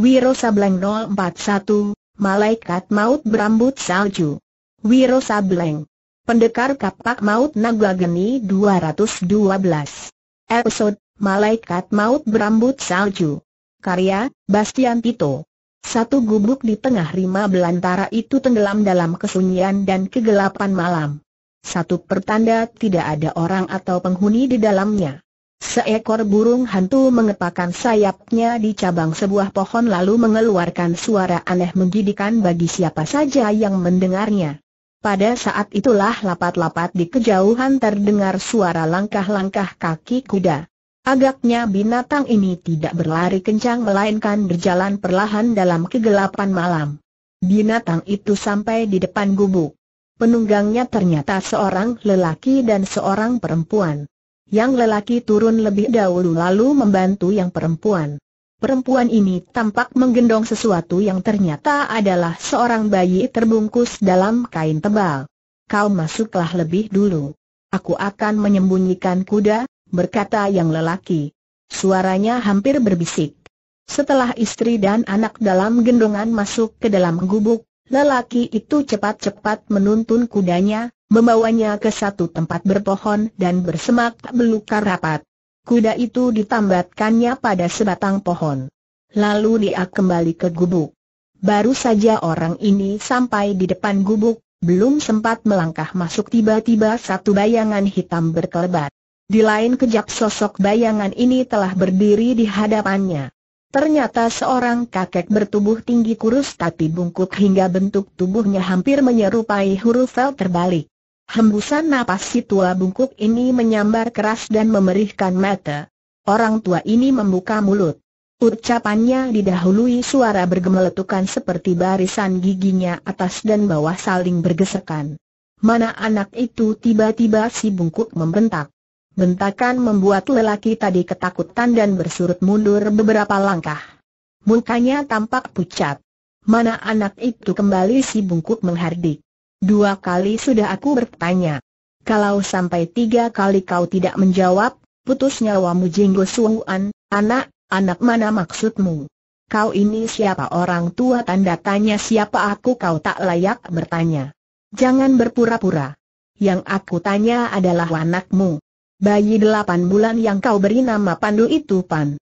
Wiro Sableng 041, Malaikat Maut Berambut Salju. Wiro Sableng. Pendekar Kapak Maut Naga Geni 212. Episode, Malaikat Maut Berambut Salju. Karya, Bastian Tito. Satu gubuk di tengah rima belantara itu tenggelam dalam kesunyian dan kegelapan malam. Satu pertanda tidak ada orang atau penghuni di dalamnya. Seekor burung hantu mengepakkan sayapnya di cabang sebuah pohon lalu mengeluarkan suara aneh menggidikan bagi siapa saja yang mendengarnya. Pada saat itulah lapat-lapat di kejauhan terdengar suara langkah-langkah kaki kuda. Agaknya binatang ini tidak berlari kencang melainkan berjalan perlahan dalam kegelapan malam. Binatang itu sampai di depan gubuk. Penunggangnya ternyata seorang lelaki dan seorang perempuan. Yang lelaki turun lebih dahulu lalu membantu yang perempuan. Perempuan ini tampak menggendong sesuatu yang ternyata adalah seorang bayi terbungkus dalam kain tebal. Kau masuklah lebih dulu. Aku akan menyembunyikan kuda, berkata yang lelaki. Suaranya hampir berbisik. Setelah istri dan anak dalam gendongan masuk ke dalam gubuk, lelaki itu cepat-cepat menuntun kudanya, membawanya ke satu tempat berpohon dan bersemak belukar rapat. Kuda itu ditambatkannya pada sebatang pohon. Lalu dia kembali ke gubuk. Baru saja orang ini sampai di depan gubuk, belum sempat melangkah masuk tiba-tiba satu bayangan hitam berkelebat. Di lain kejap sosok bayangan ini telah berdiri di hadapannya. Ternyata seorang kakek bertubuh tinggi kurus tapi bungkuk hingga bentuk tubuhnya hampir menyerupai huruf L terbalik. Hembusan napas si tua bungkuk ini menyambar keras dan memerihkan mata. Orang tua ini membuka mulut. Ucapannya didahului suara bergemeletukan seperti barisan giginya atas dan bawah saling bergesekan. Mana anak itu tiba-tiba si bungkuk membentak. Bentakan membuat lelaki tadi ketakutan dan bersurut mundur beberapa langkah. Mukanya tampak pucat. Mana anak itu kembali si bungkuk menghardik. Dua kali sudah aku bertanya. Kalau sampai tiga kali kau tidak menjawab, putus nyawamu Jinggo Suan, anak, anak mana maksudmu? Kau ini siapa orang tua tanda tanya siapa aku kau tak layak bertanya. Jangan berpura-pura. Yang aku tanya adalah anakmu. Bayi delapan bulan yang kau beri nama Pandu itu Pan.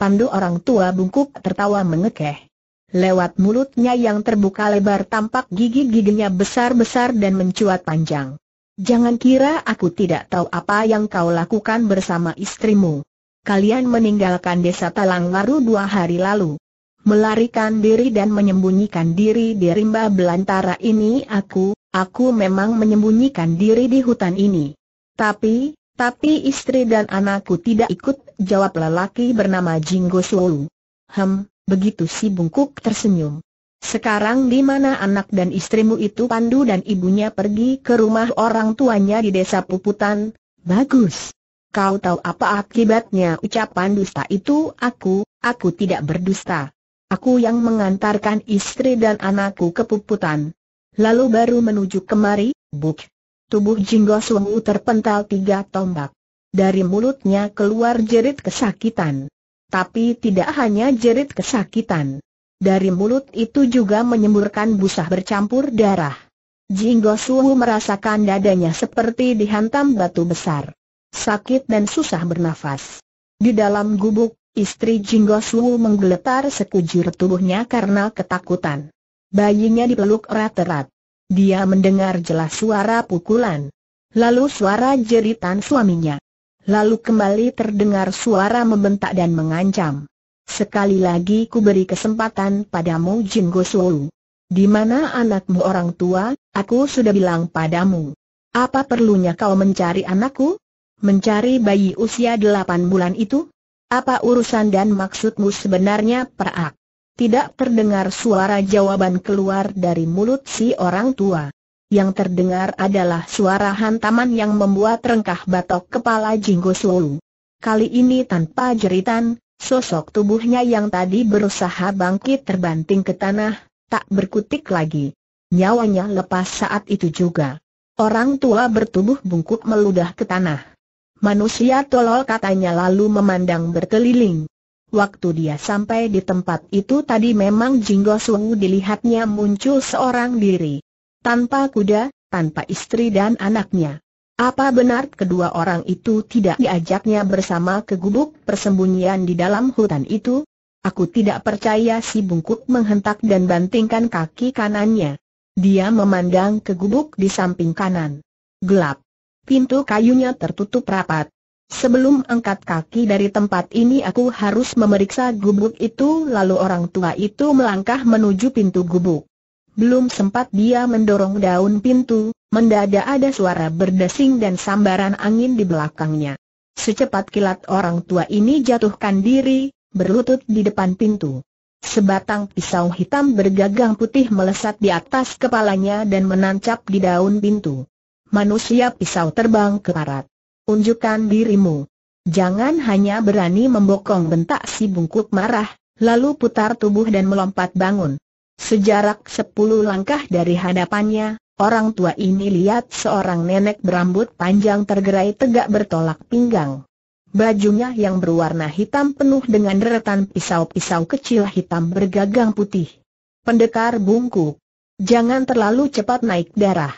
Pandu orang tua bungkuk tertawa mengekeh. Lewat mulutnya yang terbuka lebar tampak gigi-giginya besar-besar dan mencuat panjang. Jangan kira aku tidak tahu apa yang kau lakukan bersama istrimu. Kalian meninggalkan desa Talang dua hari lalu. Melarikan diri dan menyembunyikan diri di rimba belantara ini aku, aku memang menyembunyikan diri di hutan ini. Tapi, tapi istri dan anakku tidak ikut, jawab lelaki bernama Jinggo Suwu. Hem, Begitu si bungkuk tersenyum. Sekarang di mana anak dan istrimu itu Pandu dan ibunya pergi ke rumah orang tuanya di desa Puputan? Bagus. Kau tahu apa akibatnya ucapan dusta itu? Aku, aku tidak berdusta. Aku yang mengantarkan istri dan anakku ke Puputan. Lalu baru menuju kemari, buk. Tubuh Jinggo Suwu terpental tiga tombak. Dari mulutnya keluar jerit kesakitan. Tapi tidak hanya jerit kesakitan. Dari mulut itu juga menyemburkan busa bercampur darah. Jinggo Suhu merasakan dadanya seperti dihantam batu besar. Sakit dan susah bernafas. Di dalam gubuk, istri Jinggo Suhu menggeletar sekujur tubuhnya karena ketakutan. Bayinya dipeluk erat-erat. Dia mendengar jelas suara pukulan. Lalu suara jeritan suaminya. Lalu kembali terdengar suara membentak dan mengancam. Sekali lagi ku beri kesempatan padamu Jin Gosuo. Di mana anakmu orang tua, aku sudah bilang padamu. Apa perlunya kau mencari anakku? Mencari bayi usia delapan bulan itu? Apa urusan dan maksudmu sebenarnya perak? Tidak terdengar suara jawaban keluar dari mulut si orang tua yang terdengar adalah suara hantaman yang membuat rengkah batok kepala Jinggo Suwu. Kali ini tanpa jeritan, sosok tubuhnya yang tadi berusaha bangkit terbanting ke tanah, tak berkutik lagi. Nyawanya lepas saat itu juga. Orang tua bertubuh bungkuk meludah ke tanah. Manusia tolol katanya lalu memandang berkeliling. Waktu dia sampai di tempat itu tadi memang Jinggo Suwu dilihatnya muncul seorang diri tanpa kuda, tanpa istri dan anaknya. Apa benar kedua orang itu tidak diajaknya bersama ke gubuk persembunyian di dalam hutan itu? Aku tidak percaya si bungkuk menghentak dan bantingkan kaki kanannya. Dia memandang ke gubuk di samping kanan. Gelap. Pintu kayunya tertutup rapat. Sebelum angkat kaki dari tempat ini aku harus memeriksa gubuk itu lalu orang tua itu melangkah menuju pintu gubuk. Belum sempat dia mendorong daun pintu, mendadak ada suara berdesing dan sambaran angin di belakangnya. Secepat kilat orang tua ini jatuhkan diri, berlutut di depan pintu. Sebatang pisau hitam bergagang putih melesat di atas kepalanya dan menancap di daun pintu. Manusia pisau terbang ke barat. Unjukkan dirimu. Jangan hanya berani membokong bentak si bungkuk marah, lalu putar tubuh dan melompat bangun. Sejarak sepuluh langkah dari hadapannya, orang tua ini lihat seorang nenek berambut panjang tergerai tegak bertolak pinggang. Bajunya yang berwarna hitam penuh dengan deretan pisau-pisau kecil hitam bergagang putih. Pendekar bungkuk. Jangan terlalu cepat naik darah.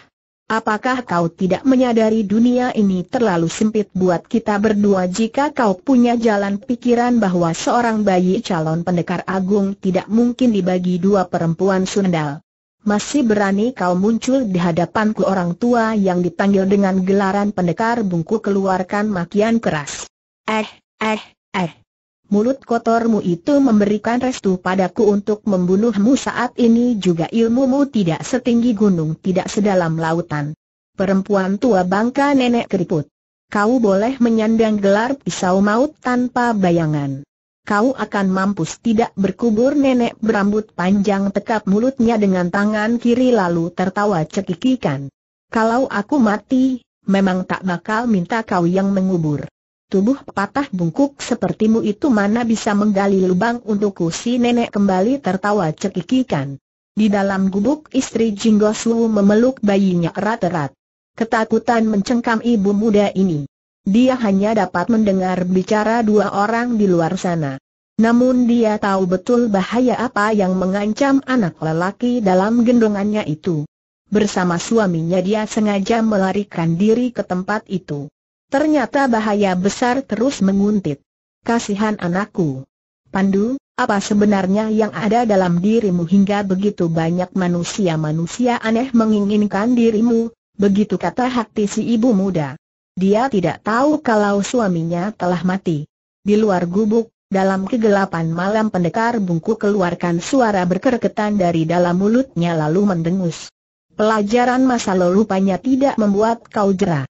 Apakah kau tidak menyadari dunia ini terlalu sempit buat kita berdua jika kau punya jalan pikiran bahwa seorang bayi calon pendekar agung tidak mungkin dibagi dua perempuan sundal? Masih berani kau muncul di hadapanku orang tua yang dipanggil dengan gelaran pendekar bungku keluarkan makian keras. Eh, eh, eh mulut kotormu itu memberikan restu padaku untuk membunuhmu saat ini juga ilmumu tidak setinggi gunung tidak sedalam lautan. Perempuan tua bangka nenek keriput. Kau boleh menyandang gelar pisau maut tanpa bayangan. Kau akan mampus tidak berkubur nenek berambut panjang tekap mulutnya dengan tangan kiri lalu tertawa cekikikan. Kalau aku mati, memang tak bakal minta kau yang mengubur. Tubuh patah bungkuk sepertimu itu mana bisa menggali lubang untuk si nenek kembali tertawa cekikikan. Di dalam gubuk istri Jinggo Su memeluk bayinya erat-erat. Ketakutan mencengkam ibu muda ini. Dia hanya dapat mendengar bicara dua orang di luar sana. Namun dia tahu betul bahaya apa yang mengancam anak lelaki dalam gendongannya itu. Bersama suaminya dia sengaja melarikan diri ke tempat itu. Ternyata bahaya besar terus menguntit. Kasihan anakku. Pandu, apa sebenarnya yang ada dalam dirimu hingga begitu banyak manusia-manusia aneh menginginkan dirimu, begitu kata hati si ibu muda. Dia tidak tahu kalau suaminya telah mati. Di luar gubuk, dalam kegelapan malam pendekar bungku keluarkan suara berkerketan dari dalam mulutnya lalu mendengus. Pelajaran masa lalu rupanya tidak membuat kau jerah.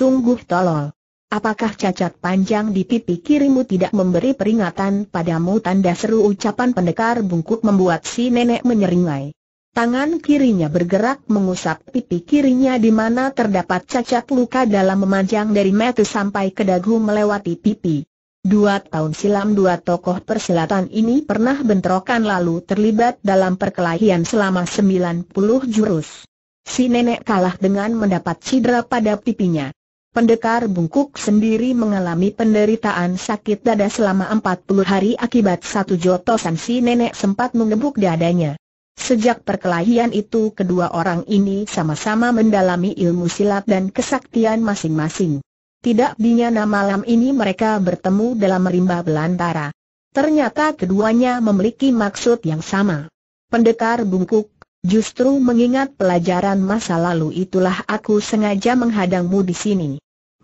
Sungguh tolol. Apakah cacat panjang di pipi kirimu tidak memberi peringatan padamu tanda seru ucapan pendekar bungkuk membuat si nenek menyeringai. Tangan kirinya bergerak mengusap pipi kirinya di mana terdapat cacat luka dalam memanjang dari metu sampai ke dagu melewati pipi. Dua tahun silam dua tokoh persilatan ini pernah bentrokan lalu terlibat dalam perkelahian selama 90 jurus. Si nenek kalah dengan mendapat cedera pada pipinya. Pendekar bungkuk sendiri mengalami penderitaan sakit dada selama 40 hari akibat satu jotosan si nenek sempat mengebuk dadanya. Sejak perkelahian itu kedua orang ini sama-sama mendalami ilmu silat dan kesaktian masing-masing. Tidak dinyana malam ini mereka bertemu dalam rimba belantara. Ternyata keduanya memiliki maksud yang sama. Pendekar bungkuk Justru mengingat pelajaran masa lalu itulah aku sengaja menghadangmu di sini.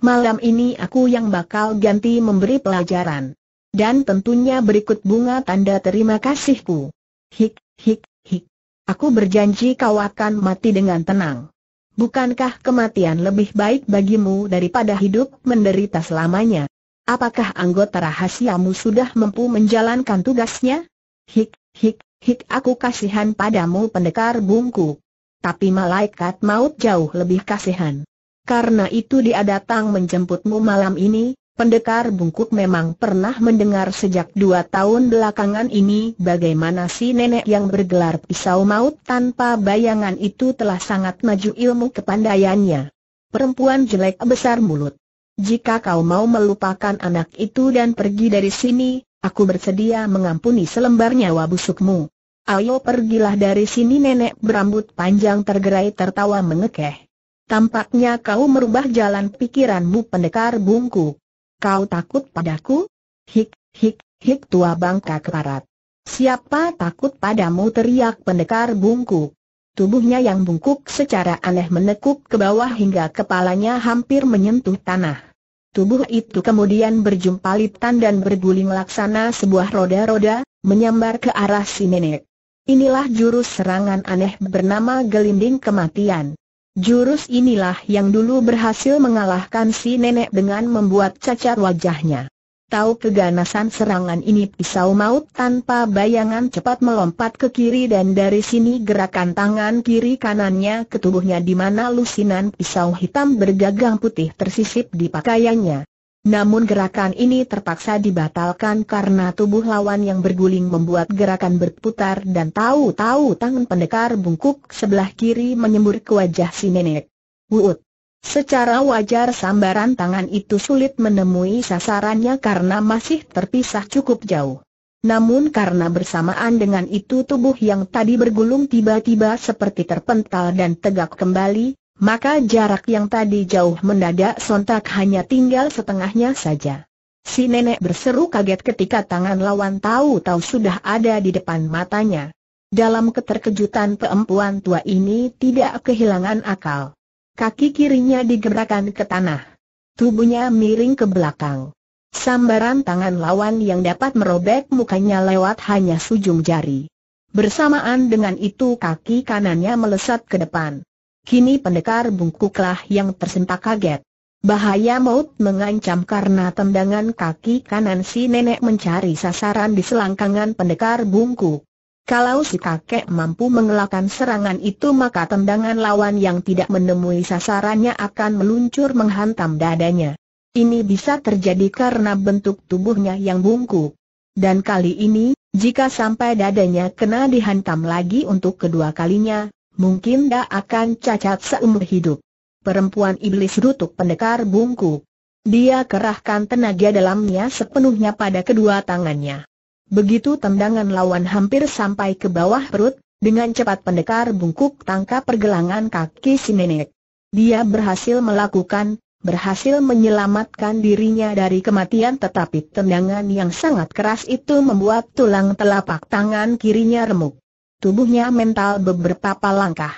Malam ini aku yang bakal ganti memberi pelajaran. Dan tentunya berikut bunga tanda terima kasihku. Hik, hik, hik. Aku berjanji kau akan mati dengan tenang. Bukankah kematian lebih baik bagimu daripada hidup menderita selamanya? Apakah anggota rahasiamu sudah mampu menjalankan tugasnya? Hik, hik, Hik aku kasihan padamu pendekar bungku. Tapi malaikat maut jauh lebih kasihan. Karena itu dia datang menjemputmu malam ini, pendekar bungkuk memang pernah mendengar sejak dua tahun belakangan ini bagaimana si nenek yang bergelar pisau maut tanpa bayangan itu telah sangat maju ilmu kepandaiannya. Perempuan jelek besar mulut. Jika kau mau melupakan anak itu dan pergi dari sini, Aku bersedia mengampuni selembar nyawa busukmu. Ayo pergilah dari sini nenek berambut panjang tergerai tertawa mengekeh. Tampaknya kau merubah jalan pikiranmu pendekar bungku. Kau takut padaku? Hik, hik, hik tua bangka keparat. Siapa takut padamu teriak pendekar bungku. Tubuhnya yang bungkuk secara aneh menekuk ke bawah hingga kepalanya hampir menyentuh tanah. Tubuh itu kemudian berjumpa lipatan dan berguling laksana sebuah roda-roda, menyambar ke arah si nenek. Inilah jurus serangan aneh bernama gelinding kematian. Jurus inilah yang dulu berhasil mengalahkan si nenek dengan membuat cacar wajahnya. Tahu keganasan serangan ini pisau maut tanpa bayangan cepat melompat ke kiri dan dari sini gerakan tangan kiri kanannya ke tubuhnya di mana lusinan pisau hitam bergagang putih tersisip di pakaiannya. Namun gerakan ini terpaksa dibatalkan karena tubuh lawan yang berguling membuat gerakan berputar dan tahu-tahu tangan pendekar bungkuk sebelah kiri menyembur ke wajah si nenek. Wuut! Secara wajar sambaran tangan itu sulit menemui sasarannya karena masih terpisah cukup jauh. Namun karena bersamaan dengan itu tubuh yang tadi bergulung tiba-tiba seperti terpental dan tegak kembali, maka jarak yang tadi jauh mendadak sontak hanya tinggal setengahnya saja. Si nenek berseru kaget ketika tangan lawan tahu-tahu sudah ada di depan matanya. Dalam keterkejutan perempuan tua ini tidak kehilangan akal. Kaki kirinya digerakkan ke tanah. Tubuhnya miring ke belakang. Sambaran tangan lawan yang dapat merobek mukanya lewat hanya sujung jari. Bersamaan dengan itu kaki kanannya melesat ke depan. Kini pendekar bungkuklah yang tersentak kaget. Bahaya maut mengancam karena tendangan kaki kanan si nenek mencari sasaran di selangkangan pendekar bungkuk. Kalau si kakek mampu mengelakkan serangan itu maka tendangan lawan yang tidak menemui sasarannya akan meluncur menghantam dadanya. Ini bisa terjadi karena bentuk tubuhnya yang bungkuk. Dan kali ini, jika sampai dadanya kena dihantam lagi untuk kedua kalinya, mungkin dia akan cacat seumur hidup. Perempuan iblis rutuk pendekar bungkuk. Dia kerahkan tenaga dalamnya sepenuhnya pada kedua tangannya. Begitu tendangan lawan hampir sampai ke bawah perut, dengan cepat pendekar bungkuk tangkap pergelangan kaki si nenek. Dia berhasil melakukan, berhasil menyelamatkan dirinya dari kematian tetapi tendangan yang sangat keras itu membuat tulang telapak tangan kirinya remuk. Tubuhnya mental beberapa langkah.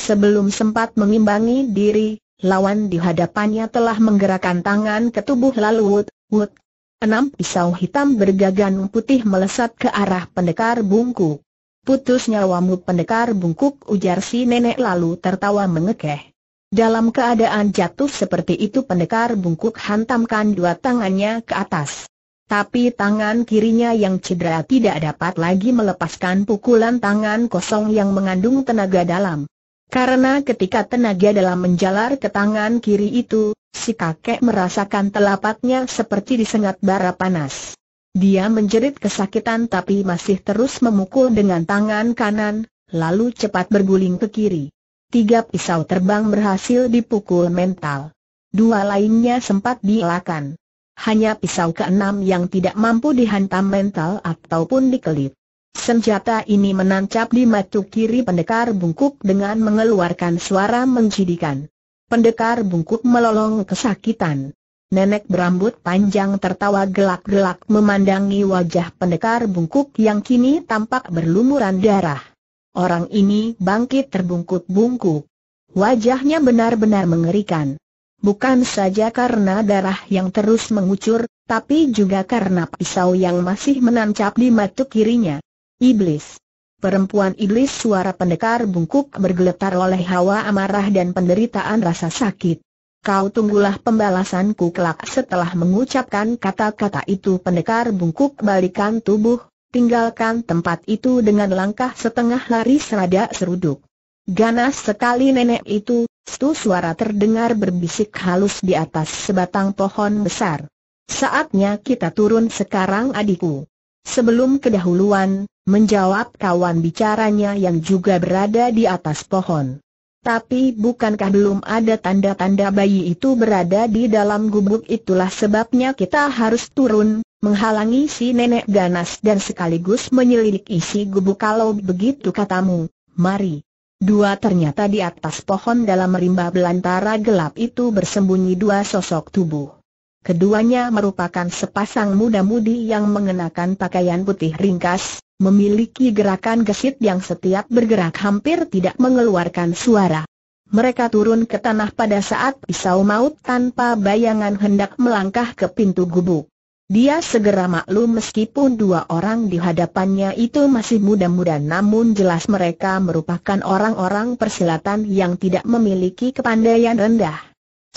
Sebelum sempat mengimbangi diri, lawan di hadapannya telah menggerakkan tangan ke tubuh lalu Wood, Wood Enam pisau hitam bergagan putih melesat ke arah pendekar bungkuk. Putus nyawamu pendekar bungkuk ujar si nenek lalu tertawa mengekeh. Dalam keadaan jatuh seperti itu pendekar bungkuk hantamkan dua tangannya ke atas. Tapi tangan kirinya yang cedera tidak dapat lagi melepaskan pukulan tangan kosong yang mengandung tenaga dalam. Karena ketika tenaga dalam menjalar ke tangan kiri itu, si kakek merasakan telapaknya seperti disengat bara panas. Dia menjerit kesakitan tapi masih terus memukul dengan tangan kanan, lalu cepat berguling ke kiri. Tiga pisau terbang berhasil dipukul mental. Dua lainnya sempat dielakkan. Hanya pisau keenam yang tidak mampu dihantam mental ataupun dikelit. Senjata ini menancap di matu kiri pendekar bungkuk dengan mengeluarkan suara menjidikan. Pendekar bungkuk melolong kesakitan. Nenek berambut panjang tertawa gelak-gelak memandangi wajah pendekar bungkuk yang kini tampak berlumuran darah. Orang ini bangkit terbungkuk-bungkuk. Wajahnya benar-benar mengerikan. Bukan saja karena darah yang terus mengucur, tapi juga karena pisau yang masih menancap di mata kirinya. Iblis. Perempuan iblis suara pendekar bungkuk bergeletar oleh hawa amarah dan penderitaan rasa sakit. Kau tunggulah pembalasanku kelak setelah mengucapkan kata-kata itu pendekar bungkuk balikan tubuh, tinggalkan tempat itu dengan langkah setengah lari serada seruduk. Ganas sekali nenek itu, stu suara terdengar berbisik halus di atas sebatang pohon besar. Saatnya kita turun sekarang adikku. Sebelum kedahuluan, menjawab kawan bicaranya yang juga berada di atas pohon. Tapi bukankah belum ada tanda-tanda bayi itu berada di dalam gubuk itulah sebabnya kita harus turun, menghalangi si nenek ganas dan sekaligus menyelidik isi gubuk kalau begitu katamu, mari. Dua ternyata di atas pohon dalam rimba belantara gelap itu bersembunyi dua sosok tubuh. Keduanya merupakan sepasang muda-mudi yang mengenakan pakaian putih ringkas, memiliki gerakan gesit yang setiap bergerak hampir tidak mengeluarkan suara. Mereka turun ke tanah pada saat pisau maut tanpa bayangan hendak melangkah ke pintu gubuk. Dia segera maklum meskipun dua orang di hadapannya itu masih muda-muda namun jelas mereka merupakan orang-orang persilatan yang tidak memiliki kepandaian rendah.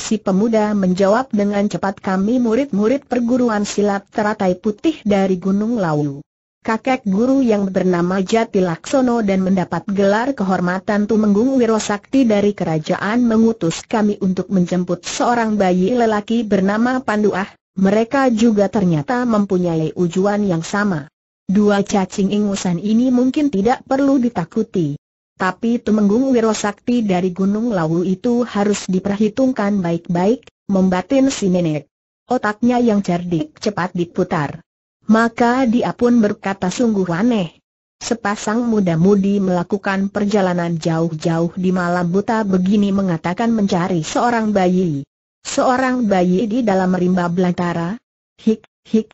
Si pemuda menjawab dengan cepat kami murid-murid perguruan silat teratai putih dari Gunung Lawu. Kakek guru yang bernama Jati Laksono dan mendapat gelar kehormatan Tumenggung Wirosakti dari kerajaan mengutus kami untuk menjemput seorang bayi lelaki bernama Panduah, mereka juga ternyata mempunyai ujuan yang sama. Dua cacing ingusan ini mungkin tidak perlu ditakuti. Tapi Tumenggung Wirosakti dari Gunung Lawu itu harus diperhitungkan baik-baik, membatin si nenek. Otaknya yang cerdik cepat diputar. Maka dia pun berkata sungguh aneh. Sepasang muda-mudi melakukan perjalanan jauh-jauh di malam buta begini mengatakan mencari seorang bayi. Seorang bayi di dalam rimba belantara? Hik, hik,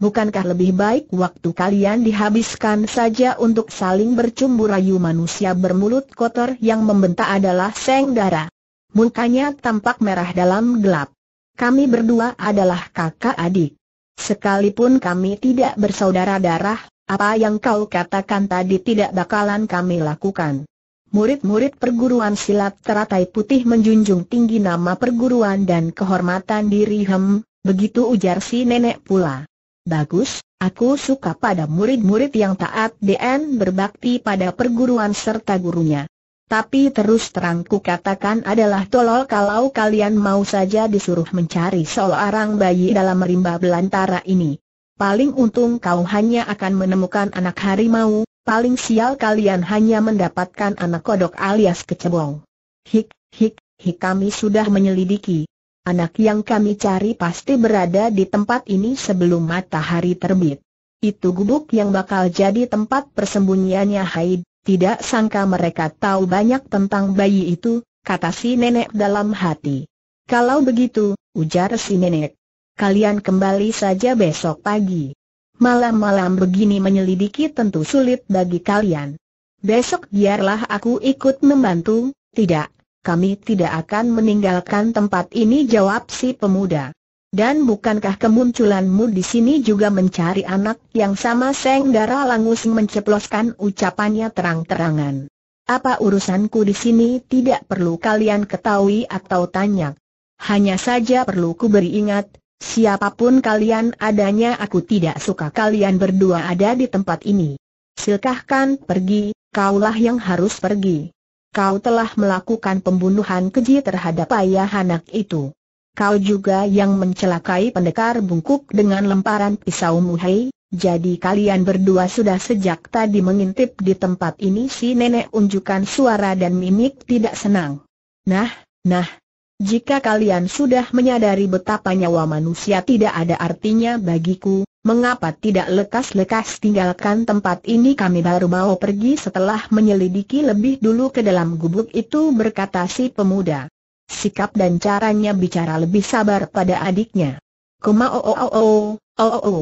Bukankah lebih baik waktu kalian dihabiskan saja untuk saling bercumbu rayu manusia bermulut kotor yang membentak adalah Seng darah. Mukanya tampak merah dalam gelap. Kami berdua adalah kakak adik. Sekalipun kami tidak bersaudara darah, apa yang kau katakan tadi tidak bakalan kami lakukan. Murid-murid perguruan silat teratai putih menjunjung tinggi nama perguruan dan kehormatan diri hem, begitu ujar si nenek pula. Bagus, aku suka pada murid-murid yang taat dan berbakti pada perguruan serta gurunya. Tapi terus terang ku katakan adalah tolol kalau kalian mau saja disuruh mencari seorang bayi dalam rimba belantara ini. Paling untung kau hanya akan menemukan anak harimau, paling sial kalian hanya mendapatkan anak kodok alias kecebong. Hik, hik, hik kami sudah menyelidiki. Anak yang kami cari pasti berada di tempat ini sebelum matahari terbit. Itu gubuk yang bakal jadi tempat persembunyiannya Haid. Tidak sangka mereka tahu banyak tentang bayi itu, kata si nenek dalam hati. Kalau begitu, ujar si nenek. Kalian kembali saja besok pagi. Malam-malam begini menyelidiki tentu sulit bagi kalian. Besok biarlah aku ikut membantu, tidak? kami tidak akan meninggalkan tempat ini jawab si pemuda. Dan bukankah kemunculanmu di sini juga mencari anak yang sama Seng Dara Langus menceploskan ucapannya terang-terangan. Apa urusanku di sini tidak perlu kalian ketahui atau tanya. Hanya saja perlu ku beri ingat, siapapun kalian adanya aku tidak suka kalian berdua ada di tempat ini. Silakan pergi, kaulah yang harus pergi kau telah melakukan pembunuhan keji terhadap ayah anak itu. Kau juga yang mencelakai pendekar bungkuk dengan lemparan pisau muhei, jadi kalian berdua sudah sejak tadi mengintip di tempat ini si nenek unjukkan suara dan mimik tidak senang. Nah, nah, jika kalian sudah menyadari betapa nyawa manusia tidak ada artinya bagiku, Mengapa tidak lekas-lekas tinggalkan tempat ini kami baru mau pergi setelah menyelidiki lebih dulu ke dalam gubuk itu berkata si pemuda. Sikap dan caranya bicara lebih sabar pada adiknya. Kuma o o o o o o o.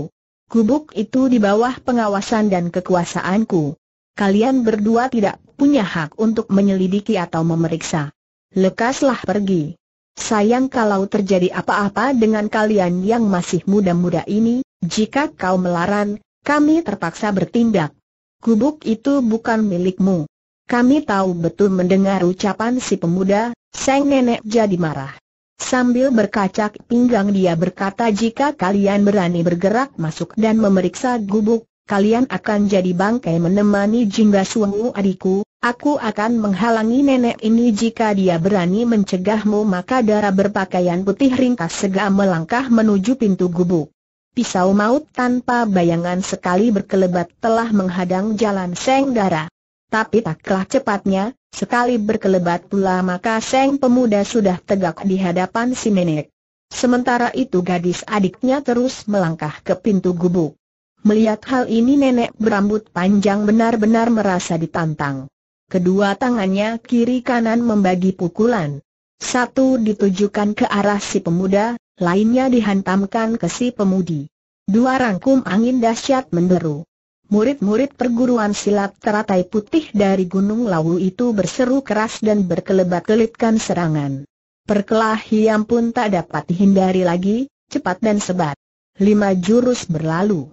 Gubuk itu di bawah pengawasan dan kekuasaanku. Kalian berdua tidak punya hak untuk menyelidiki atau memeriksa. Lekaslah pergi. Sayang kalau terjadi apa-apa dengan kalian yang masih muda-muda ini, jika kau melarang, kami terpaksa bertindak. Gubuk itu bukan milikmu. Kami tahu betul mendengar ucapan si pemuda, sang nenek jadi marah. Sambil berkacak pinggang dia berkata jika kalian berani bergerak masuk dan memeriksa gubuk, kalian akan jadi bangkai menemani Jingga suamu adikku, aku akan menghalangi nenek ini jika dia berani mencegahmu maka darah berpakaian putih ringkas segera melangkah menuju pintu gubuk pisau maut tanpa bayangan sekali berkelebat telah menghadang jalan Seng Dara. Tapi taklah cepatnya, sekali berkelebat pula maka Seng pemuda sudah tegak di hadapan si nenek. Sementara itu gadis adiknya terus melangkah ke pintu gubuk. Melihat hal ini nenek berambut panjang benar-benar merasa ditantang. Kedua tangannya kiri kanan membagi pukulan. Satu ditujukan ke arah si pemuda, lainnya dihantamkan ke si pemudi. Dua rangkum angin dahsyat menderu. Murid-murid perguruan silat teratai putih dari Gunung Lawu itu berseru keras dan berkelebat-kelitkan serangan. Perkelahian pun tak dapat dihindari lagi, cepat dan sebat. Lima jurus berlalu.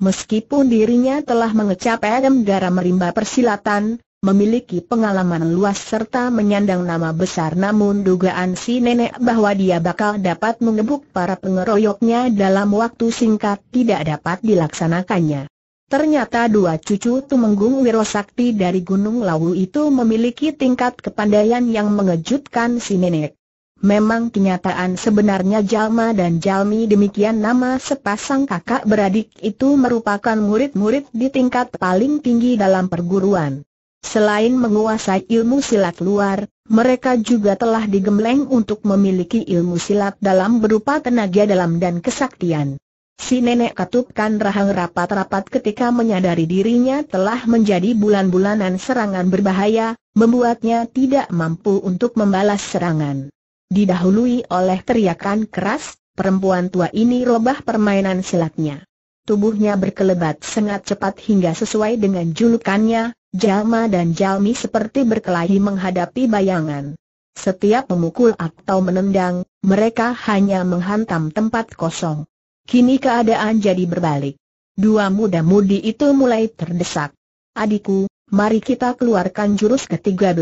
Meskipun dirinya telah mengecap Adam Gara merimba persilatan, memiliki pengalaman luas serta menyandang nama besar namun dugaan si nenek bahwa dia bakal dapat mengebuk para pengeroyoknya dalam waktu singkat tidak dapat dilaksanakannya. Ternyata dua cucu Tumenggung Wirosakti dari Gunung Lawu itu memiliki tingkat kepandaian yang mengejutkan si nenek. Memang kenyataan sebenarnya Jalma dan Jalmi demikian nama sepasang kakak beradik itu merupakan murid-murid di tingkat paling tinggi dalam perguruan. Selain menguasai ilmu silat luar, mereka juga telah digembleng untuk memiliki ilmu silat dalam berupa tenaga dalam dan kesaktian. Si nenek katupkan rahang rapat-rapat ketika menyadari dirinya telah menjadi bulan-bulanan serangan berbahaya, membuatnya tidak mampu untuk membalas serangan. Didahului oleh teriakan keras, perempuan tua ini robah permainan silatnya. Tubuhnya berkelebat sangat cepat hingga sesuai dengan julukannya, Jalma dan Jalmi seperti berkelahi menghadapi bayangan. Setiap memukul atau menendang, mereka hanya menghantam tempat kosong. Kini keadaan jadi berbalik. Dua muda-mudi itu mulai terdesak. Adikku, mari kita keluarkan jurus ke-13.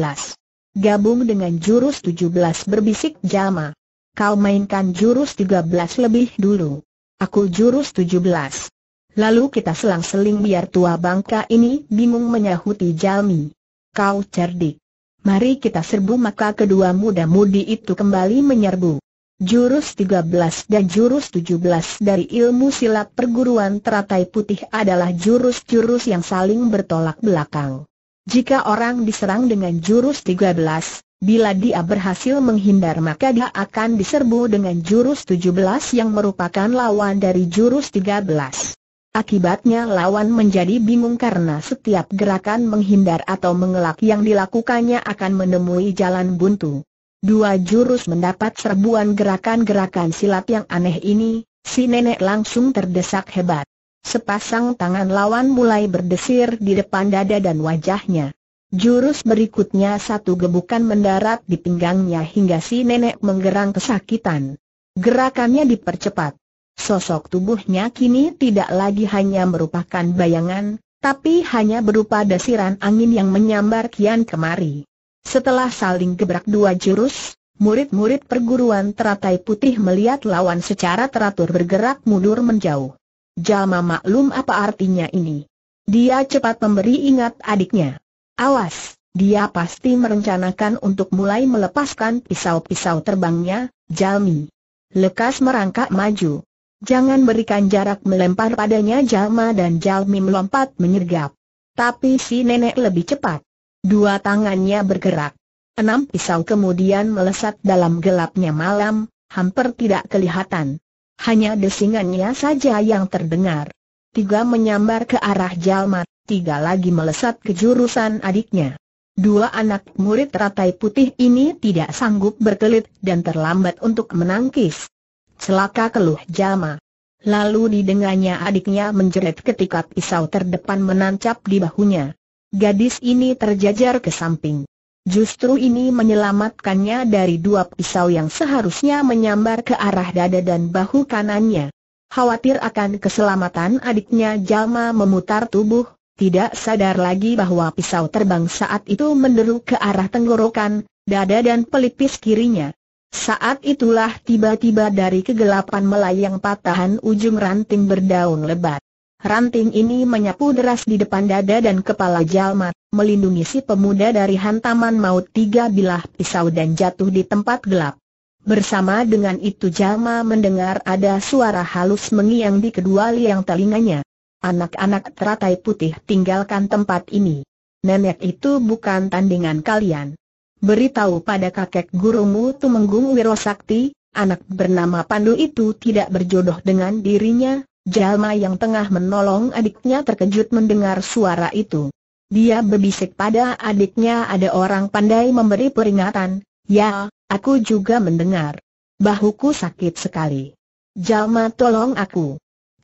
Gabung dengan jurus 17 berbisik Jalma. Kau mainkan jurus 13 lebih dulu. Aku jurus 17. Lalu kita selang-seling biar tua bangka ini bingung menyahuti Jalmi. Kau cerdik. Mari kita serbu maka kedua muda-mudi itu kembali menyerbu. Jurus 13 dan jurus 17 dari ilmu silat perguruan teratai putih adalah jurus-jurus yang saling bertolak belakang. Jika orang diserang dengan jurus 13, bila dia berhasil menghindar maka dia akan diserbu dengan jurus 17 yang merupakan lawan dari jurus 13. Akibatnya lawan menjadi bingung karena setiap gerakan menghindar atau mengelak yang dilakukannya akan menemui jalan buntu. Dua jurus mendapat serbuan gerakan-gerakan silat yang aneh ini, si nenek langsung terdesak hebat. Sepasang tangan lawan mulai berdesir di depan dada dan wajahnya. Jurus berikutnya satu gebukan mendarat di pinggangnya hingga si nenek menggerang kesakitan. Gerakannya dipercepat. Sosok tubuhnya kini tidak lagi hanya merupakan bayangan, tapi hanya berupa desiran angin yang menyambar kian kemari. Setelah saling gebrak dua jurus, murid-murid perguruan teratai putih melihat lawan secara teratur bergerak mundur menjauh. Jalma maklum apa artinya ini. Dia cepat memberi ingat adiknya. Awas, dia pasti merencanakan untuk mulai melepaskan pisau-pisau terbangnya, Jalmi. Lekas merangkak maju, Jangan berikan jarak melempar padanya Jalma dan Jalmi melompat menyergap. Tapi si nenek lebih cepat. Dua tangannya bergerak. Enam pisau kemudian melesat dalam gelapnya malam, hampir tidak kelihatan. Hanya desingannya saja yang terdengar. Tiga menyambar ke arah Jalma, tiga lagi melesat ke jurusan adiknya. Dua anak murid ratai putih ini tidak sanggup berkelit dan terlambat untuk menangkis. Celaka keluh Jama. Lalu didengarnya adiknya menjerit ketika pisau terdepan menancap di bahunya. Gadis ini terjajar ke samping. Justru ini menyelamatkannya dari dua pisau yang seharusnya menyambar ke arah dada dan bahu kanannya. Khawatir akan keselamatan adiknya Jalma memutar tubuh, tidak sadar lagi bahwa pisau terbang saat itu menderu ke arah tenggorokan, dada dan pelipis kirinya. Saat itulah tiba-tiba dari kegelapan melayang patahan ujung ranting berdaun lebat. Ranting ini menyapu deras di depan dada dan kepala Jamal, melindungi si pemuda dari hantaman maut tiga bilah pisau dan jatuh di tempat gelap. Bersama dengan itu Jalma mendengar ada suara halus mengiang di kedua liang telinganya. Anak-anak teratai putih tinggalkan tempat ini. Nenek itu bukan tandingan kalian beritahu pada kakek gurumu Tumenggung Wirosakti, anak bernama Pandu itu tidak berjodoh dengan dirinya, Jalma yang tengah menolong adiknya terkejut mendengar suara itu. Dia berbisik pada adiknya ada orang pandai memberi peringatan, ya, aku juga mendengar. Bahuku sakit sekali. Jalma tolong aku.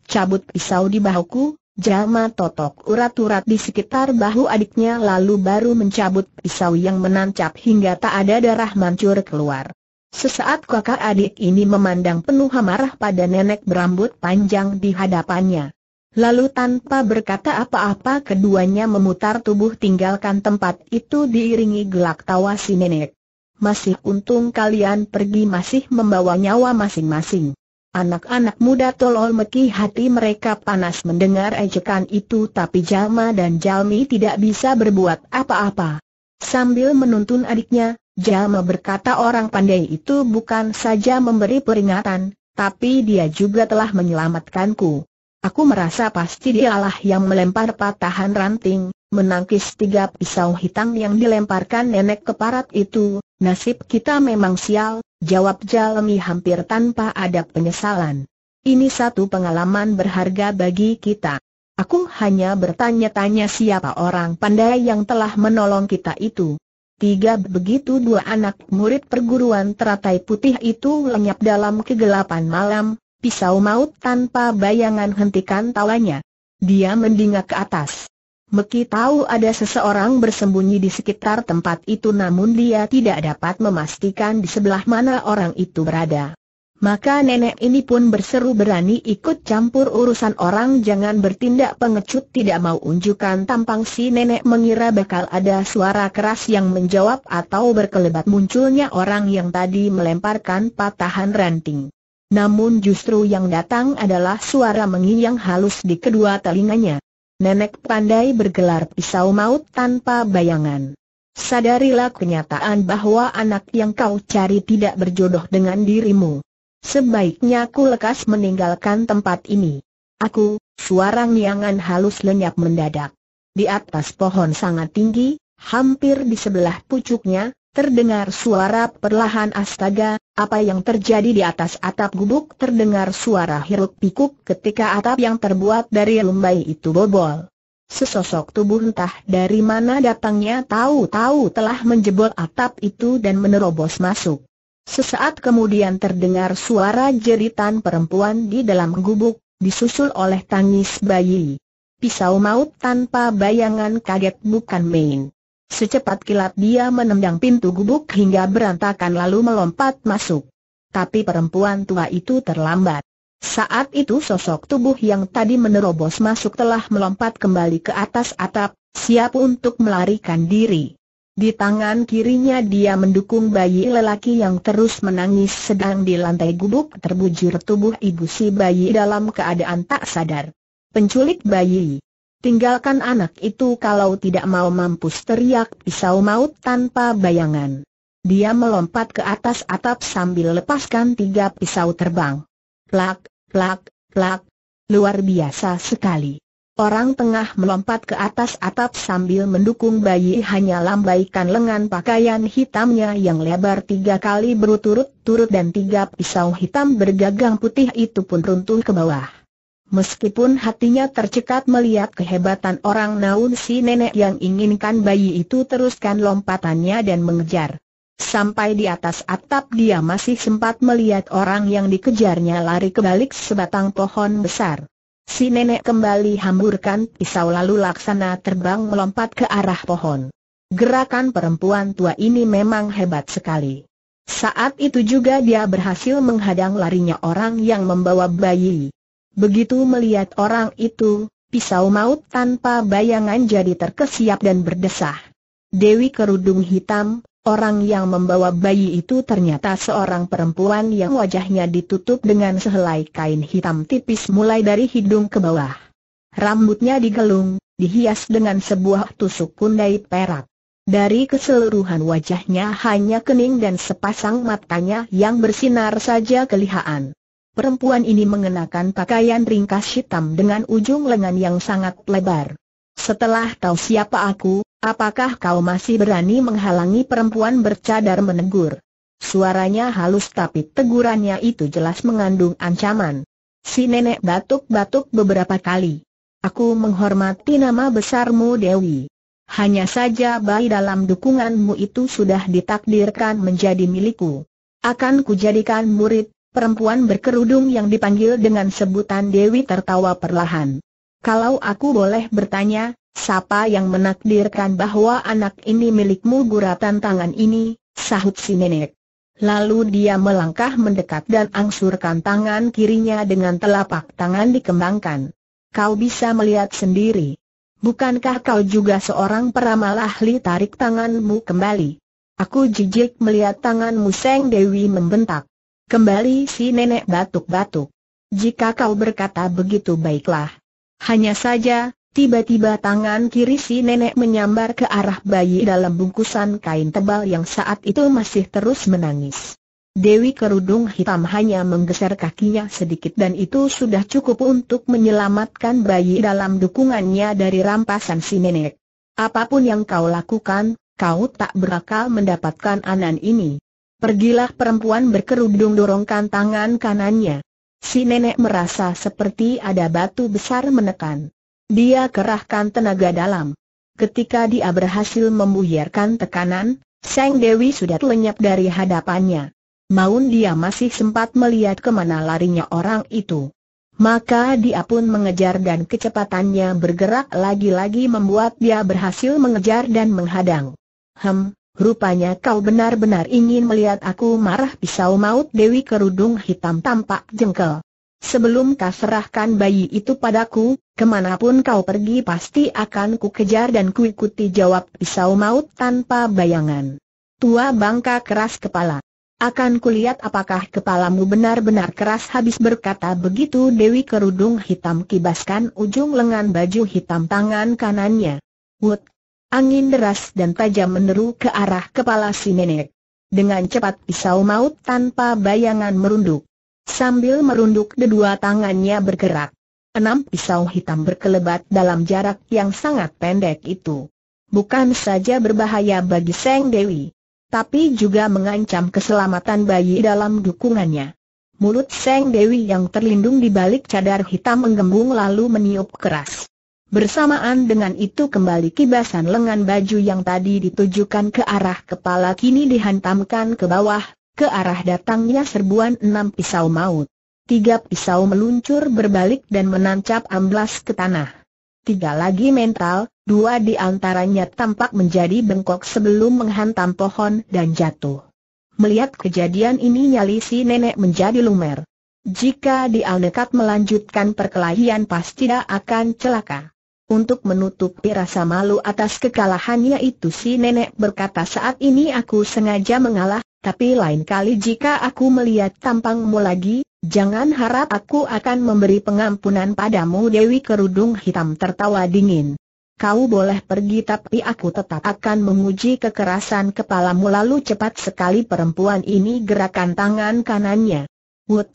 Cabut pisau di bahuku, Jama totok urat-urat di sekitar bahu adiknya lalu baru mencabut pisau yang menancap hingga tak ada darah mancur keluar. Sesaat kakak adik ini memandang penuh amarah pada nenek berambut panjang di hadapannya. Lalu tanpa berkata apa-apa keduanya memutar tubuh tinggalkan tempat itu diiringi gelak tawa si nenek. Masih untung kalian pergi masih membawa nyawa masing-masing. Anak-anak muda tolol meki hati mereka panas mendengar ejekan itu tapi Jalma dan Jalmi tidak bisa berbuat apa-apa. Sambil menuntun adiknya, Jalma berkata orang pandai itu bukan saja memberi peringatan, tapi dia juga telah menyelamatkanku. Aku merasa pasti dialah yang melempar patahan ranting, menangkis tiga pisau hitam yang dilemparkan nenek keparat itu, nasib kita memang sial, jawab Jalmi hampir tanpa ada penyesalan. Ini satu pengalaman berharga bagi kita. Aku hanya bertanya-tanya siapa orang pandai yang telah menolong kita itu. Tiga begitu dua anak murid perguruan teratai putih itu lenyap dalam kegelapan malam, pisau maut tanpa bayangan hentikan tawanya. Dia mendingak ke atas. Meki tahu ada seseorang bersembunyi di sekitar tempat itu namun dia tidak dapat memastikan di sebelah mana orang itu berada. Maka nenek ini pun berseru berani ikut campur urusan orang jangan bertindak pengecut tidak mau unjukkan tampang si nenek mengira bakal ada suara keras yang menjawab atau berkelebat munculnya orang yang tadi melemparkan patahan ranting. Namun justru yang datang adalah suara yang halus di kedua telinganya nenek pandai bergelar pisau maut tanpa bayangan. Sadarilah kenyataan bahwa anak yang kau cari tidak berjodoh dengan dirimu. Sebaiknya aku lekas meninggalkan tempat ini. Aku, suara niangan halus lenyap mendadak. Di atas pohon sangat tinggi, hampir di sebelah pucuknya, Terdengar suara perlahan astaga, apa yang terjadi di atas atap gubuk terdengar suara hiruk pikuk ketika atap yang terbuat dari lumbai itu bobol. Sesosok tubuh entah dari mana datangnya tahu-tahu telah menjebol atap itu dan menerobos masuk. Sesaat kemudian terdengar suara jeritan perempuan di dalam gubuk, disusul oleh tangis bayi. Pisau maut tanpa bayangan kaget bukan main. Secepat kilat dia menendang pintu gubuk hingga berantakan lalu melompat masuk. Tapi perempuan tua itu terlambat. Saat itu sosok tubuh yang tadi menerobos masuk telah melompat kembali ke atas atap, siap untuk melarikan diri. Di tangan kirinya dia mendukung bayi lelaki yang terus menangis sedang di lantai gubuk terbujur tubuh ibu si bayi dalam keadaan tak sadar. Penculik bayi Tinggalkan anak itu kalau tidak mau mampus teriak pisau maut tanpa bayangan. Dia melompat ke atas atap sambil lepaskan tiga pisau terbang. Plak, plak, plak. Luar biasa sekali. Orang tengah melompat ke atas atap sambil mendukung bayi hanya lambaikan lengan pakaian hitamnya yang lebar tiga kali berturut-turut dan tiga pisau hitam bergagang putih itu pun runtuh ke bawah. Meskipun hatinya tercekat melihat kehebatan orang naun si nenek yang inginkan bayi itu teruskan lompatannya dan mengejar. Sampai di atas atap dia masih sempat melihat orang yang dikejarnya lari ke balik sebatang pohon besar. Si nenek kembali hamburkan pisau lalu laksana terbang melompat ke arah pohon. Gerakan perempuan tua ini memang hebat sekali. Saat itu juga dia berhasil menghadang larinya orang yang membawa bayi. Begitu melihat orang itu, pisau maut tanpa bayangan jadi terkesiap dan berdesah. Dewi kerudung hitam, orang yang membawa bayi itu ternyata seorang perempuan yang wajahnya ditutup dengan sehelai kain hitam tipis mulai dari hidung ke bawah. Rambutnya digelung, dihias dengan sebuah tusuk kundai perak. Dari keseluruhan wajahnya hanya kening dan sepasang matanya yang bersinar saja kelihatan perempuan ini mengenakan pakaian ringkas hitam dengan ujung lengan yang sangat lebar. Setelah tahu siapa aku, apakah kau masih berani menghalangi perempuan bercadar menegur? Suaranya halus tapi tegurannya itu jelas mengandung ancaman. Si nenek batuk-batuk beberapa kali. Aku menghormati nama besarmu Dewi. Hanya saja bayi dalam dukunganmu itu sudah ditakdirkan menjadi milikku. Akan kujadikan murid, Perempuan berkerudung yang dipanggil dengan sebutan Dewi tertawa perlahan. Kalau aku boleh bertanya, siapa yang menakdirkan bahwa anak ini milikmu guratan tangan ini, sahut si nenek. Lalu dia melangkah mendekat dan angsurkan tangan kirinya dengan telapak tangan dikembangkan. Kau bisa melihat sendiri. Bukankah kau juga seorang peramal ahli tarik tanganmu kembali? Aku jijik melihat tanganmu Seng Dewi membentak. Kembali si nenek batuk-batuk. Jika kau berkata begitu baiklah. Hanya saja, tiba-tiba tangan kiri si nenek menyambar ke arah bayi dalam bungkusan kain tebal yang saat itu masih terus menangis. Dewi kerudung hitam hanya menggeser kakinya sedikit dan itu sudah cukup untuk menyelamatkan bayi dalam dukungannya dari rampasan si nenek. Apapun yang kau lakukan, kau tak berakal mendapatkan anan ini. Pergilah perempuan berkerudung dorongkan tangan kanannya. Si nenek merasa seperti ada batu besar menekan. Dia kerahkan tenaga dalam. Ketika dia berhasil membuyarkan tekanan, Sang Dewi sudah lenyap dari hadapannya. Maun dia masih sempat melihat kemana larinya orang itu. Maka dia pun mengejar dan kecepatannya bergerak lagi-lagi membuat dia berhasil mengejar dan menghadang. Hem, Rupanya kau benar-benar ingin melihat aku marah pisau maut Dewi Kerudung Hitam tampak jengkel. Sebelum kau serahkan bayi itu padaku, kemanapun kau pergi pasti akan ku kejar dan ku ikuti jawab pisau maut tanpa bayangan. Tua bangka keras kepala. Akan kulihat apakah kepalamu benar-benar keras habis berkata begitu Dewi Kerudung Hitam kibaskan ujung lengan baju hitam tangan kanannya. Wut Angin deras dan tajam meneru ke arah kepala si nenek. Dengan cepat pisau maut tanpa bayangan merunduk. Sambil merunduk kedua tangannya bergerak. Enam pisau hitam berkelebat dalam jarak yang sangat pendek itu. Bukan saja berbahaya bagi Seng Dewi, tapi juga mengancam keselamatan bayi dalam dukungannya. Mulut Seng Dewi yang terlindung di balik cadar hitam menggembung lalu meniup keras. Bersamaan dengan itu kembali kibasan lengan baju yang tadi ditujukan ke arah kepala kini dihantamkan ke bawah, ke arah datangnya serbuan enam pisau maut. Tiga pisau meluncur berbalik dan menancap amblas ke tanah. Tiga lagi mental, dua di antaranya tampak menjadi bengkok sebelum menghantam pohon dan jatuh. Melihat kejadian ini nyali si nenek menjadi lumer. Jika dia nekat melanjutkan perkelahian pasti dia akan celaka. Untuk menutupi rasa malu atas kekalahannya itu si nenek berkata saat ini aku sengaja mengalah, tapi lain kali jika aku melihat tampangmu lagi, jangan harap aku akan memberi pengampunan padamu Dewi Kerudung Hitam tertawa dingin. Kau boleh pergi tapi aku tetap akan menguji kekerasan kepalamu lalu cepat sekali perempuan ini gerakan tangan kanannya. Wut!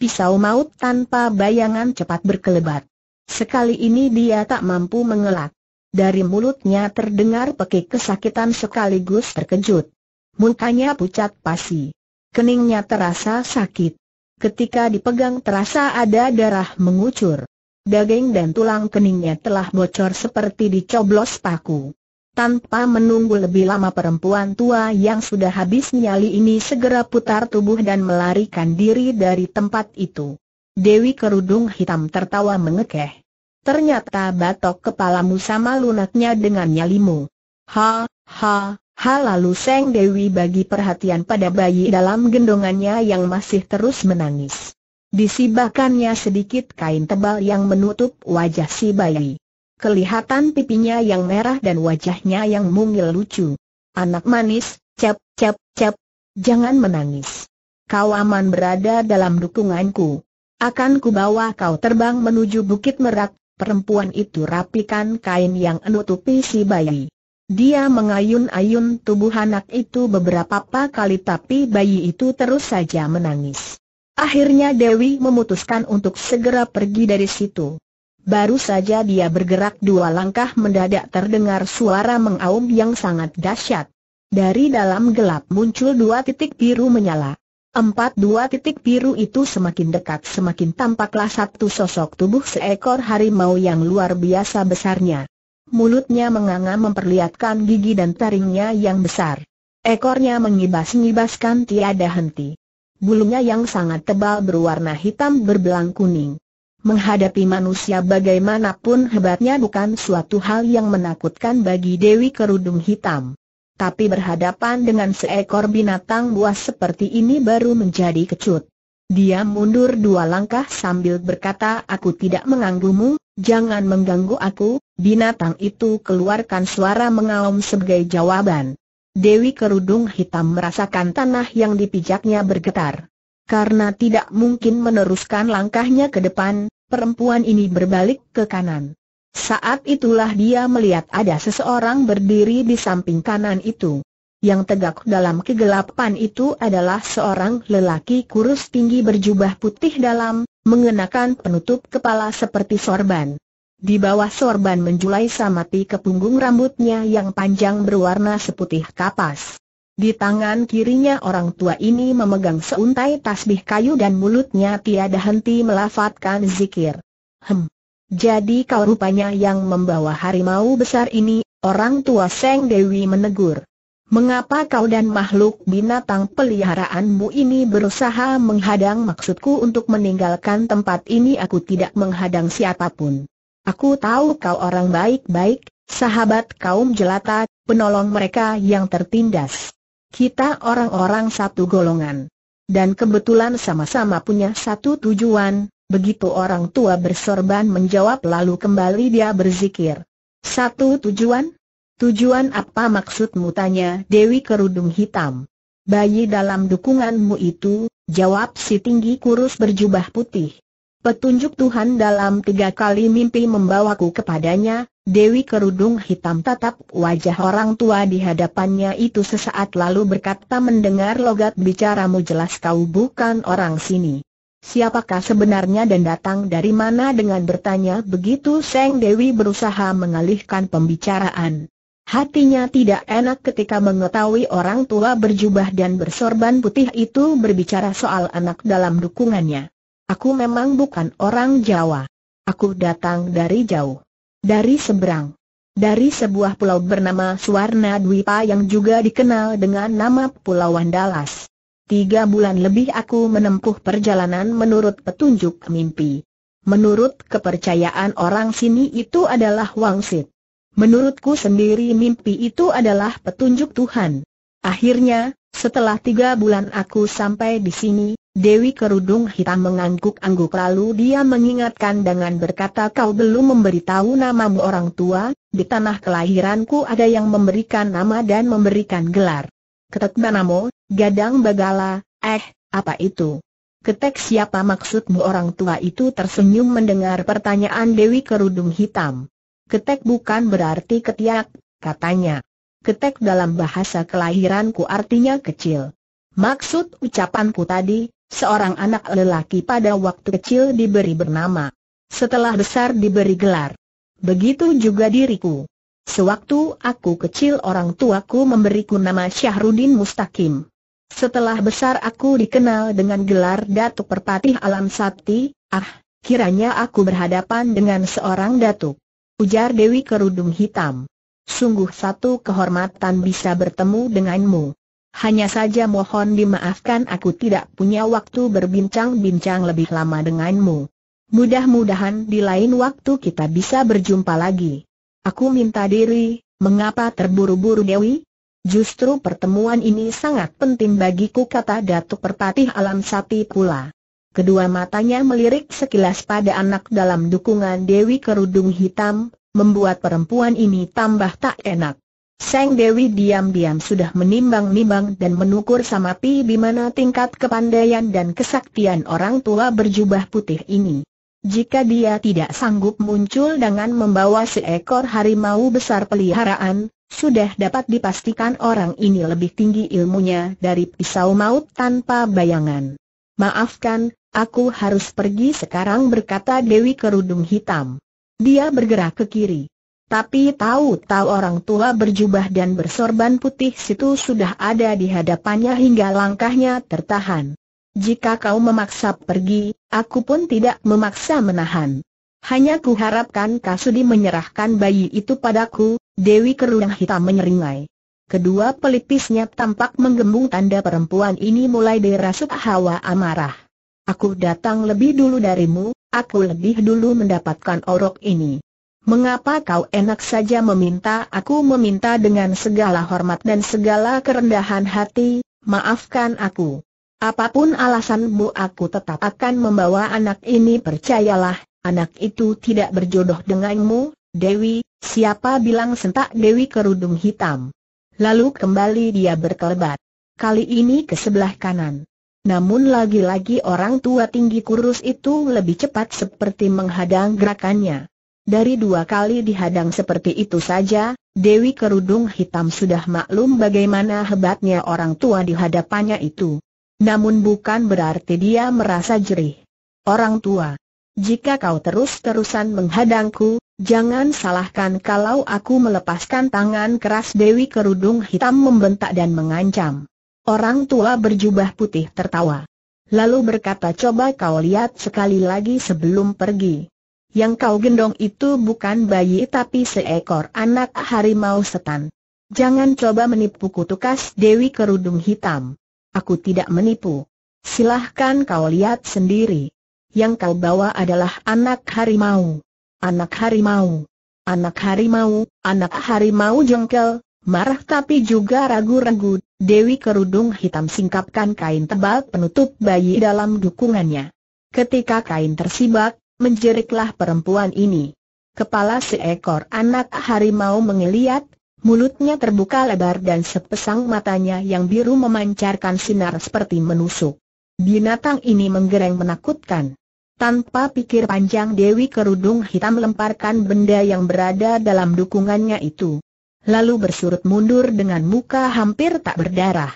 Pisau maut tanpa bayangan cepat berkelebat. Sekali ini dia tak mampu mengelak. Dari mulutnya terdengar pekik kesakitan sekaligus terkejut. Mukanya pucat pasi. Keningnya terasa sakit. Ketika dipegang terasa ada darah mengucur. Daging dan tulang keningnya telah bocor seperti dicoblos paku. Tanpa menunggu lebih lama perempuan tua yang sudah habis nyali ini segera putar tubuh dan melarikan diri dari tempat itu. Dewi kerudung hitam tertawa mengekeh. Ternyata batok kepalamu sama lunaknya dengan nyalimu. Ha, ha, ha lalu Seng Dewi bagi perhatian pada bayi dalam gendongannya yang masih terus menangis. Disibakannya sedikit kain tebal yang menutup wajah si bayi. Kelihatan pipinya yang merah dan wajahnya yang mungil lucu. Anak manis, cap, cap, cap. Jangan menangis. Kau aman berada dalam dukunganku. Akan kubawa kau terbang menuju Bukit Merak, perempuan itu rapikan kain yang menutupi si bayi. Dia mengayun-ayun tubuh anak itu beberapa kali tapi bayi itu terus saja menangis. Akhirnya Dewi memutuskan untuk segera pergi dari situ. Baru saja dia bergerak dua langkah mendadak terdengar suara mengaum yang sangat dahsyat. Dari dalam gelap muncul dua titik biru menyala. Empat dua titik biru itu semakin dekat semakin tampaklah satu sosok tubuh seekor harimau yang luar biasa besarnya. Mulutnya menganga memperlihatkan gigi dan taringnya yang besar. Ekornya mengibas-ngibaskan tiada henti. Bulunya yang sangat tebal berwarna hitam berbelang kuning. Menghadapi manusia bagaimanapun hebatnya bukan suatu hal yang menakutkan bagi Dewi Kerudung Hitam tapi berhadapan dengan seekor binatang buas seperti ini baru menjadi kecut. Dia mundur dua langkah sambil berkata aku tidak mengganggumu, jangan mengganggu aku, binatang itu keluarkan suara mengaum sebagai jawaban. Dewi kerudung hitam merasakan tanah yang dipijaknya bergetar. Karena tidak mungkin meneruskan langkahnya ke depan, perempuan ini berbalik ke kanan. Saat itulah dia melihat ada seseorang berdiri di samping kanan itu. Yang tegak dalam kegelapan itu adalah seorang lelaki kurus tinggi berjubah putih dalam, mengenakan penutup kepala seperti sorban. Di bawah sorban menjulai samati ke punggung rambutnya yang panjang berwarna seputih kapas. Di tangan kirinya orang tua ini memegang seuntai tasbih kayu dan mulutnya tiada henti melafatkan zikir. Hem, jadi kau rupanya yang membawa harimau besar ini, orang tua Seng Dewi menegur. Mengapa kau dan makhluk binatang peliharaanmu ini berusaha menghadang maksudku untuk meninggalkan tempat ini aku tidak menghadang siapapun. Aku tahu kau orang baik-baik, sahabat kaum jelata, penolong mereka yang tertindas. Kita orang-orang satu golongan. Dan kebetulan sama-sama punya satu tujuan, Begitu orang tua bersorban menjawab lalu kembali dia berzikir. Satu tujuan? Tujuan apa maksudmu tanya Dewi Kerudung Hitam. Bayi dalam dukunganmu itu, jawab si tinggi kurus berjubah putih. Petunjuk Tuhan dalam tiga kali mimpi membawaku kepadanya, Dewi Kerudung Hitam tatap wajah orang tua di hadapannya itu sesaat lalu berkata mendengar logat bicaramu jelas kau bukan orang sini. Siapakah sebenarnya dan datang dari mana dengan bertanya begitu Seng Dewi berusaha mengalihkan pembicaraan. Hatinya tidak enak ketika mengetahui orang tua berjubah dan bersorban putih itu berbicara soal anak dalam dukungannya. Aku memang bukan orang Jawa. Aku datang dari jauh. Dari seberang. Dari sebuah pulau bernama Suwarna Dwipa yang juga dikenal dengan nama Pulau Wandalas. Tiga bulan lebih aku menempuh perjalanan menurut petunjuk mimpi. Menurut kepercayaan orang sini itu adalah wangsit. Menurutku sendiri mimpi itu adalah petunjuk Tuhan. Akhirnya, setelah tiga bulan aku sampai di sini, Dewi Kerudung Hitam mengangguk-angguk lalu dia mengingatkan dengan berkata kau belum memberitahu namamu orang tua, di tanah kelahiranku ada yang memberikan nama dan memberikan gelar. Ketet Banamo, Gadang Bagala, eh, apa itu? Ketek siapa maksudmu orang tua itu tersenyum mendengar pertanyaan Dewi Kerudung Hitam. Ketek bukan berarti ketiak, katanya. Ketek dalam bahasa kelahiranku artinya kecil. Maksud ucapanku tadi, seorang anak lelaki pada waktu kecil diberi bernama. Setelah besar diberi gelar. Begitu juga diriku. Sewaktu aku kecil orang tuaku memberiku nama Syahrudin Mustaqim. Setelah besar aku dikenal dengan gelar Datuk Perpatih Alam Sakti, ah, kiranya aku berhadapan dengan seorang Datuk. Ujar Dewi Kerudung Hitam. Sungguh satu kehormatan bisa bertemu denganmu. Hanya saja mohon dimaafkan aku tidak punya waktu berbincang-bincang lebih lama denganmu. Mudah-mudahan di lain waktu kita bisa berjumpa lagi. Aku minta diri, mengapa terburu-buru Dewi? Justru pertemuan ini sangat penting bagiku kata Datuk Perpatih Alam Sapi pula. Kedua matanya melirik sekilas pada anak dalam dukungan Dewi Kerudung Hitam, membuat perempuan ini tambah tak enak. Seng Dewi diam-diam sudah menimbang-nimbang dan menukur pi di mana tingkat kepandaian dan kesaktian orang tua berjubah putih ini. Jika dia tidak sanggup muncul dengan membawa seekor harimau besar peliharaan, sudah dapat dipastikan orang ini lebih tinggi ilmunya dari pisau maut tanpa bayangan. Maafkan, aku harus pergi sekarang berkata Dewi Kerudung Hitam. Dia bergerak ke kiri. Tapi tahu-tahu orang tua berjubah dan bersorban putih situ sudah ada di hadapannya hingga langkahnya tertahan. Jika kau memaksa pergi, aku pun tidak memaksa menahan. Hanya kuharapkan Kasudi menyerahkan bayi itu padaku, Dewi kerudung Hitam menyeringai. Kedua pelipisnya tampak menggembung tanda perempuan ini mulai dirasuk hawa amarah. Aku datang lebih dulu darimu, aku lebih dulu mendapatkan orok ini. Mengapa kau enak saja meminta? Aku meminta dengan segala hormat dan segala kerendahan hati, maafkan aku. Apapun alasanmu aku tetap akan membawa anak ini percayalah, anak itu tidak berjodoh denganmu, Dewi, siapa bilang sentak Dewi kerudung hitam? Lalu kembali dia berkelebat. Kali ini ke sebelah kanan. Namun lagi-lagi orang tua tinggi kurus itu lebih cepat seperti menghadang gerakannya. Dari dua kali dihadang seperti itu saja, Dewi kerudung hitam sudah maklum bagaimana hebatnya orang tua di hadapannya itu. Namun bukan berarti dia merasa jerih. Orang tua, jika kau terus-terusan menghadangku, Jangan salahkan kalau aku melepaskan tangan keras Dewi Kerudung Hitam membentak dan mengancam. Orang tua berjubah putih tertawa. Lalu berkata coba kau lihat sekali lagi sebelum pergi. Yang kau gendong itu bukan bayi tapi seekor anak harimau setan. Jangan coba menipuku tukas Dewi Kerudung Hitam. Aku tidak menipu. Silahkan kau lihat sendiri. Yang kau bawa adalah anak harimau. Anak harimau. Anak harimau, anak harimau jengkel, marah tapi juga ragu-ragu, Dewi kerudung hitam singkapkan kain tebal penutup bayi dalam dukungannya. Ketika kain tersibak, menjeriklah perempuan ini. Kepala seekor anak harimau mengeliat, mulutnya terbuka lebar dan sepesang matanya yang biru memancarkan sinar seperti menusuk. Binatang ini menggereng menakutkan. Tanpa pikir panjang Dewi Kerudung Hitam lemparkan benda yang berada dalam dukungannya itu. Lalu bersurut mundur dengan muka hampir tak berdarah.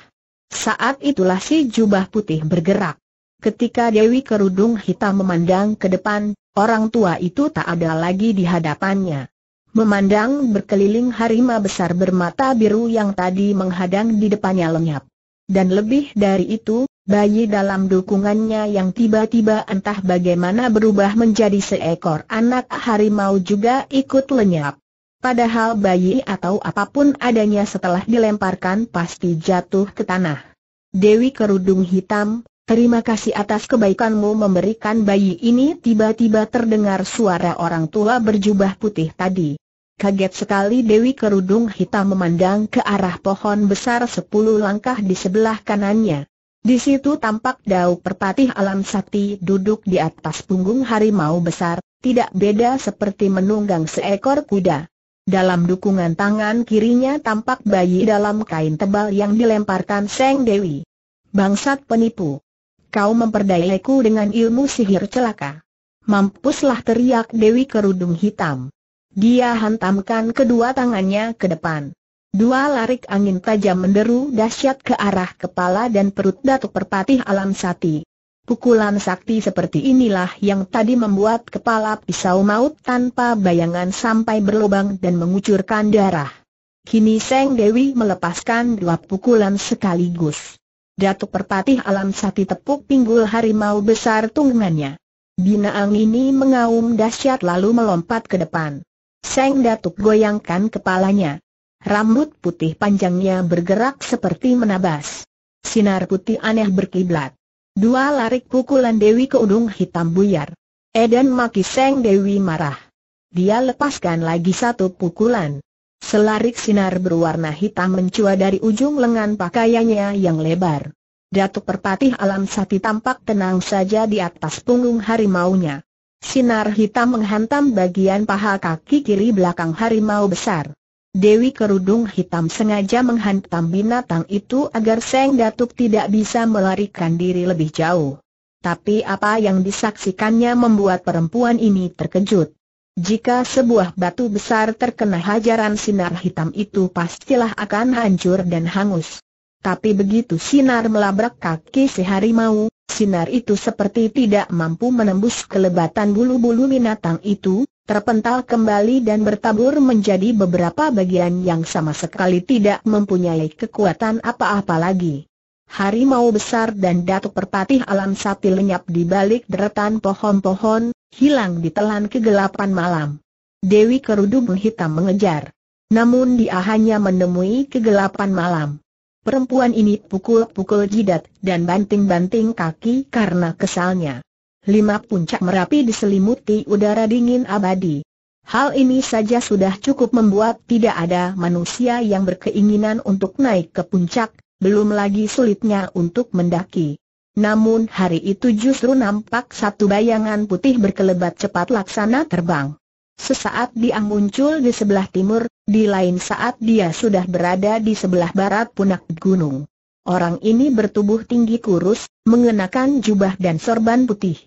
Saat itulah si jubah putih bergerak. Ketika Dewi Kerudung Hitam memandang ke depan, orang tua itu tak ada lagi di hadapannya. Memandang berkeliling harimau besar bermata biru yang tadi menghadang di depannya lenyap. Dan lebih dari itu, Bayi dalam dukungannya yang tiba-tiba entah bagaimana berubah menjadi seekor anak harimau juga ikut lenyap. Padahal bayi atau apapun adanya setelah dilemparkan pasti jatuh ke tanah. Dewi Kerudung Hitam, terima kasih atas kebaikanmu memberikan bayi ini tiba-tiba terdengar suara orang tua berjubah putih tadi. Kaget sekali Dewi Kerudung Hitam memandang ke arah pohon besar sepuluh langkah di sebelah kanannya. Di situ tampak Dao Perpatih Alam Sakti duduk di atas punggung harimau besar, tidak beda seperti menunggang seekor kuda. Dalam dukungan tangan kirinya tampak bayi dalam kain tebal yang dilemparkan Seng Dewi. Bangsat penipu! Kau memperdayaiku dengan ilmu sihir celaka. Mampuslah teriak Dewi kerudung hitam. Dia hantamkan kedua tangannya ke depan. Dua larik angin tajam menderu dahsyat ke arah kepala dan perut Datuk Perpatih Alam Sati. Pukulan sakti seperti inilah yang tadi membuat kepala pisau maut tanpa bayangan sampai berlubang dan mengucurkan darah. Kini Seng Dewi melepaskan dua pukulan sekaligus. Datuk Perpatih Alam Sati tepuk pinggul harimau besar tunggannya. Binaang ini mengaum dahsyat lalu melompat ke depan. Seng Datuk goyangkan kepalanya. Rambut putih panjangnya bergerak seperti menabas. Sinar putih aneh berkiblat. Dua larik pukulan Dewi ke udung hitam buyar. Eden maki Seng Dewi marah. Dia lepaskan lagi satu pukulan. Selarik sinar berwarna hitam mencua dari ujung lengan pakaiannya yang lebar. Datuk Perpatih Alam Sati tampak tenang saja di atas punggung harimaunya. Sinar hitam menghantam bagian paha kaki kiri belakang harimau besar. Dewi Kerudung Hitam sengaja menghantam binatang itu agar Seng Datuk tidak bisa melarikan diri lebih jauh. Tapi apa yang disaksikannya membuat perempuan ini terkejut. Jika sebuah batu besar terkena hajaran sinar hitam itu pastilah akan hancur dan hangus. Tapi begitu sinar melabrak kaki si harimau, sinar itu seperti tidak mampu menembus kelebatan bulu-bulu binatang itu, terpental kembali dan bertabur menjadi beberapa bagian yang sama sekali tidak mempunyai kekuatan apa-apa lagi. mau besar dan datuk perpatih alam sapi lenyap di balik deretan pohon-pohon, hilang ditelan kegelapan malam. Dewi kerudung hitam mengejar. Namun dia hanya menemui kegelapan malam. Perempuan ini pukul-pukul jidat dan banting-banting kaki karena kesalnya lima puncak Merapi diselimuti udara dingin abadi. Hal ini saja sudah cukup membuat tidak ada manusia yang berkeinginan untuk naik ke puncak, belum lagi sulitnya untuk mendaki. Namun hari itu justru nampak satu bayangan putih berkelebat cepat laksana terbang. Sesaat dia muncul di sebelah timur, di lain saat dia sudah berada di sebelah barat punak gunung. Orang ini bertubuh tinggi kurus, mengenakan jubah dan sorban putih.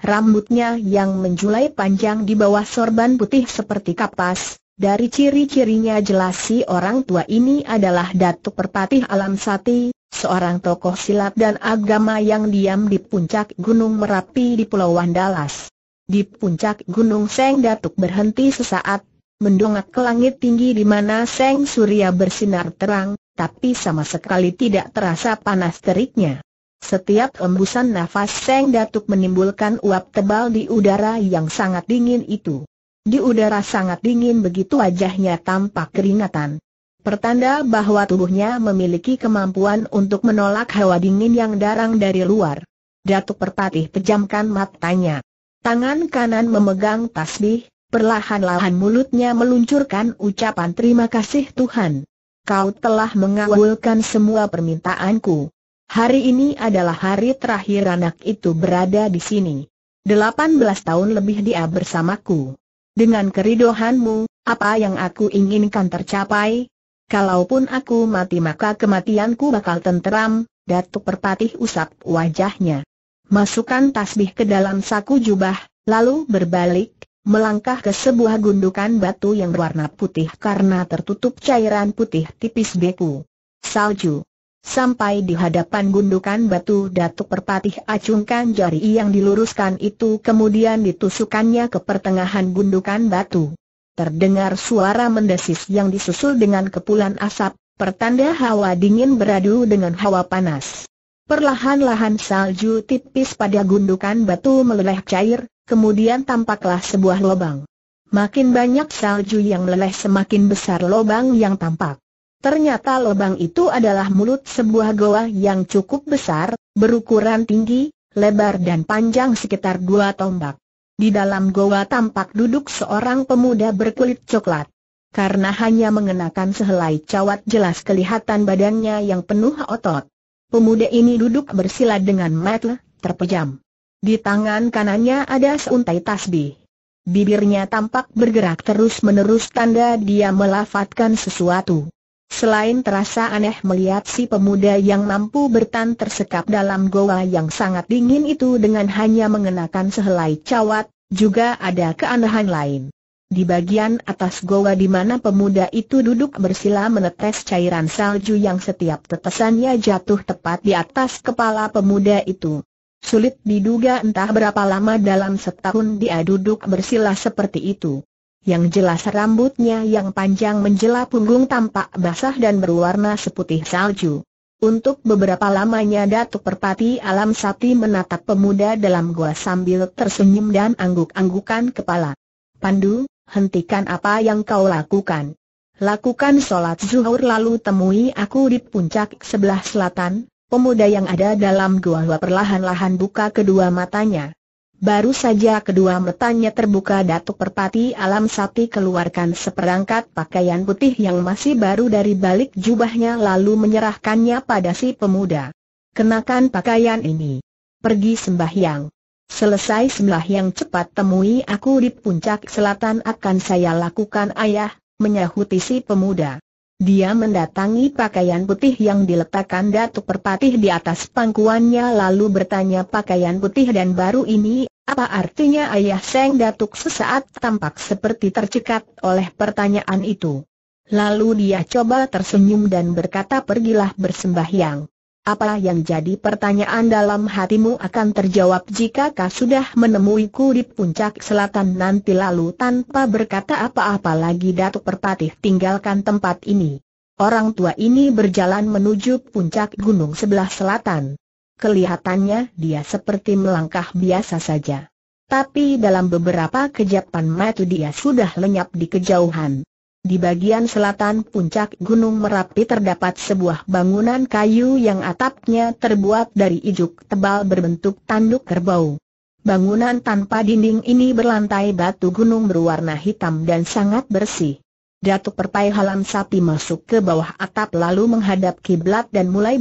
Rambutnya yang menjulai panjang di bawah sorban putih seperti kapas, dari ciri-cirinya jelas si orang tua ini adalah Datuk Perpatih Alam Sati, seorang tokoh silat dan agama yang diam di puncak Gunung Merapi di Pulau Wandalas. Di puncak Gunung Seng Datuk berhenti sesaat, mendongak ke langit tinggi di mana Seng Surya bersinar terang, tapi sama sekali tidak terasa panas teriknya. Setiap embusan nafas Seng Datuk menimbulkan uap tebal di udara yang sangat dingin itu. Di udara sangat dingin begitu wajahnya tampak keringatan. Pertanda bahwa tubuhnya memiliki kemampuan untuk menolak hawa dingin yang darang dari luar. Datuk Perpatih pejamkan matanya. Tangan kanan memegang tasbih, perlahan-lahan mulutnya meluncurkan ucapan terima kasih Tuhan. Kau telah mengabulkan semua permintaanku. Hari ini adalah hari terakhir anak itu berada di sini. 18 tahun lebih dia bersamaku. Dengan keridohanmu, apa yang aku inginkan tercapai? Kalaupun aku mati maka kematianku bakal tenteram, Datuk Perpatih usap wajahnya. Masukkan tasbih ke dalam saku jubah, lalu berbalik, melangkah ke sebuah gundukan batu yang berwarna putih karena tertutup cairan putih tipis beku. Salju. Sampai di hadapan gundukan batu Datuk Perpatih acungkan jari yang diluruskan itu kemudian ditusukannya ke pertengahan gundukan batu. Terdengar suara mendesis yang disusul dengan kepulan asap, pertanda hawa dingin beradu dengan hawa panas. Perlahan-lahan salju tipis pada gundukan batu meleleh cair, kemudian tampaklah sebuah lubang. Makin banyak salju yang meleleh semakin besar lubang yang tampak. Ternyata lubang itu adalah mulut sebuah goa yang cukup besar, berukuran tinggi, lebar dan panjang sekitar dua tombak. Di dalam goa tampak duduk seorang pemuda berkulit coklat. Karena hanya mengenakan sehelai cawat jelas kelihatan badannya yang penuh otot. Pemuda ini duduk bersila dengan metle, terpejam. Di tangan kanannya ada seuntai tasbih. Bibirnya tampak bergerak terus-menerus tanda dia melafatkan sesuatu. Selain terasa aneh melihat si pemuda yang mampu bertahan tersekap dalam goa yang sangat dingin itu dengan hanya mengenakan sehelai cawat, juga ada keanehan lain. Di bagian atas goa di mana pemuda itu duduk bersila menetes cairan salju yang setiap tetesannya jatuh tepat di atas kepala pemuda itu. Sulit diduga entah berapa lama dalam setahun dia duduk bersila seperti itu yang jelas rambutnya yang panjang menjela punggung tampak basah dan berwarna seputih salju. Untuk beberapa lamanya Datuk Perpati Alam Sati menatap pemuda dalam gua sambil tersenyum dan angguk-anggukan kepala. Pandu, hentikan apa yang kau lakukan. Lakukan sholat zuhur lalu temui aku di puncak sebelah selatan. Pemuda yang ada dalam gua gua perlahan-lahan buka kedua matanya. Baru saja kedua metanya terbuka Datuk Perpati Alam Sati keluarkan seperangkat pakaian putih yang masih baru dari balik jubahnya lalu menyerahkannya pada si pemuda. Kenakan pakaian ini. Pergi sembahyang. Selesai sembahyang cepat temui aku di puncak selatan akan saya lakukan ayah, menyahuti si pemuda. Dia mendatangi pakaian putih yang diletakkan Datuk Perpatih di atas pangkuannya lalu bertanya pakaian putih dan baru ini, apa artinya ayah Seng Datuk sesaat tampak seperti tercekat oleh pertanyaan itu. Lalu dia coba tersenyum dan berkata pergilah bersembahyang. Apa yang jadi pertanyaan dalam hatimu akan terjawab jika kau sudah menemuiku di puncak selatan nanti lalu tanpa berkata apa-apa lagi Datuk Perpatih tinggalkan tempat ini. Orang tua ini berjalan menuju puncak gunung sebelah selatan. Kelihatannya dia seperti melangkah biasa saja. Tapi dalam beberapa kejapan mata dia sudah lenyap di kejauhan. Di bagian selatan puncak Gunung Merapi terdapat sebuah bangunan kayu yang atapnya terbuat dari ijuk tebal berbentuk tanduk kerbau. Bangunan tanpa dinding ini berlantai batu gunung berwarna hitam dan sangat bersih. Datuk Perpai Halam Sapi masuk ke bawah atap lalu menghadap kiblat dan mulai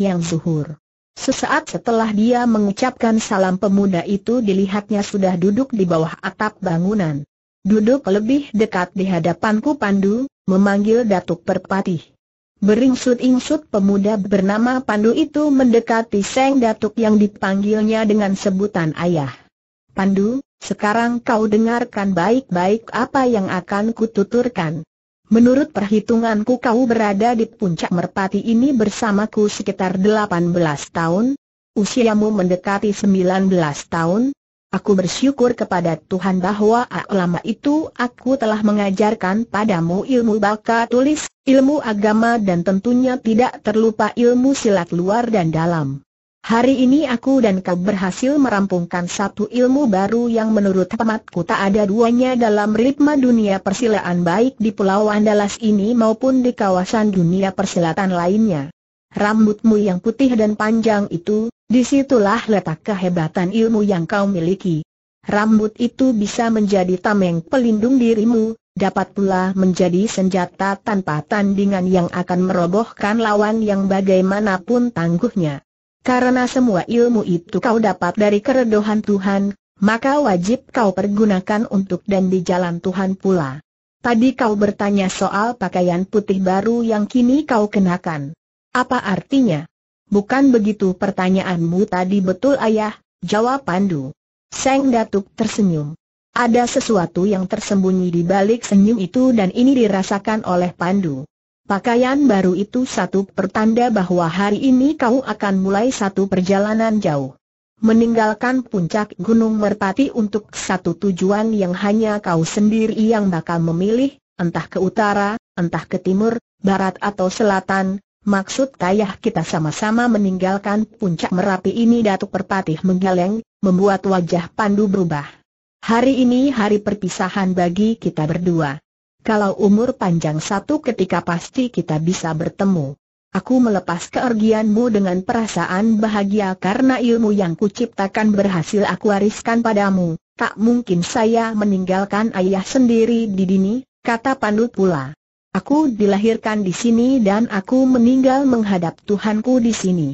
yang zuhur. Sesaat setelah dia mengucapkan salam pemuda itu dilihatnya sudah duduk di bawah atap bangunan. Duduk lebih dekat di hadapanku Pandu, memanggil Datuk Perpatih. Beringsut-ingsut pemuda bernama Pandu itu mendekati Seng Datuk yang dipanggilnya dengan sebutan ayah. Pandu, sekarang kau dengarkan baik-baik apa yang akan kututurkan. Menurut perhitunganku kau berada di puncak merpati ini bersamaku sekitar 18 tahun, usiamu mendekati 19 tahun, Aku bersyukur kepada Tuhan bahwa lama itu aku telah mengajarkan padamu ilmu baka tulis, ilmu agama dan tentunya tidak terlupa ilmu silat luar dan dalam. Hari ini aku dan kau berhasil merampungkan satu ilmu baru yang menurut hematku tak ada duanya dalam ritme dunia persilaan baik di Pulau Andalas ini maupun di kawasan dunia persilatan lainnya rambutmu yang putih dan panjang itu, disitulah letak kehebatan ilmu yang kau miliki. Rambut itu bisa menjadi tameng pelindung dirimu, dapat pula menjadi senjata tanpa tandingan yang akan merobohkan lawan yang bagaimanapun tangguhnya. Karena semua ilmu itu kau dapat dari keredohan Tuhan, maka wajib kau pergunakan untuk dan di jalan Tuhan pula. Tadi kau bertanya soal pakaian putih baru yang kini kau kenakan. Apa artinya? Bukan begitu pertanyaanmu tadi betul ayah, jawab Pandu. Seng Datuk tersenyum. Ada sesuatu yang tersembunyi di balik senyum itu dan ini dirasakan oleh Pandu. Pakaian baru itu satu pertanda bahwa hari ini kau akan mulai satu perjalanan jauh. Meninggalkan puncak Gunung Merpati untuk satu tujuan yang hanya kau sendiri yang bakal memilih, entah ke utara, entah ke timur, barat atau selatan, Maksud kayah kita sama-sama meninggalkan puncak Merapi ini Datuk Perpatih menggeleng, membuat wajah Pandu berubah. Hari ini hari perpisahan bagi kita berdua. Kalau umur panjang satu ketika pasti kita bisa bertemu. Aku melepas keergianmu dengan perasaan bahagia karena ilmu yang kuciptakan berhasil aku wariskan padamu. Tak mungkin saya meninggalkan ayah sendiri di dini, kata Pandu pula. Aku dilahirkan di sini dan aku meninggal menghadap Tuhanku di sini.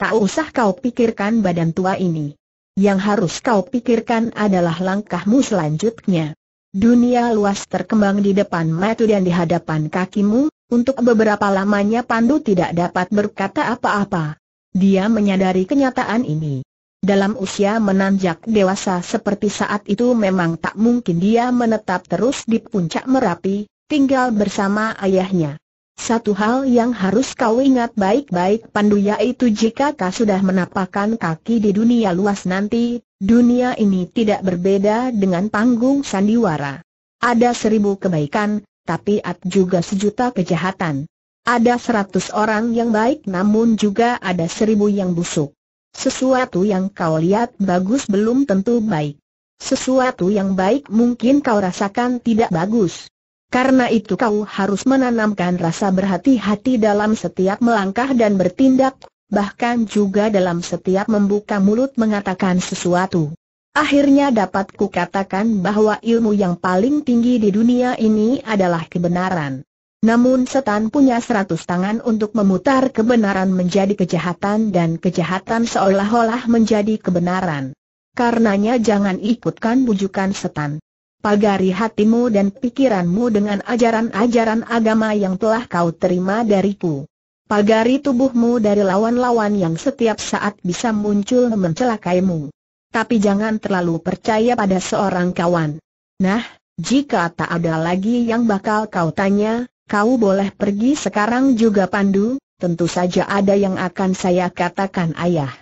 Tak usah kau pikirkan badan tua ini. Yang harus kau pikirkan adalah langkahmu selanjutnya. Dunia luas terkembang di depan mata dan di hadapan kakimu, untuk beberapa lamanya Pandu tidak dapat berkata apa-apa. Dia menyadari kenyataan ini. Dalam usia menanjak dewasa seperti saat itu memang tak mungkin dia menetap terus di puncak Merapi, tinggal bersama ayahnya. Satu hal yang harus kau ingat baik-baik Pandu yaitu jika kau sudah menapakkan kaki di dunia luas nanti, dunia ini tidak berbeda dengan panggung sandiwara. Ada seribu kebaikan, tapi ada juga sejuta kejahatan. Ada seratus orang yang baik namun juga ada seribu yang busuk. Sesuatu yang kau lihat bagus belum tentu baik. Sesuatu yang baik mungkin kau rasakan tidak bagus. Karena itu kau harus menanamkan rasa berhati-hati dalam setiap melangkah dan bertindak, bahkan juga dalam setiap membuka mulut mengatakan sesuatu. Akhirnya dapat kukatakan bahwa ilmu yang paling tinggi di dunia ini adalah kebenaran. Namun setan punya seratus tangan untuk memutar kebenaran menjadi kejahatan dan kejahatan seolah-olah menjadi kebenaran. Karenanya jangan ikutkan bujukan setan pagari hatimu dan pikiranmu dengan ajaran-ajaran agama yang telah kau terima dariku. Pagari tubuhmu dari lawan-lawan yang setiap saat bisa muncul mencelakaimu. Tapi jangan terlalu percaya pada seorang kawan. Nah, jika tak ada lagi yang bakal kau tanya, kau boleh pergi sekarang juga Pandu, tentu saja ada yang akan saya katakan ayah.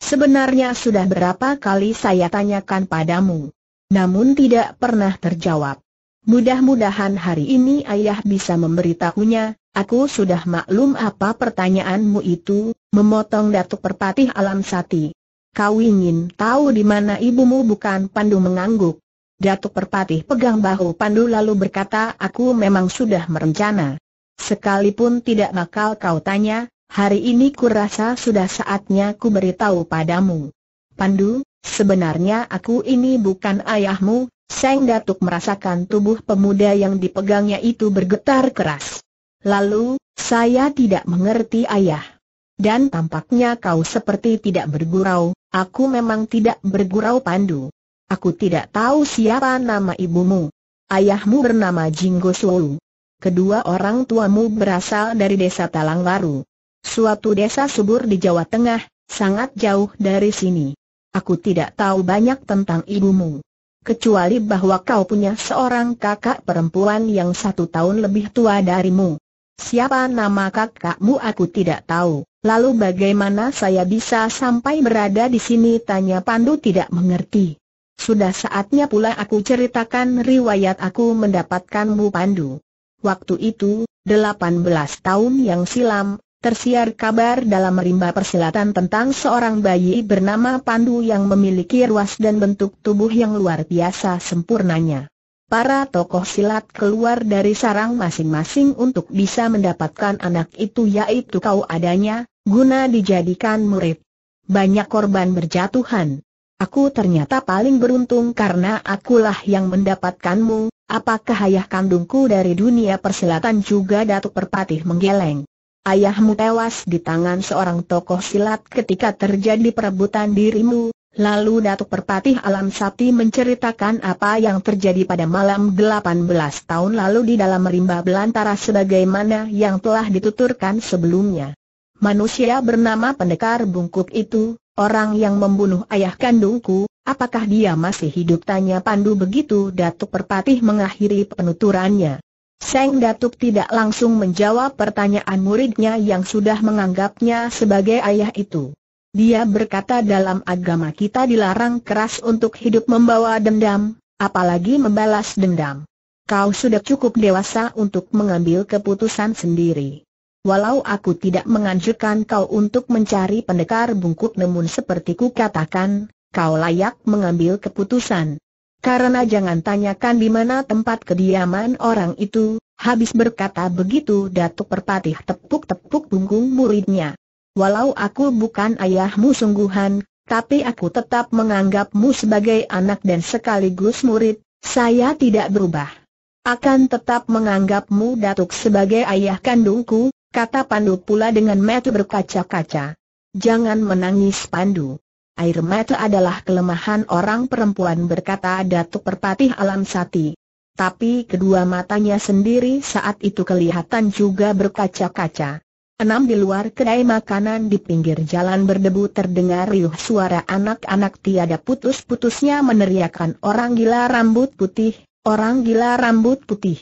Sebenarnya sudah berapa kali saya tanyakan padamu namun tidak pernah terjawab. Mudah-mudahan hari ini ayah bisa memberitahunya, aku sudah maklum apa pertanyaanmu itu, memotong Datuk Perpatih Alam Sati. Kau ingin tahu di mana ibumu bukan Pandu mengangguk. Datuk Perpatih pegang bahu Pandu lalu berkata aku memang sudah merencana. Sekalipun tidak bakal kau tanya, hari ini kurasa sudah saatnya ku beritahu padamu. Pandu, Sebenarnya aku ini bukan ayahmu, Seng Datuk merasakan tubuh pemuda yang dipegangnya itu bergetar keras. Lalu, saya tidak mengerti ayah. Dan tampaknya kau seperti tidak bergurau, aku memang tidak bergurau pandu. Aku tidak tahu siapa nama ibumu. Ayahmu bernama Jinggo Suwu. Kedua orang tuamu berasal dari desa Talangwaru. Suatu desa subur di Jawa Tengah, sangat jauh dari sini. Aku tidak tahu banyak tentang ibumu. Kecuali bahwa kau punya seorang kakak perempuan yang satu tahun lebih tua darimu. Siapa nama kakakmu aku tidak tahu. Lalu bagaimana saya bisa sampai berada di sini tanya Pandu tidak mengerti. Sudah saatnya pula aku ceritakan riwayat aku mendapatkanmu Pandu. Waktu itu, 18 tahun yang silam, tersiar kabar dalam rimba persilatan tentang seorang bayi bernama Pandu yang memiliki ruas dan bentuk tubuh yang luar biasa sempurnanya. Para tokoh silat keluar dari sarang masing-masing untuk bisa mendapatkan anak itu yaitu kau adanya, guna dijadikan murid. Banyak korban berjatuhan. Aku ternyata paling beruntung karena akulah yang mendapatkanmu, apakah ayah kandungku dari dunia persilatan juga Datuk Perpatih menggeleng. Ayahmu tewas di tangan seorang tokoh silat ketika terjadi perebutan dirimu, lalu Datuk Perpatih Alam Sakti menceritakan apa yang terjadi pada malam 18 tahun lalu di dalam rimba belantara sebagaimana yang telah dituturkan sebelumnya. Manusia bernama pendekar bungkuk itu, orang yang membunuh ayah kandungku, apakah dia masih hidup tanya Pandu begitu Datuk Perpatih mengakhiri penuturannya. Seng Datuk tidak langsung menjawab pertanyaan muridnya yang sudah menganggapnya sebagai ayah itu. Dia berkata dalam agama kita dilarang keras untuk hidup membawa dendam, apalagi membalas dendam. Kau sudah cukup dewasa untuk mengambil keputusan sendiri. Walau aku tidak menganjurkan kau untuk mencari pendekar bungkuk namun seperti ku katakan, kau layak mengambil keputusan. Karena jangan tanyakan di mana tempat kediaman orang itu, habis berkata begitu Datuk Perpatih tepuk-tepuk punggung muridnya. Walau aku bukan ayahmu sungguhan, tapi aku tetap menganggapmu sebagai anak dan sekaligus murid, saya tidak berubah. Akan tetap menganggapmu Datuk sebagai ayah kandungku, kata Pandu pula dengan metu berkaca-kaca. Jangan menangis Pandu air mata adalah kelemahan orang perempuan berkata Datuk Perpatih Alam Sati. Tapi kedua matanya sendiri saat itu kelihatan juga berkaca-kaca. Enam di luar kedai makanan di pinggir jalan berdebu terdengar riuh suara anak-anak tiada putus-putusnya meneriakan orang gila rambut putih, orang gila rambut putih.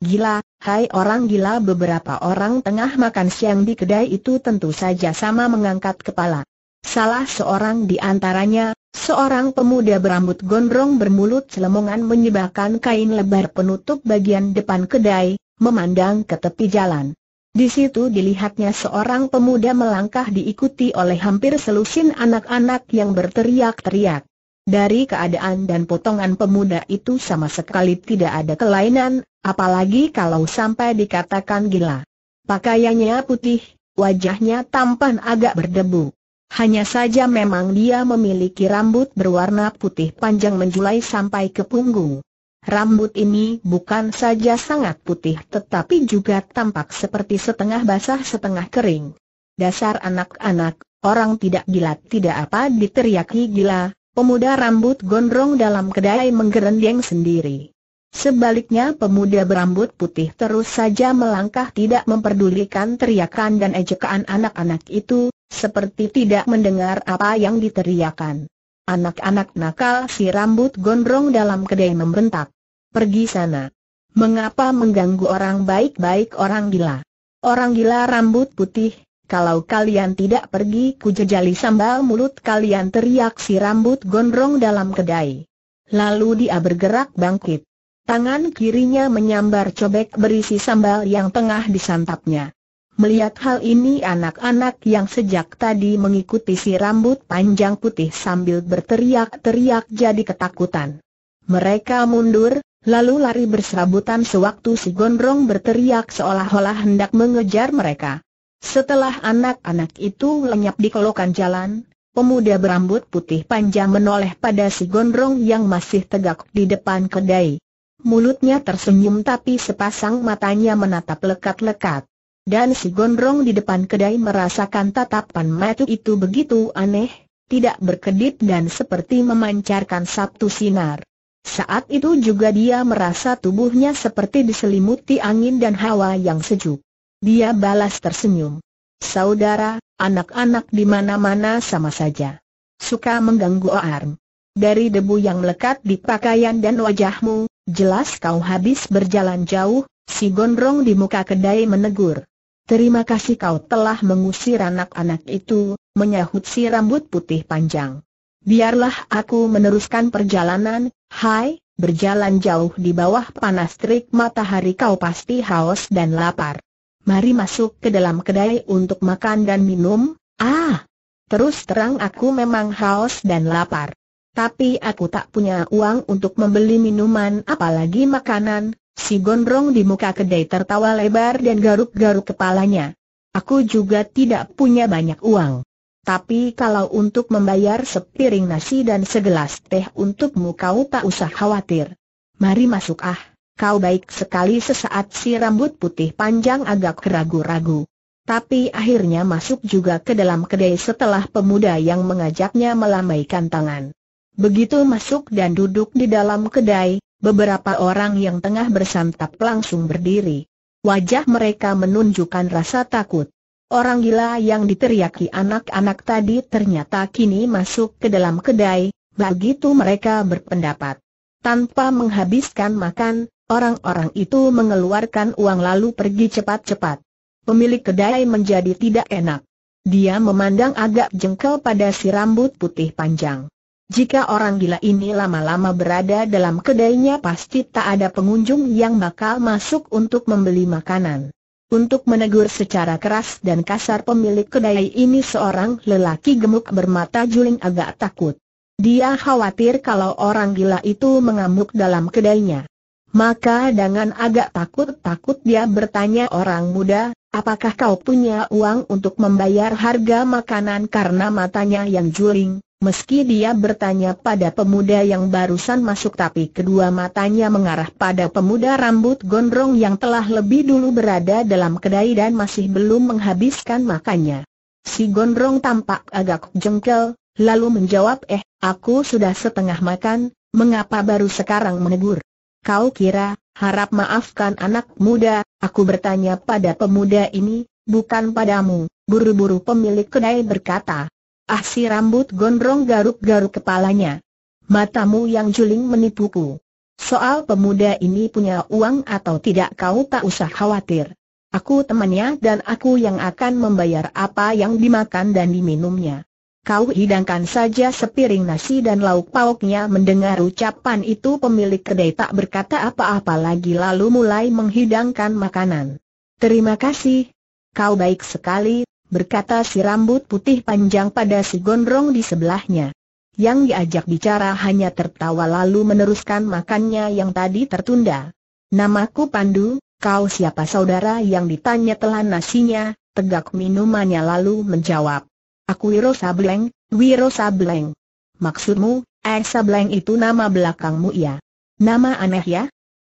Gila, hai orang gila beberapa orang tengah makan siang di kedai itu tentu saja sama mengangkat kepala. Salah seorang di antaranya, seorang pemuda berambut gondrong bermulut selemongan menyebarkan kain lebar penutup bagian depan kedai, memandang ke tepi jalan. Di situ dilihatnya seorang pemuda melangkah diikuti oleh hampir selusin anak-anak yang berteriak-teriak. Dari keadaan dan potongan pemuda itu sama sekali tidak ada kelainan, apalagi kalau sampai dikatakan gila. Pakaiannya putih, wajahnya tampan agak berdebu. Hanya saja memang dia memiliki rambut berwarna putih panjang menjulai sampai ke punggung. Rambut ini bukan saja sangat putih tetapi juga tampak seperti setengah basah setengah kering. Dasar anak-anak, orang tidak gila tidak apa diteriaki gila, pemuda rambut gondrong dalam kedai menggerendeng sendiri. Sebaliknya pemuda berambut putih terus saja melangkah tidak memperdulikan teriakan dan ejekan anak-anak itu, seperti tidak mendengar apa yang diteriakan. Anak-anak nakal si rambut gondrong dalam kedai membentak. Pergi sana. Mengapa mengganggu orang baik-baik orang gila? Orang gila rambut putih, kalau kalian tidak pergi kujejali sambal mulut kalian teriak si rambut gondrong dalam kedai. Lalu dia bergerak bangkit. Tangan kirinya menyambar cobek berisi sambal yang tengah disantapnya. Melihat hal ini anak-anak yang sejak tadi mengikuti si rambut panjang putih sambil berteriak-teriak jadi ketakutan. Mereka mundur, lalu lari berserabutan sewaktu si gondrong berteriak seolah-olah hendak mengejar mereka. Setelah anak-anak itu lenyap di kelokan jalan, pemuda berambut putih panjang menoleh pada si gondrong yang masih tegak di depan kedai. Mulutnya tersenyum tapi sepasang matanya menatap lekat-lekat. Dan si gondrong di depan kedai merasakan tatapan matu itu begitu aneh, tidak berkedip dan seperti memancarkan sabtu sinar. Saat itu juga dia merasa tubuhnya seperti diselimuti angin dan hawa yang sejuk. Dia balas tersenyum. Saudara, anak-anak di mana-mana sama saja. Suka mengganggu arm. Dari debu yang melekat di pakaian dan wajahmu, jelas kau habis berjalan jauh, si gondrong di muka kedai menegur. Terima kasih kau telah mengusir anak-anak itu, menyahut si rambut putih panjang. Biarlah aku meneruskan perjalanan, hai, berjalan jauh di bawah panas terik matahari kau pasti haus dan lapar. Mari masuk ke dalam kedai untuk makan dan minum, ah! Terus terang aku memang haus dan lapar. Tapi aku tak punya uang untuk membeli minuman apalagi makanan, Si Gondrong di muka kedai tertawa lebar dan garuk-garuk kepalanya. Aku juga tidak punya banyak uang. Tapi kalau untuk membayar sepiring nasi dan segelas teh untukmu kau tak usah khawatir. Mari masuk ah, kau baik sekali sesaat si rambut putih panjang agak ragu-ragu. Tapi akhirnya masuk juga ke dalam kedai setelah pemuda yang mengajaknya melambaikan tangan. Begitu masuk dan duduk di dalam kedai, Beberapa orang yang tengah bersantap langsung berdiri. Wajah mereka menunjukkan rasa takut. Orang gila yang diteriaki anak-anak tadi ternyata kini masuk ke dalam kedai, begitu mereka berpendapat. Tanpa menghabiskan makan, orang-orang itu mengeluarkan uang lalu pergi cepat-cepat. Pemilik kedai menjadi tidak enak. Dia memandang agak jengkel pada si rambut putih panjang. Jika orang gila ini lama-lama berada dalam kedainya pasti tak ada pengunjung yang bakal masuk untuk membeli makanan. Untuk menegur secara keras dan kasar pemilik kedai ini seorang lelaki gemuk bermata juling agak takut. Dia khawatir kalau orang gila itu mengamuk dalam kedainya. Maka dengan agak takut-takut dia bertanya orang muda, apakah kau punya uang untuk membayar harga makanan karena matanya yang juling? Meski dia bertanya pada pemuda yang barusan masuk tapi kedua matanya mengarah pada pemuda rambut gondrong yang telah lebih dulu berada dalam kedai dan masih belum menghabiskan makannya. Si gondrong tampak agak jengkel, lalu menjawab eh, aku sudah setengah makan, mengapa baru sekarang menegur? Kau kira, harap maafkan anak muda, aku bertanya pada pemuda ini, bukan padamu, buru-buru pemilik kedai berkata. Ah si rambut gondrong garuk-garuk kepalanya. Matamu yang juling menipuku. Soal pemuda ini punya uang atau tidak kau tak usah khawatir. Aku temannya dan aku yang akan membayar apa yang dimakan dan diminumnya kau hidangkan saja sepiring nasi dan lauk pauknya mendengar ucapan itu pemilik kedai tak berkata apa-apa lagi lalu mulai menghidangkan makanan. Terima kasih. Kau baik sekali, berkata si rambut putih panjang pada si gondrong di sebelahnya. Yang diajak bicara hanya tertawa lalu meneruskan makannya yang tadi tertunda. Namaku Pandu, kau siapa saudara yang ditanya telan nasinya, tegak minumannya lalu menjawab. Aku Wiro Sableng, Wiro Sableng. Maksudmu, Eh Sableng itu nama belakangmu ya? Nama aneh ya?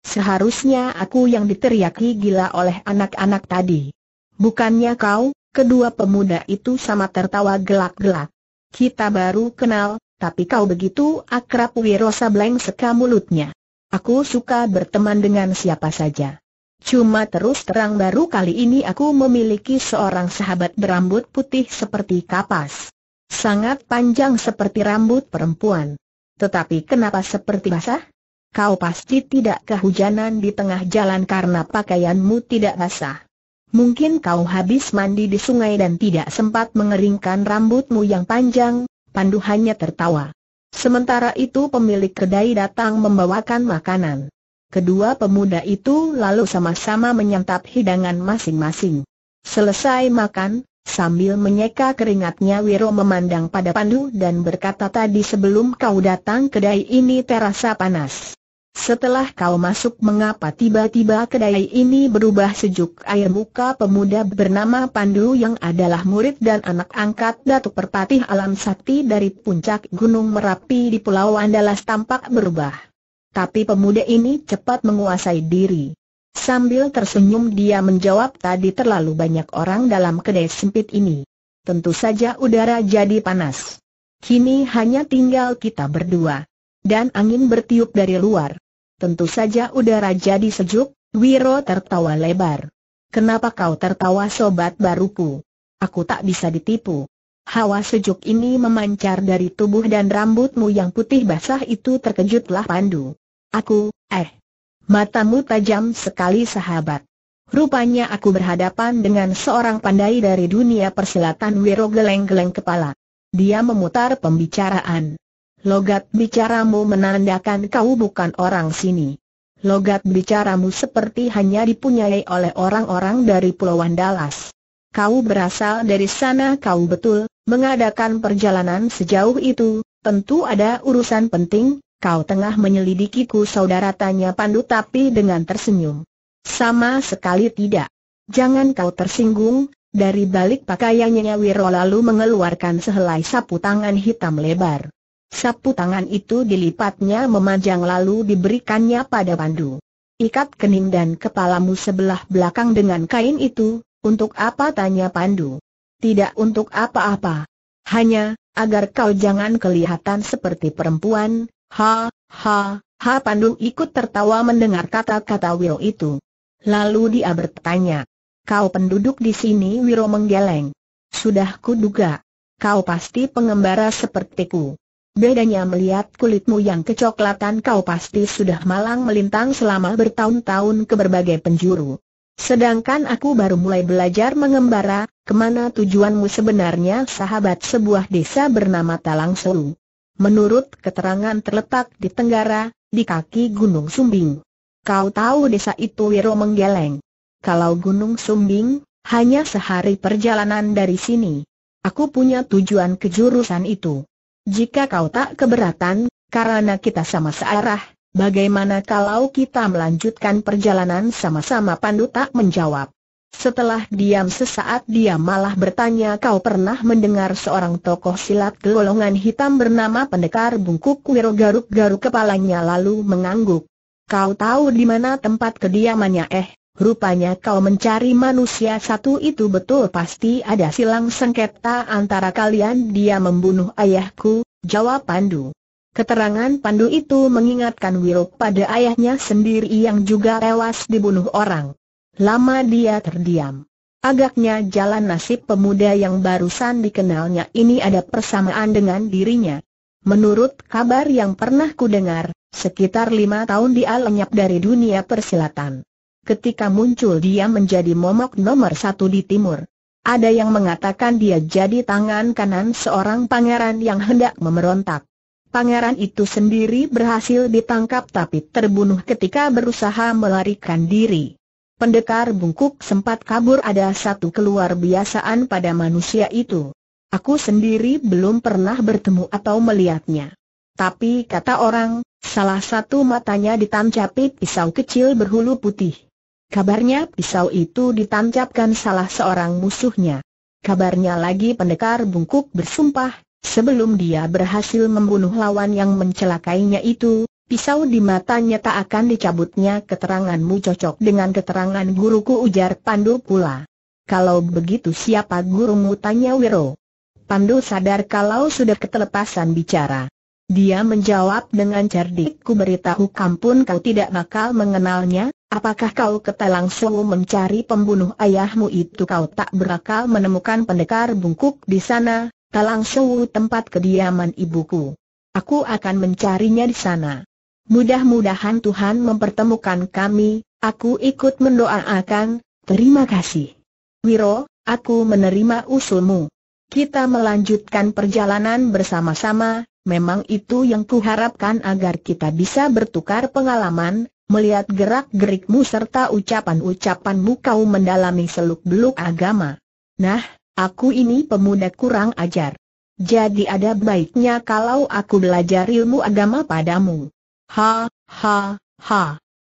Seharusnya aku yang diteriaki gila oleh anak-anak tadi. Bukannya kau, kedua pemuda itu sama tertawa gelak-gelak. Kita baru kenal, tapi kau begitu akrab Wiro Sableng seka mulutnya. Aku suka berteman dengan siapa saja. Cuma terus terang baru kali ini aku memiliki seorang sahabat berambut putih seperti kapas. Sangat panjang seperti rambut perempuan. Tetapi kenapa seperti basah? Kau pasti tidak kehujanan di tengah jalan karena pakaianmu tidak basah. Mungkin kau habis mandi di sungai dan tidak sempat mengeringkan rambutmu yang panjang, Pandu hanya tertawa. Sementara itu pemilik kedai datang membawakan makanan. Kedua pemuda itu lalu sama-sama menyantap hidangan masing-masing. Selesai makan, sambil menyeka keringatnya Wiro memandang pada Pandu dan berkata tadi sebelum kau datang kedai ini terasa panas. Setelah kau masuk mengapa tiba-tiba kedai ini berubah sejuk air muka pemuda bernama Pandu yang adalah murid dan anak angkat Datuk Perpatih Alam Sakti dari puncak Gunung Merapi di Pulau Andalas tampak berubah. Tapi pemuda ini cepat menguasai diri. Sambil tersenyum dia menjawab tadi terlalu banyak orang dalam kedai sempit ini. Tentu saja udara jadi panas. Kini hanya tinggal kita berdua. Dan angin bertiup dari luar. Tentu saja udara jadi sejuk, Wiro tertawa lebar. Kenapa kau tertawa sobat baruku? Aku tak bisa ditipu. Hawa sejuk ini memancar dari tubuh dan rambutmu yang putih basah itu terkejutlah Pandu. Aku, eh. Matamu tajam sekali sahabat. Rupanya aku berhadapan dengan seorang pandai dari dunia persilatan Wiro geleng-geleng kepala. Dia memutar pembicaraan. Logat bicaramu menandakan kau bukan orang sini. Logat bicaramu seperti hanya dipunyai oleh orang-orang dari Pulauan Dallas. Kau berasal dari sana kau betul, mengadakan perjalanan sejauh itu, tentu ada urusan penting, Kau tengah menyelidikiku saudara tanya Pandu tapi dengan tersenyum. Sama sekali tidak. Jangan kau tersinggung, dari balik pakaiannya Wiro lalu mengeluarkan sehelai sapu tangan hitam lebar. Sapu tangan itu dilipatnya memanjang lalu diberikannya pada Pandu. Ikat kening dan kepalamu sebelah belakang dengan kain itu, untuk apa tanya Pandu? Tidak untuk apa-apa. Hanya, agar kau jangan kelihatan seperti perempuan, Ha, ha, ha Pandu ikut tertawa mendengar kata-kata Wiro itu. Lalu dia bertanya, kau penduduk di sini Wiro menggeleng. Sudah kuduga, kau pasti pengembara sepertiku. Bedanya melihat kulitmu yang kecoklatan kau pasti sudah malang melintang selama bertahun-tahun ke berbagai penjuru. Sedangkan aku baru mulai belajar mengembara, kemana tujuanmu sebenarnya sahabat sebuah desa bernama Talang Selu. Menurut keterangan terletak di Tenggara, di kaki Gunung Sumbing. Kau tahu desa itu Wiro menggeleng. Kalau Gunung Sumbing, hanya sehari perjalanan dari sini. Aku punya tujuan ke jurusan itu. Jika kau tak keberatan, karena kita sama searah, bagaimana kalau kita melanjutkan perjalanan sama-sama Pandu tak menjawab. Setelah diam sesaat dia malah bertanya kau pernah mendengar seorang tokoh silat golongan hitam bernama pendekar bungkuk Wiro garuk-garuk kepalanya lalu mengangguk. Kau tahu di mana tempat kediamannya eh, rupanya kau mencari manusia satu itu betul pasti ada silang sengketa antara kalian dia membunuh ayahku, jawab Pandu. Keterangan Pandu itu mengingatkan Wiro pada ayahnya sendiri yang juga tewas dibunuh orang. Lama dia terdiam. Agaknya jalan nasib pemuda yang barusan dikenalnya ini ada persamaan dengan dirinya. Menurut kabar yang pernah kudengar, sekitar lima tahun dia lenyap dari dunia persilatan. Ketika muncul dia menjadi momok nomor satu di timur. Ada yang mengatakan dia jadi tangan kanan seorang pangeran yang hendak memerontak. Pangeran itu sendiri berhasil ditangkap tapi terbunuh ketika berusaha melarikan diri. Pendekar bungkuk sempat kabur ada satu keluar biasaan pada manusia itu. Aku sendiri belum pernah bertemu atau melihatnya. Tapi kata orang, salah satu matanya ditancapi pisau kecil berhulu putih. Kabarnya pisau itu ditancapkan salah seorang musuhnya. Kabarnya lagi pendekar bungkuk bersumpah, sebelum dia berhasil membunuh lawan yang mencelakainya itu, pisau di matanya tak akan dicabutnya keteranganmu cocok dengan keterangan guruku ujar Pandu pula. Kalau begitu siapa gurumu tanya Wiro. Pandu sadar kalau sudah ketelepasan bicara. Dia menjawab dengan cerdik ku beritahu kampun kau tidak bakal mengenalnya, apakah kau kata langsung mencari pembunuh ayahmu itu kau tak berakal menemukan pendekar bungkuk di sana, tak langsung tempat kediaman ibuku. Aku akan mencarinya di sana. Mudah-mudahan Tuhan mempertemukan kami, aku ikut mendoakan, terima kasih. Wiro, aku menerima usulmu. Kita melanjutkan perjalanan bersama-sama, memang itu yang kuharapkan agar kita bisa bertukar pengalaman, melihat gerak-gerikmu serta ucapan-ucapanmu kau mendalami seluk-beluk agama. Nah, aku ini pemuda kurang ajar. Jadi ada baiknya kalau aku belajar ilmu agama padamu. Ha, ha, ha.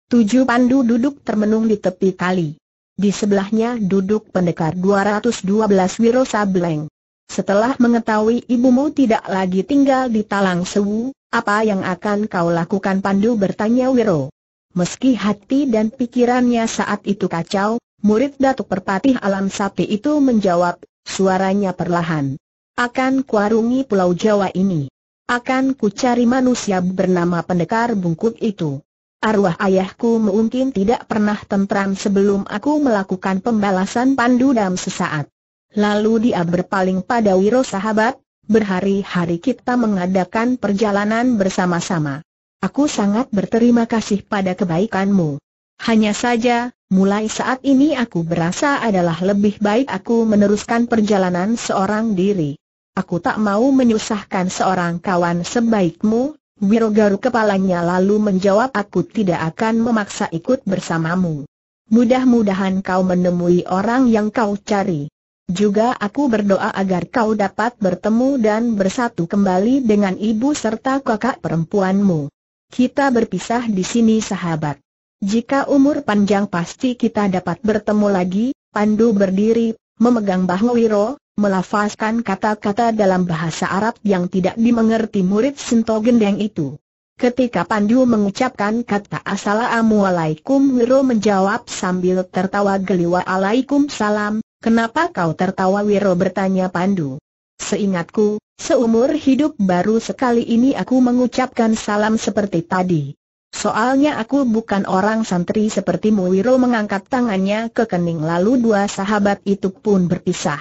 Tujuh pandu duduk termenung di tepi kali. Di sebelahnya duduk pendekar 212 Wiro Sableng. Setelah mengetahui ibumu tidak lagi tinggal di Talang Sewu, apa yang akan kau lakukan Pandu bertanya Wiro. Meski hati dan pikirannya saat itu kacau, murid Datuk Perpatih Alam Sapi itu menjawab, suaranya perlahan. Akan kuarungi Pulau Jawa ini. Akan ku cari manusia bernama pendekar bungkuk itu. Arwah ayahku mungkin tidak pernah tentram sebelum aku melakukan pembalasan pandu dam sesaat. Lalu dia berpaling pada Wiro sahabat, berhari-hari kita mengadakan perjalanan bersama-sama. Aku sangat berterima kasih pada kebaikanmu. Hanya saja, mulai saat ini aku berasa adalah lebih baik aku meneruskan perjalanan seorang diri. Aku tak mau menyusahkan seorang kawan sebaikmu, Wiro garu kepalanya lalu menjawab aku tidak akan memaksa ikut bersamamu. Mudah-mudahan kau menemui orang yang kau cari. Juga aku berdoa agar kau dapat bertemu dan bersatu kembali dengan ibu serta kakak perempuanmu. Kita berpisah di sini sahabat. Jika umur panjang pasti kita dapat bertemu lagi, Pandu berdiri, memegang bahu Wiro, melafazkan kata-kata dalam bahasa Arab yang tidak dimengerti murid Sinto Gendeng itu. Ketika Pandu mengucapkan kata Assalamualaikum Wiro menjawab sambil tertawa geliwa Alaikum Salam, kenapa kau tertawa Wiro bertanya Pandu. Seingatku, seumur hidup baru sekali ini aku mengucapkan salam seperti tadi. Soalnya aku bukan orang santri seperti. Wiro mengangkat tangannya ke kening lalu dua sahabat itu pun berpisah.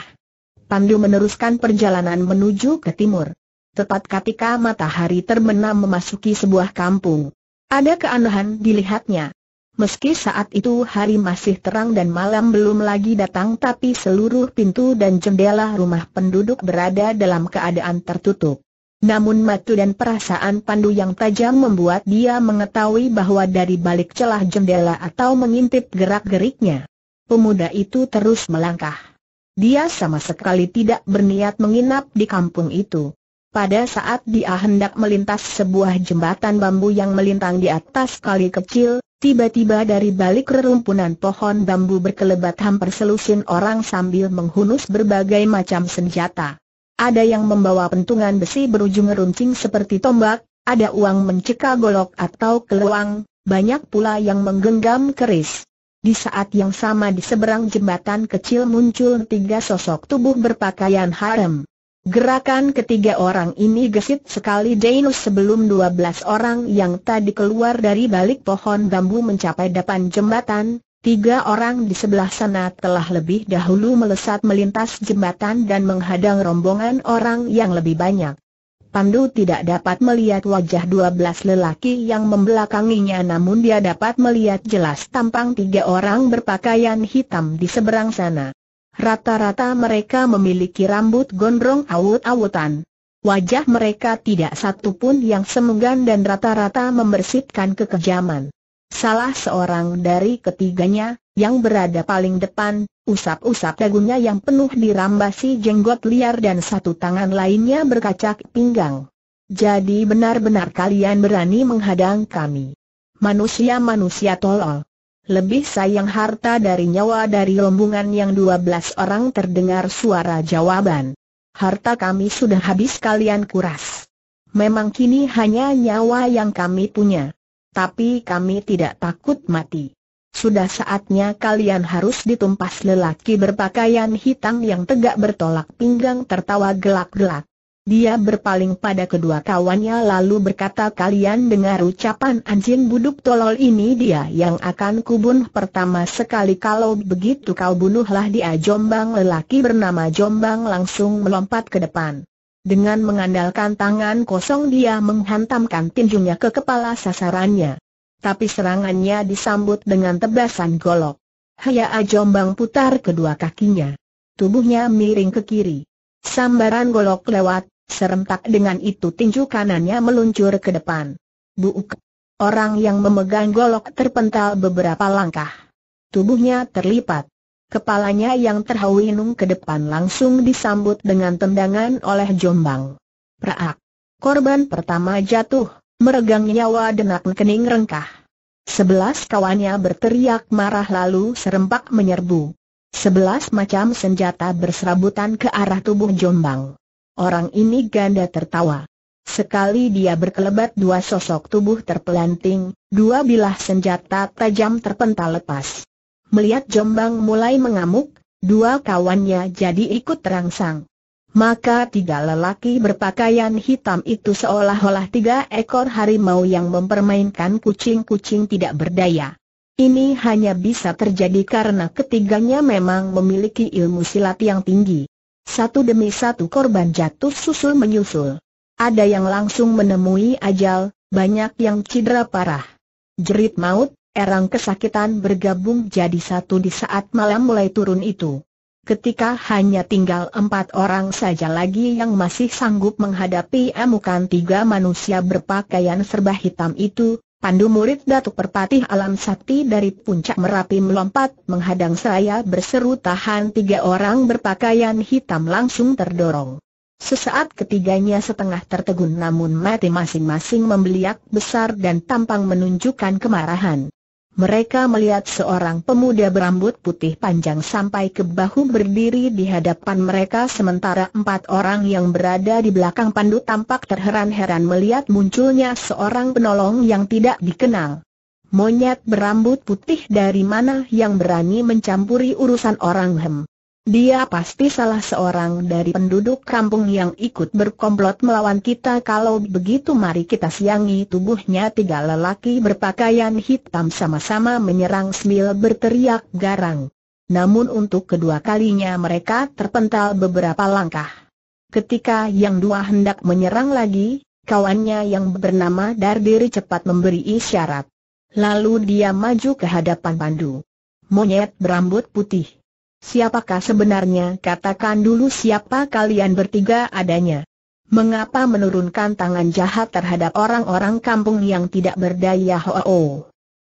Pandu meneruskan perjalanan menuju ke timur. Tepat ketika matahari terbenam memasuki sebuah kampung. Ada keanehan dilihatnya. Meski saat itu hari masih terang dan malam belum lagi datang tapi seluruh pintu dan jendela rumah penduduk berada dalam keadaan tertutup. Namun matu dan perasaan pandu yang tajam membuat dia mengetahui bahwa dari balik celah jendela atau mengintip gerak-geriknya. Pemuda itu terus melangkah. Dia sama sekali tidak berniat menginap di kampung itu. Pada saat dia hendak melintas sebuah jembatan bambu yang melintang di atas kali kecil, tiba-tiba dari balik rerumpunan pohon bambu berkelebat hampir selusin orang sambil menghunus berbagai macam senjata. Ada yang membawa pentungan besi berujung runcing seperti tombak, ada uang menceka golok atau keluang, banyak pula yang menggenggam keris. Di saat yang sama di seberang jembatan kecil muncul tiga sosok tubuh berpakaian harem. Gerakan ketiga orang ini gesit sekali Denus sebelum dua belas orang yang tadi keluar dari balik pohon bambu mencapai depan jembatan, tiga orang di sebelah sana telah lebih dahulu melesat melintas jembatan dan menghadang rombongan orang yang lebih banyak. Pandu tidak dapat melihat wajah dua belas lelaki yang membelakanginya namun dia dapat melihat jelas tampang tiga orang berpakaian hitam di seberang sana. Rata-rata mereka memiliki rambut gondrong awut-awutan. Wajah mereka tidak satu pun yang semenggan dan rata-rata membersihkan kekejaman. Salah seorang dari ketiganya, yang berada paling depan, usap-usap dagunya yang penuh dirambasi jenggot liar dan satu tangan lainnya berkacak pinggang. Jadi benar-benar kalian berani menghadang kami. Manusia-manusia tolol. Lebih sayang harta dari nyawa dari rombongan yang dua belas orang terdengar suara jawaban. Harta kami sudah habis kalian kuras. Memang kini hanya nyawa yang kami punya. Tapi kami tidak takut mati. Sudah saatnya kalian harus ditumpas lelaki berpakaian hitam yang tegak bertolak pinggang tertawa gelak-gelak. Dia berpaling pada kedua kawannya lalu berkata kalian dengar ucapan anjing buduk tolol ini dia yang akan kubunuh pertama sekali kalau begitu kau bunuhlah dia jombang lelaki bernama jombang langsung melompat ke depan. Dengan mengandalkan tangan kosong dia menghantamkan tinjunya ke kepala sasarannya tapi serangannya disambut dengan tebasan golok. Haya Jombang putar kedua kakinya. Tubuhnya miring ke kiri. Sambaran golok lewat, serentak dengan itu tinju kanannya meluncur ke depan. Buuk. Orang yang memegang golok terpental beberapa langkah. Tubuhnya terlipat. Kepalanya yang terhawinung ke depan langsung disambut dengan tendangan oleh Jombang. Praak. Korban pertama jatuh, meregang nyawa denak kening rengkah. Sebelas kawannya berteriak marah lalu serempak menyerbu. Sebelas macam senjata berserabutan ke arah tubuh Jombang. Orang ini ganda tertawa. Sekali dia berkelebat dua sosok tubuh terpelanting, dua bilah senjata tajam terpental lepas. Melihat Jombang mulai mengamuk, dua kawannya jadi ikut terangsang. Maka tiga lelaki berpakaian hitam itu seolah-olah tiga ekor harimau yang mempermainkan kucing-kucing tidak berdaya. Ini hanya bisa terjadi karena ketiganya memang memiliki ilmu silat yang tinggi. Satu demi satu korban jatuh susul menyusul. Ada yang langsung menemui ajal, banyak yang cedera parah. Jerit maut, erang kesakitan bergabung jadi satu di saat malam mulai turun itu. Ketika hanya tinggal empat orang saja lagi yang masih sanggup menghadapi amukan tiga manusia berpakaian serba hitam itu, Pandu murid Datuk Perpatih Alam Sakti dari puncak Merapi melompat menghadang saya, berseru tahan tiga orang berpakaian hitam langsung terdorong. Sesaat ketiganya setengah tertegun namun mati masing-masing membeliak besar dan tampang menunjukkan kemarahan mereka melihat seorang pemuda berambut putih panjang sampai ke bahu berdiri di hadapan mereka sementara empat orang yang berada di belakang Pandu tampak terheran-heran melihat munculnya seorang penolong yang tidak dikenal. Monyet berambut putih dari mana yang berani mencampuri urusan orang hem? Dia pasti salah seorang dari penduduk kampung yang ikut berkomplot melawan kita Kalau begitu mari kita siangi tubuhnya Tiga lelaki berpakaian hitam sama-sama menyerang sambil berteriak garang Namun untuk kedua kalinya mereka terpental beberapa langkah Ketika yang dua hendak menyerang lagi, kawannya yang bernama Dardiri cepat memberi isyarat Lalu dia maju ke hadapan Pandu Monyet berambut putih Siapakah sebenarnya? Katakan dulu siapa kalian bertiga adanya. Mengapa menurunkan tangan jahat terhadap orang-orang kampung yang tidak berdaya? Ho -oh.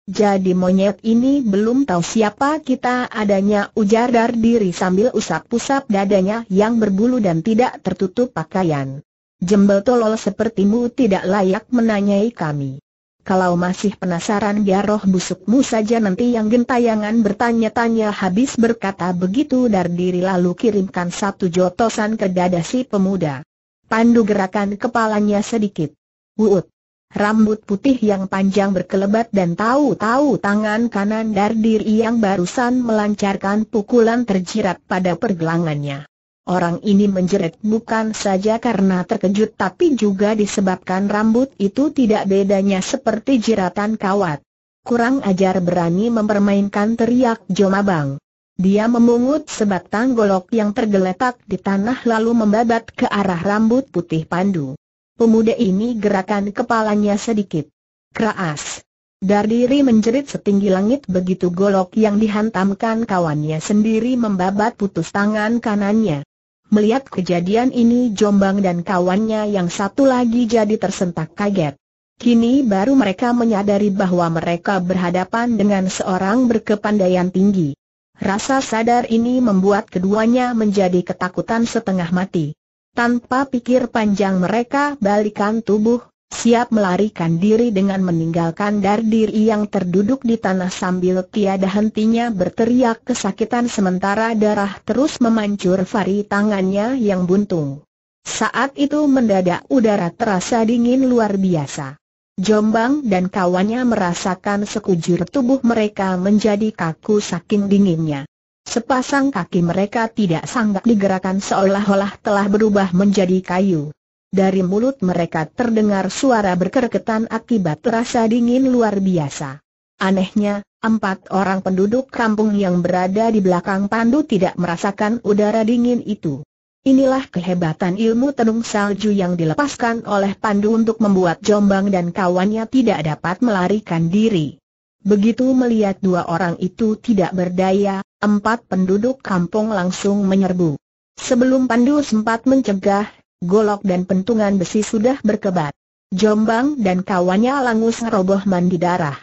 Jadi monyet ini belum tahu siapa kita adanya ujar dar diri sambil usap-usap dadanya yang berbulu dan tidak tertutup pakaian. Jembel tolol sepertimu tidak layak menanyai kami. Kalau masih penasaran biar ya roh busukmu saja nanti yang gentayangan bertanya-tanya habis berkata begitu dar diri lalu kirimkan satu jotosan ke dada si pemuda. Pandu gerakan kepalanya sedikit. Wuut. Rambut putih yang panjang berkelebat dan tahu-tahu tangan kanan dar diri yang barusan melancarkan pukulan terjerat pada pergelangannya. Orang ini menjerit bukan saja karena terkejut tapi juga disebabkan rambut itu tidak bedanya seperti jeratan kawat. Kurang ajar berani mempermainkan teriak Jomabang. Dia memungut sebatang golok yang tergeletak di tanah lalu membabat ke arah rambut putih pandu. Pemuda ini gerakan kepalanya sedikit. Keras. Dardiri menjerit setinggi langit begitu golok yang dihantamkan kawannya sendiri membabat putus tangan kanannya. Melihat kejadian ini Jombang dan kawannya yang satu lagi jadi tersentak kaget. Kini baru mereka menyadari bahwa mereka berhadapan dengan seorang berkepandaian tinggi. Rasa sadar ini membuat keduanya menjadi ketakutan setengah mati. Tanpa pikir panjang mereka balikan tubuh, siap melarikan diri dengan meninggalkan Dardiri yang terduduk di tanah sambil tiada hentinya berteriak kesakitan sementara darah terus memancur vari tangannya yang buntung. Saat itu mendadak udara terasa dingin luar biasa. Jombang dan kawannya merasakan sekujur tubuh mereka menjadi kaku saking dinginnya. Sepasang kaki mereka tidak sanggup digerakkan seolah-olah telah berubah menjadi kayu dari mulut mereka terdengar suara berkerketan akibat rasa dingin luar biasa. Anehnya, empat orang penduduk kampung yang berada di belakang Pandu tidak merasakan udara dingin itu. Inilah kehebatan ilmu tenung salju yang dilepaskan oleh Pandu untuk membuat Jombang dan kawannya tidak dapat melarikan diri. Begitu melihat dua orang itu tidak berdaya, empat penduduk kampung langsung menyerbu. Sebelum Pandu sempat mencegah, golok dan pentungan besi sudah berkebat. Jombang dan kawannya langus roboh mandi darah.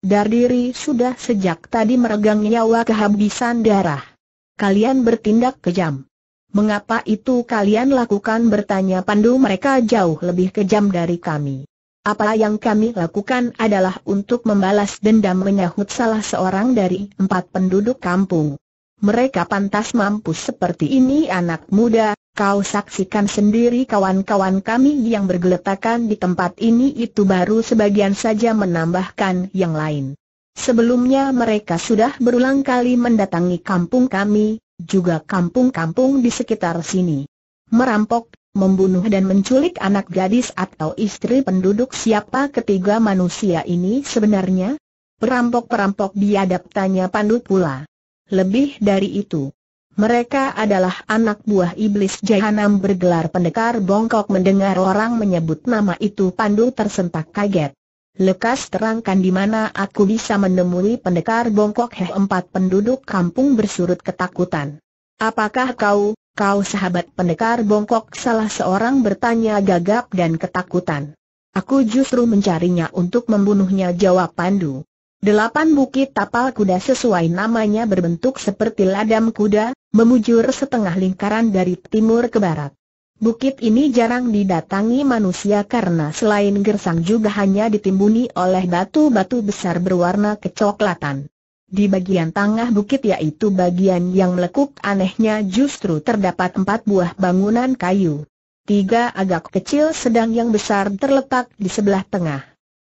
Dardiri sudah sejak tadi meregang nyawa kehabisan darah. Kalian bertindak kejam. Mengapa itu kalian lakukan bertanya pandu mereka jauh lebih kejam dari kami. Apa yang kami lakukan adalah untuk membalas dendam menyahut salah seorang dari empat penduduk kampung mereka pantas mampus seperti ini anak muda, kau saksikan sendiri kawan-kawan kami yang bergeletakan di tempat ini itu baru sebagian saja menambahkan yang lain. Sebelumnya mereka sudah berulang kali mendatangi kampung kami, juga kampung-kampung di sekitar sini. Merampok, membunuh dan menculik anak gadis atau istri penduduk siapa ketiga manusia ini sebenarnya? Perampok-perampok biadab tanya Pandu pula. Lebih dari itu, mereka adalah anak buah iblis jahanam bergelar pendekar bongkok mendengar orang menyebut nama itu Pandu tersentak kaget. Lekas terangkan di mana aku bisa menemui pendekar bongkok heh empat penduduk kampung bersurut ketakutan. Apakah kau, kau sahabat pendekar bongkok salah seorang bertanya gagap dan ketakutan. Aku justru mencarinya untuk membunuhnya jawab Pandu. Delapan bukit tapal kuda sesuai namanya berbentuk seperti ladam kuda, memujur setengah lingkaran dari timur ke barat. Bukit ini jarang didatangi manusia karena selain gersang juga hanya ditimbuni oleh batu-batu besar berwarna kecoklatan. Di bagian tengah bukit yaitu bagian yang melekuk anehnya justru terdapat empat buah bangunan kayu. Tiga agak kecil sedang yang besar terletak di sebelah tengah.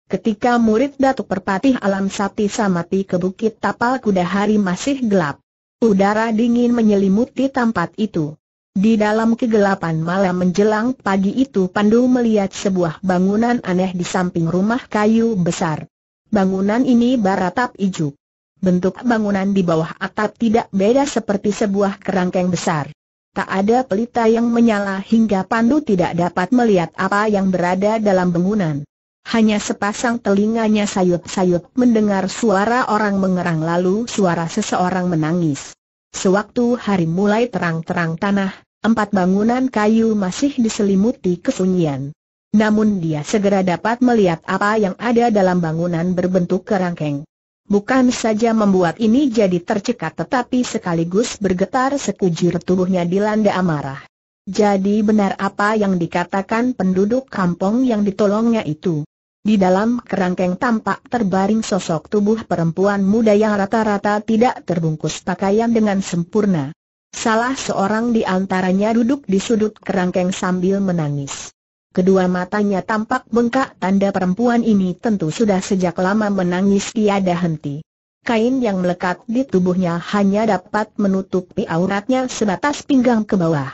Ketika murid Datuk Perpatih Alam Sati Samati ke Bukit Tapal Kuda hari masih gelap. Udara dingin menyelimuti tempat itu. Di dalam kegelapan malam menjelang pagi itu Pandu melihat sebuah bangunan aneh di samping rumah kayu besar. Bangunan ini baratap ijuk. Bentuk bangunan di bawah atap tidak beda seperti sebuah kerangkeng besar. Tak ada pelita yang menyala hingga Pandu tidak dapat melihat apa yang berada dalam bangunan. Hanya sepasang telinganya sayup-sayup mendengar suara orang mengerang lalu suara seseorang menangis. Sewaktu hari mulai terang-terang tanah, empat bangunan kayu masih diselimuti kesunyian. Namun dia segera dapat melihat apa yang ada dalam bangunan berbentuk kerangkeng. Bukan saja membuat ini jadi tercekat tetapi sekaligus bergetar sekujur tubuhnya dilanda amarah. Jadi benar apa yang dikatakan penduduk kampung yang ditolongnya itu. Di dalam kerangkeng tampak terbaring sosok tubuh perempuan muda yang rata-rata tidak terbungkus pakaian dengan sempurna. Salah seorang di antaranya duduk di sudut kerangkeng sambil menangis. Kedua matanya tampak bengkak tanda perempuan ini tentu sudah sejak lama menangis tiada henti. Kain yang melekat di tubuhnya hanya dapat menutupi auratnya sebatas pinggang ke bawah.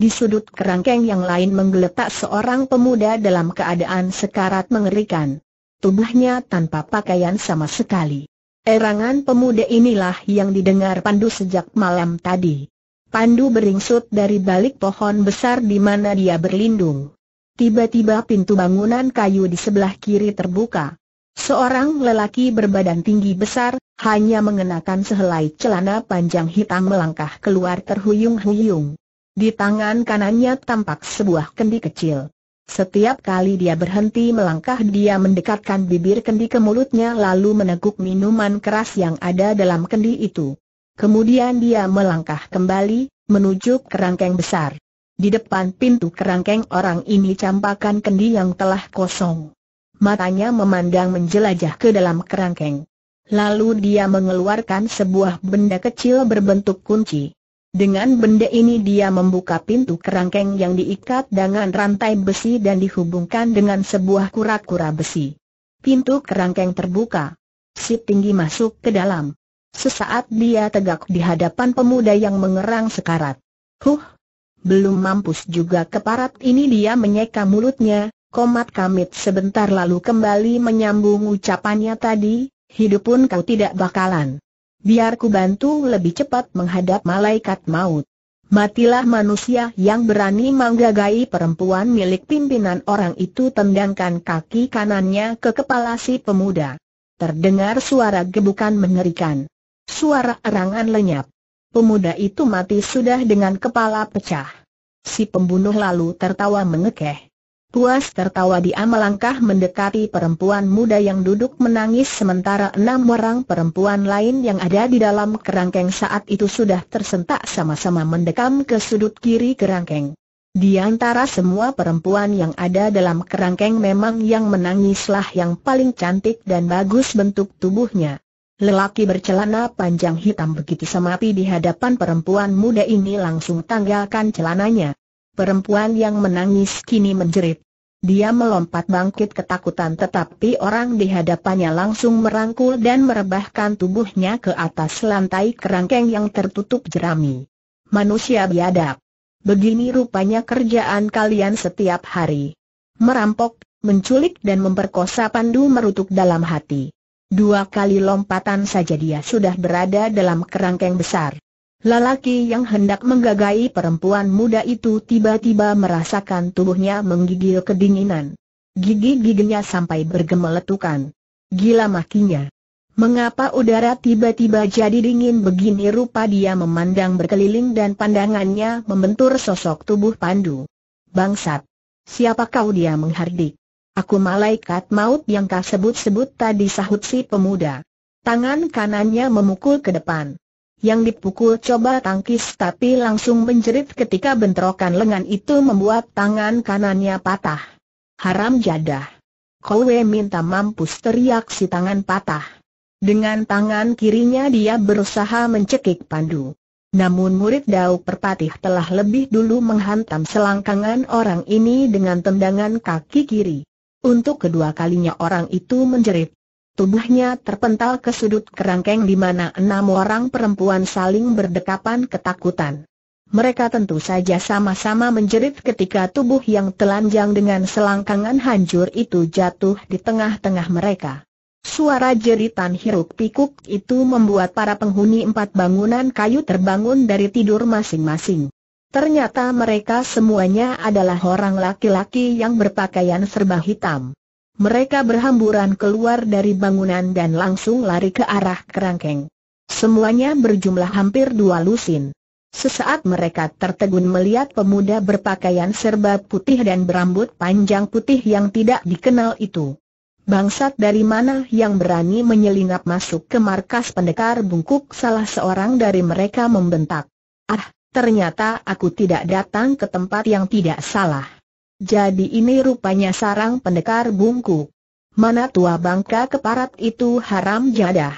Di sudut kerangkeng yang lain menggeletak seorang pemuda dalam keadaan sekarat mengerikan. Tubuhnya tanpa pakaian sama sekali. Erangan pemuda inilah yang didengar Pandu sejak malam tadi. Pandu beringsut dari balik pohon besar di mana dia berlindung. Tiba-tiba pintu bangunan kayu di sebelah kiri terbuka. Seorang lelaki berbadan tinggi besar, hanya mengenakan sehelai celana panjang hitam melangkah keluar terhuyung-huyung. Di tangan kanannya tampak sebuah kendi kecil. Setiap kali dia berhenti melangkah dia mendekatkan bibir kendi ke mulutnya lalu meneguk minuman keras yang ada dalam kendi itu. Kemudian dia melangkah kembali, menuju kerangkeng besar. Di depan pintu kerangkeng orang ini campakan kendi yang telah kosong. Matanya memandang menjelajah ke dalam kerangkeng. Lalu dia mengeluarkan sebuah benda kecil berbentuk kunci. Dengan benda ini dia membuka pintu kerangkeng yang diikat dengan rantai besi dan dihubungkan dengan sebuah kura-kura besi. Pintu kerangkeng terbuka. Si tinggi masuk ke dalam. Sesaat dia tegak di hadapan pemuda yang mengerang sekarat. Huh! Belum mampus juga keparat ini dia menyeka mulutnya, komat kamit sebentar lalu kembali menyambung ucapannya tadi, hidup pun kau tidak bakalan biar ku bantu lebih cepat menghadap malaikat maut. Matilah manusia yang berani menggagai perempuan milik pimpinan orang itu tendangkan kaki kanannya ke kepala si pemuda. Terdengar suara gebukan mengerikan. Suara erangan lenyap. Pemuda itu mati sudah dengan kepala pecah. Si pembunuh lalu tertawa mengekeh. Puas tertawa dia melangkah mendekati perempuan muda yang duduk menangis sementara enam orang perempuan lain yang ada di dalam kerangkeng saat itu sudah tersentak sama-sama mendekam ke sudut kiri kerangkeng. Di antara semua perempuan yang ada dalam kerangkeng memang yang menangislah yang paling cantik dan bagus bentuk tubuhnya. Lelaki bercelana panjang hitam begitu semati di hadapan perempuan muda ini langsung tanggalkan celananya perempuan yang menangis kini menjerit. Dia melompat bangkit ketakutan tetapi orang di hadapannya langsung merangkul dan merebahkan tubuhnya ke atas lantai kerangkeng yang tertutup jerami. Manusia biadab. Begini rupanya kerjaan kalian setiap hari. Merampok, menculik dan memperkosa Pandu merutuk dalam hati. Dua kali lompatan saja dia sudah berada dalam kerangkeng besar. Lelaki yang hendak menggagai perempuan muda itu tiba-tiba merasakan tubuhnya menggigil kedinginan. Gigi-giginya sampai bergemeletukan. Gila makinya. Mengapa udara tiba-tiba jadi dingin begini rupa dia memandang berkeliling dan pandangannya membentur sosok tubuh Pandu. Bangsat! Siapa kau dia menghardik? Aku malaikat maut yang kau sebut-sebut tadi sahut si pemuda. Tangan kanannya memukul ke depan yang dipukul coba tangkis tapi langsung menjerit ketika bentrokan lengan itu membuat tangan kanannya patah. Haram jadah. Kowe minta mampus teriak si tangan patah. Dengan tangan kirinya dia berusaha mencekik Pandu. Namun murid Dauk Perpatih telah lebih dulu menghantam selangkangan orang ini dengan tendangan kaki kiri. Untuk kedua kalinya orang itu menjerit. Tubuhnya terpental ke sudut kerangkeng di mana enam orang perempuan saling berdekapan ketakutan. Mereka tentu saja sama-sama menjerit ketika tubuh yang telanjang dengan selangkangan hancur itu jatuh di tengah-tengah mereka. Suara jeritan hiruk pikuk itu membuat para penghuni empat bangunan kayu terbangun dari tidur masing-masing. Ternyata mereka semuanya adalah orang laki-laki yang berpakaian serba hitam. Mereka berhamburan keluar dari bangunan dan langsung lari ke arah kerangkeng. Semuanya berjumlah hampir dua lusin. Sesaat mereka tertegun melihat pemuda berpakaian serba putih dan berambut panjang putih yang tidak dikenal itu. Bangsat dari mana yang berani menyelinap masuk ke markas pendekar bungkuk salah seorang dari mereka membentak. Ah, ternyata aku tidak datang ke tempat yang tidak salah. Jadi ini rupanya sarang pendekar bungku. Mana tua bangka keparat itu haram jadah.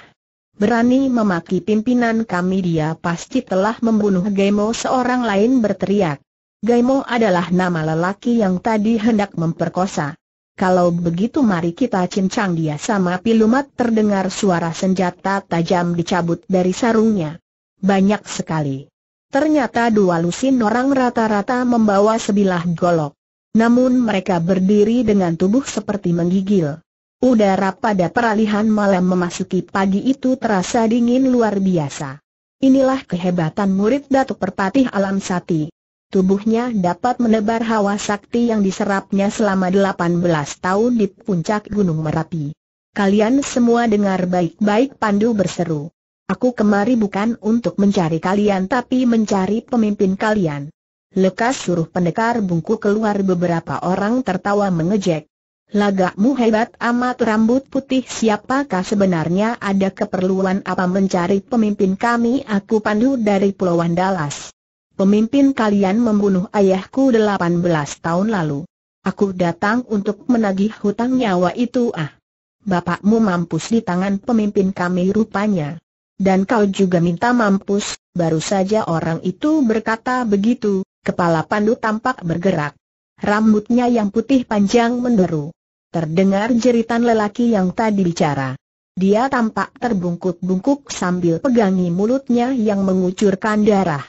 Berani memaki pimpinan kami dia pasti telah membunuh Gaimo seorang lain berteriak. Gaimo adalah nama lelaki yang tadi hendak memperkosa. Kalau begitu mari kita cincang dia sama pilumat terdengar suara senjata tajam dicabut dari sarungnya. Banyak sekali. Ternyata dua lusin orang rata-rata membawa sebilah golok. Namun mereka berdiri dengan tubuh seperti menggigil. Udara pada peralihan malam memasuki pagi itu terasa dingin luar biasa. Inilah kehebatan murid Datuk Perpatih Alam Sati. Tubuhnya dapat menebar hawa sakti yang diserapnya selama 18 tahun di puncak Gunung Merapi. Kalian semua dengar baik-baik Pandu berseru. Aku kemari bukan untuk mencari kalian tapi mencari pemimpin kalian. Lekas suruh pendekar bungku keluar beberapa orang tertawa mengejek. Lagakmu hebat amat rambut putih siapakah sebenarnya ada keperluan apa mencari pemimpin kami aku pandu dari Pulau Andalas. Pemimpin kalian membunuh ayahku 18 tahun lalu. Aku datang untuk menagih hutang nyawa itu ah. Bapakmu mampus di tangan pemimpin kami rupanya. Dan kau juga minta mampus, baru saja orang itu berkata begitu, Kepala Pandu tampak bergerak. Rambutnya yang putih panjang menderu. Terdengar jeritan lelaki yang tadi bicara. Dia tampak terbungkuk-bungkuk sambil pegangi mulutnya yang mengucurkan darah.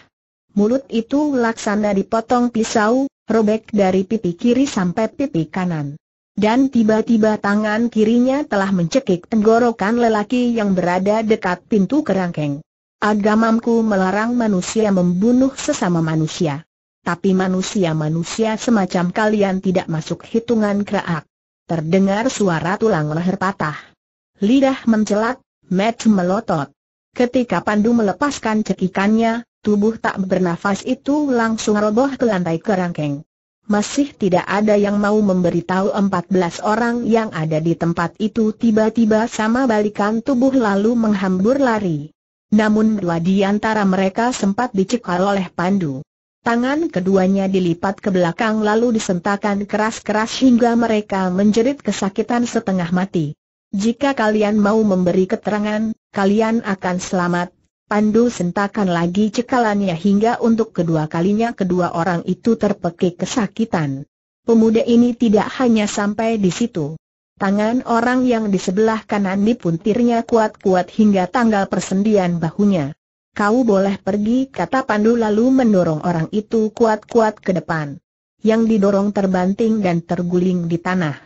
Mulut itu laksana dipotong pisau, robek dari pipi kiri sampai pipi kanan. Dan tiba-tiba tangan kirinya telah mencekik tenggorokan lelaki yang berada dekat pintu kerangkeng. Agamamku melarang manusia membunuh sesama manusia tapi manusia-manusia semacam kalian tidak masuk hitungan kerak. Terdengar suara tulang leher patah. Lidah mencelak, Matt melotot. Ketika Pandu melepaskan cekikannya, tubuh tak bernafas itu langsung roboh ke lantai kerangkeng. Masih tidak ada yang mau memberitahu 14 orang yang ada di tempat itu tiba-tiba sama balikan tubuh lalu menghambur lari. Namun dua di antara mereka sempat dicekal oleh Pandu. Tangan keduanya dilipat ke belakang lalu disentakan keras-keras hingga mereka menjerit kesakitan setengah mati. Jika kalian mau memberi keterangan, kalian akan selamat. Pandu sentakan lagi cekalannya hingga untuk kedua kalinya kedua orang itu terpekik kesakitan. Pemuda ini tidak hanya sampai di situ. Tangan orang yang di sebelah kanan dipuntirnya kuat-kuat hingga tanggal persendian bahunya. Kau boleh pergi, kata Pandu lalu mendorong orang itu kuat-kuat ke depan. Yang didorong terbanting dan terguling di tanah.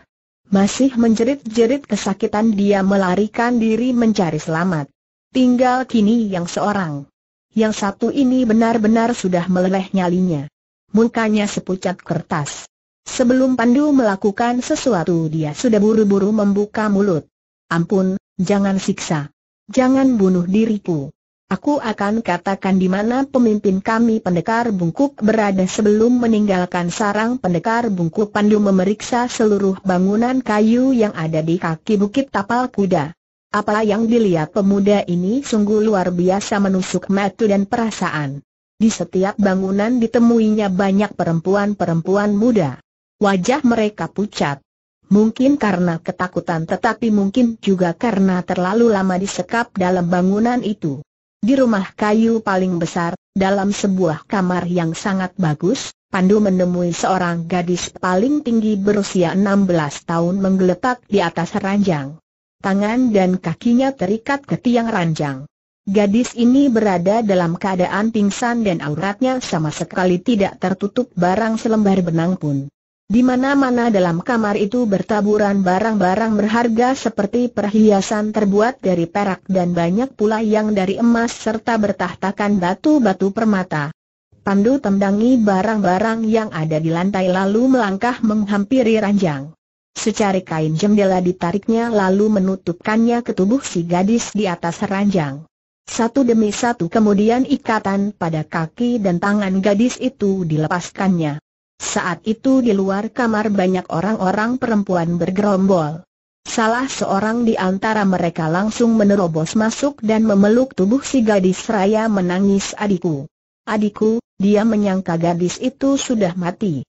Masih menjerit-jerit kesakitan dia melarikan diri mencari selamat. Tinggal kini yang seorang. Yang satu ini benar-benar sudah meleleh nyalinya. Mukanya sepucat kertas. Sebelum Pandu melakukan sesuatu dia sudah buru-buru membuka mulut. Ampun, jangan siksa. Jangan bunuh diriku. Aku akan katakan di mana pemimpin kami pendekar bungkuk berada sebelum meninggalkan sarang pendekar bungkuk Pandu memeriksa seluruh bangunan kayu yang ada di kaki bukit tapal kuda. Apa yang dilihat pemuda ini sungguh luar biasa menusuk mata dan perasaan. Di setiap bangunan ditemuinya banyak perempuan-perempuan muda. Wajah mereka pucat. Mungkin karena ketakutan tetapi mungkin juga karena terlalu lama disekap dalam bangunan itu. Di rumah kayu paling besar, dalam sebuah kamar yang sangat bagus, Pandu menemui seorang gadis paling tinggi berusia 16 tahun menggeletak di atas ranjang. Tangan dan kakinya terikat ke tiang ranjang. Gadis ini berada dalam keadaan pingsan dan auratnya sama sekali tidak tertutup barang selembar benang pun. Di mana-mana dalam kamar itu bertaburan barang-barang berharga seperti perhiasan terbuat dari perak dan banyak pula yang dari emas serta bertahtakan batu-batu permata. Pandu tendangi barang-barang yang ada di lantai lalu melangkah menghampiri ranjang. Secari kain jendela ditariknya lalu menutupkannya ke tubuh si gadis di atas ranjang. Satu demi satu kemudian ikatan pada kaki dan tangan gadis itu dilepaskannya. Saat itu di luar kamar banyak orang-orang perempuan bergerombol. Salah seorang di antara mereka langsung menerobos masuk dan memeluk tubuh si gadis raya menangis adikku. Adikku, dia menyangka gadis itu sudah mati.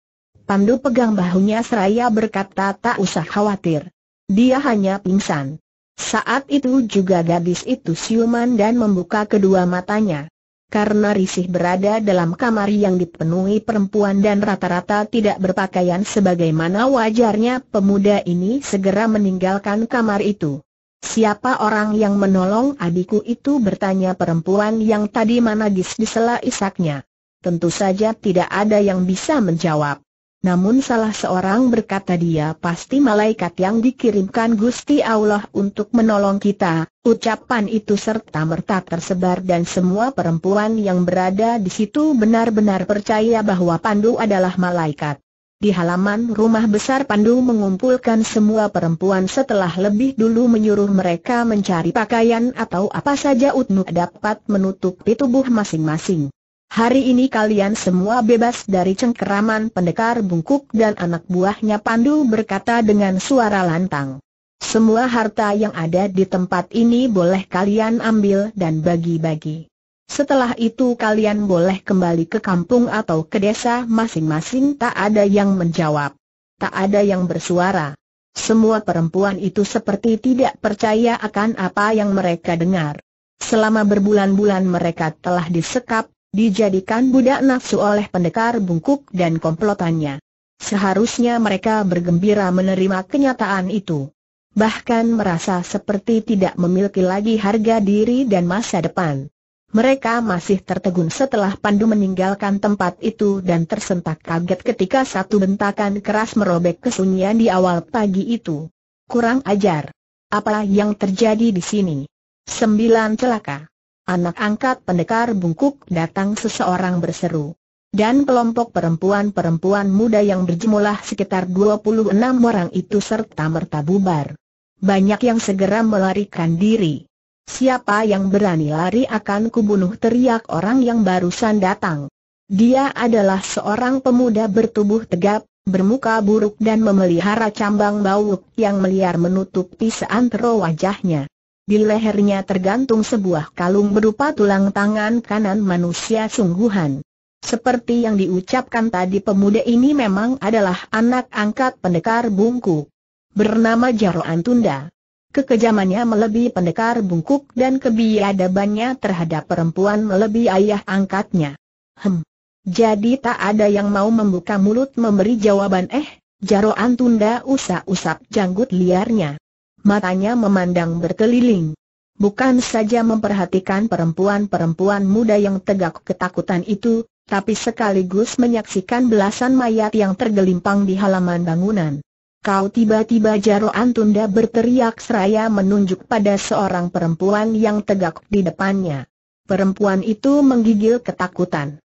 Pandu pegang bahunya seraya berkata tak usah khawatir. Dia hanya pingsan. Saat itu juga gadis itu siuman dan membuka kedua matanya karena risih berada dalam kamar yang dipenuhi perempuan dan rata-rata tidak berpakaian sebagaimana wajarnya pemuda ini segera meninggalkan kamar itu. Siapa orang yang menolong adikku itu bertanya perempuan yang tadi managis di sela isaknya. Tentu saja tidak ada yang bisa menjawab. Namun salah seorang berkata dia pasti malaikat yang dikirimkan Gusti Allah untuk menolong kita Ucapan itu serta-merta tersebar dan semua perempuan yang berada di situ benar-benar percaya bahwa Pandu adalah malaikat Di halaman rumah besar Pandu mengumpulkan semua perempuan setelah lebih dulu menyuruh mereka mencari pakaian atau apa saja untuk dapat menutupi tubuh masing-masing Hari ini kalian semua bebas dari cengkeraman pendekar bungkuk dan anak buahnya Pandu berkata dengan suara lantang. Semua harta yang ada di tempat ini boleh kalian ambil dan bagi-bagi. Setelah itu kalian boleh kembali ke kampung atau ke desa masing-masing tak ada yang menjawab. Tak ada yang bersuara. Semua perempuan itu seperti tidak percaya akan apa yang mereka dengar. Selama berbulan-bulan mereka telah disekap, dijadikan budak nafsu oleh pendekar bungkuk dan komplotannya. Seharusnya mereka bergembira menerima kenyataan itu. Bahkan merasa seperti tidak memiliki lagi harga diri dan masa depan. Mereka masih tertegun setelah Pandu meninggalkan tempat itu dan tersentak kaget ketika satu bentakan keras merobek kesunyian di awal pagi itu. Kurang ajar. Apa yang terjadi di sini? Sembilan celaka anak angkat pendekar bungkuk datang seseorang berseru. Dan kelompok perempuan-perempuan muda yang berjumlah sekitar 26 orang itu serta merta bubar. Banyak yang segera melarikan diri. Siapa yang berani lari akan kubunuh teriak orang yang barusan datang. Dia adalah seorang pemuda bertubuh tegap, bermuka buruk dan memelihara cambang bau yang meliar menutupi seantero wajahnya. Di lehernya tergantung sebuah kalung berupa tulang tangan kanan manusia sungguhan. Seperti yang diucapkan tadi pemuda ini memang adalah anak angkat pendekar bungkuk. Bernama Jaro Antunda. Kekejamannya melebihi pendekar bungkuk dan kebiadabannya terhadap perempuan melebihi ayah angkatnya. Hem. Jadi tak ada yang mau membuka mulut memberi jawaban eh, Jaro Antunda usap-usap janggut liarnya matanya memandang berkeliling. Bukan saja memperhatikan perempuan-perempuan muda yang tegak ketakutan itu, tapi sekaligus menyaksikan belasan mayat yang tergelimpang di halaman bangunan. Kau tiba-tiba Jaro Antunda berteriak seraya menunjuk pada seorang perempuan yang tegak di depannya. Perempuan itu menggigil ketakutan.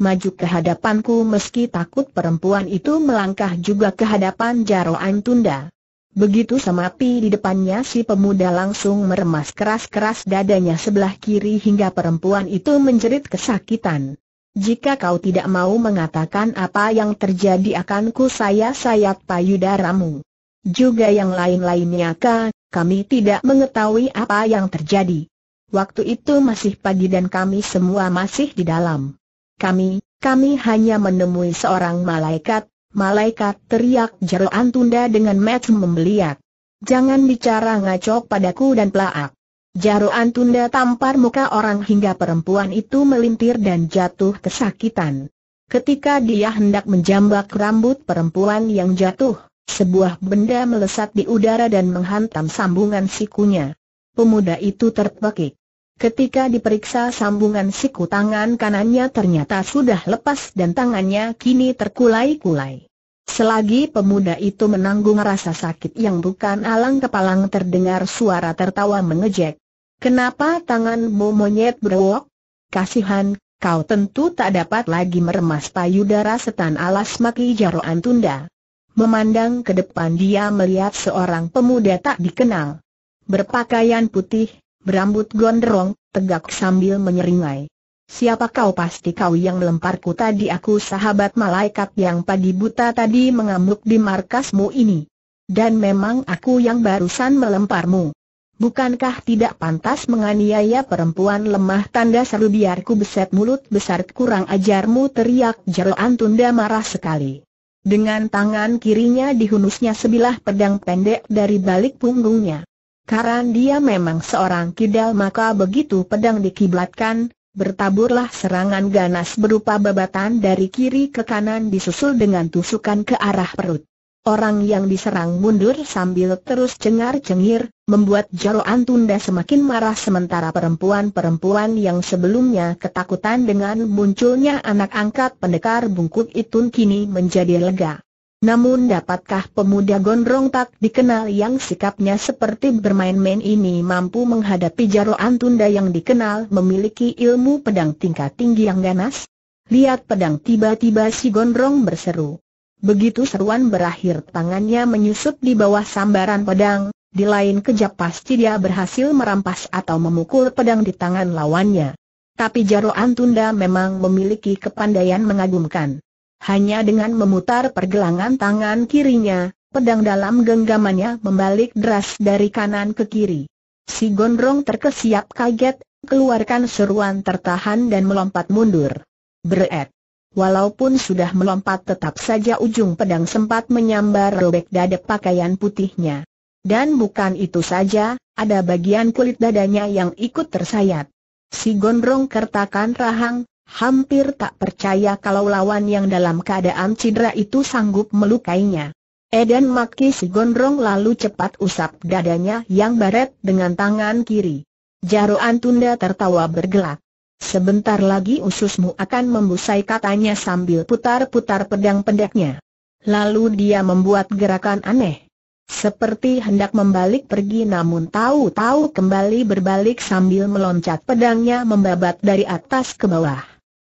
Maju ke hadapanku meski takut perempuan itu melangkah juga ke hadapan Jaro Antunda. Begitu sama semapi di depannya si pemuda langsung meremas keras-keras dadanya sebelah kiri hingga perempuan itu menjerit kesakitan. Jika kau tidak mau mengatakan apa yang terjadi akan ku sayat sayat payudaramu. Juga yang lain-lainnya ka, kami tidak mengetahui apa yang terjadi. Waktu itu masih pagi dan kami semua masih di dalam. Kami, kami hanya menemui seorang malaikat, Malaikat teriak jeroan tunda dengan match membeliat. Jangan bicara ngaco padaku dan pelak. Jaroan tunda tampar muka orang hingga perempuan itu melintir dan jatuh kesakitan. Ketika dia hendak menjambak rambut perempuan yang jatuh, sebuah benda melesat di udara dan menghantam sambungan sikunya. Pemuda itu terpekik. Ketika diperiksa sambungan siku tangan kanannya ternyata sudah lepas dan tangannya kini terkulai-kulai. Selagi pemuda itu menanggung rasa sakit yang bukan alang kepalang terdengar suara tertawa mengejek. Kenapa tanganmu monyet berwok? Kasihan, kau tentu tak dapat lagi meremas payudara setan alas maki jaroan tunda. Memandang ke depan dia melihat seorang pemuda tak dikenal. Berpakaian putih, berambut gondrong, tegak sambil menyeringai. Siapa kau pasti kau yang melemparku tadi aku sahabat malaikat yang padi buta tadi mengamuk di markasmu ini. Dan memang aku yang barusan melemparmu. Bukankah tidak pantas menganiaya perempuan lemah tanda seru biarku beset mulut besar kurang ajarmu teriak jeroan tunda marah sekali. Dengan tangan kirinya dihunusnya sebilah pedang pendek dari balik punggungnya. Karena dia memang seorang kidal maka begitu pedang dikiblatkan, bertaburlah serangan ganas berupa babatan dari kiri ke kanan disusul dengan tusukan ke arah perut. Orang yang diserang mundur sambil terus cengar-cengir, membuat Jaroan Tunda semakin marah sementara perempuan-perempuan yang sebelumnya ketakutan dengan munculnya anak angkat pendekar bungkuk itu kini menjadi lega. Namun dapatkah pemuda gondrong tak dikenal yang sikapnya seperti bermain-main ini mampu menghadapi Jaro Antunda yang dikenal memiliki ilmu pedang tingkat tinggi yang ganas? Lihat pedang tiba-tiba si gondrong berseru. Begitu seruan berakhir tangannya menyusup di bawah sambaran pedang, di lain kejap pasti dia berhasil merampas atau memukul pedang di tangan lawannya. Tapi Jaro Antunda memang memiliki kepandaian mengagumkan. Hanya dengan memutar pergelangan tangan kirinya, pedang dalam genggamannya membalik deras dari kanan ke kiri. Si Gondrong terkesiap kaget, keluarkan seruan tertahan dan melompat mundur. Beret. Walaupun sudah melompat tetap saja ujung pedang sempat menyambar robek dada pakaian putihnya. Dan bukan itu saja, ada bagian kulit dadanya yang ikut tersayat. Si Gondrong kertakan rahang, hampir tak percaya kalau lawan yang dalam keadaan cedera itu sanggup melukainya. Eden maki si gondrong lalu cepat usap dadanya yang baret dengan tangan kiri. Jaro Antunda tertawa bergelak. Sebentar lagi ususmu akan membusai katanya sambil putar-putar pedang pendeknya. Lalu dia membuat gerakan aneh. Seperti hendak membalik pergi namun tahu-tahu kembali berbalik sambil meloncat pedangnya membabat dari atas ke bawah.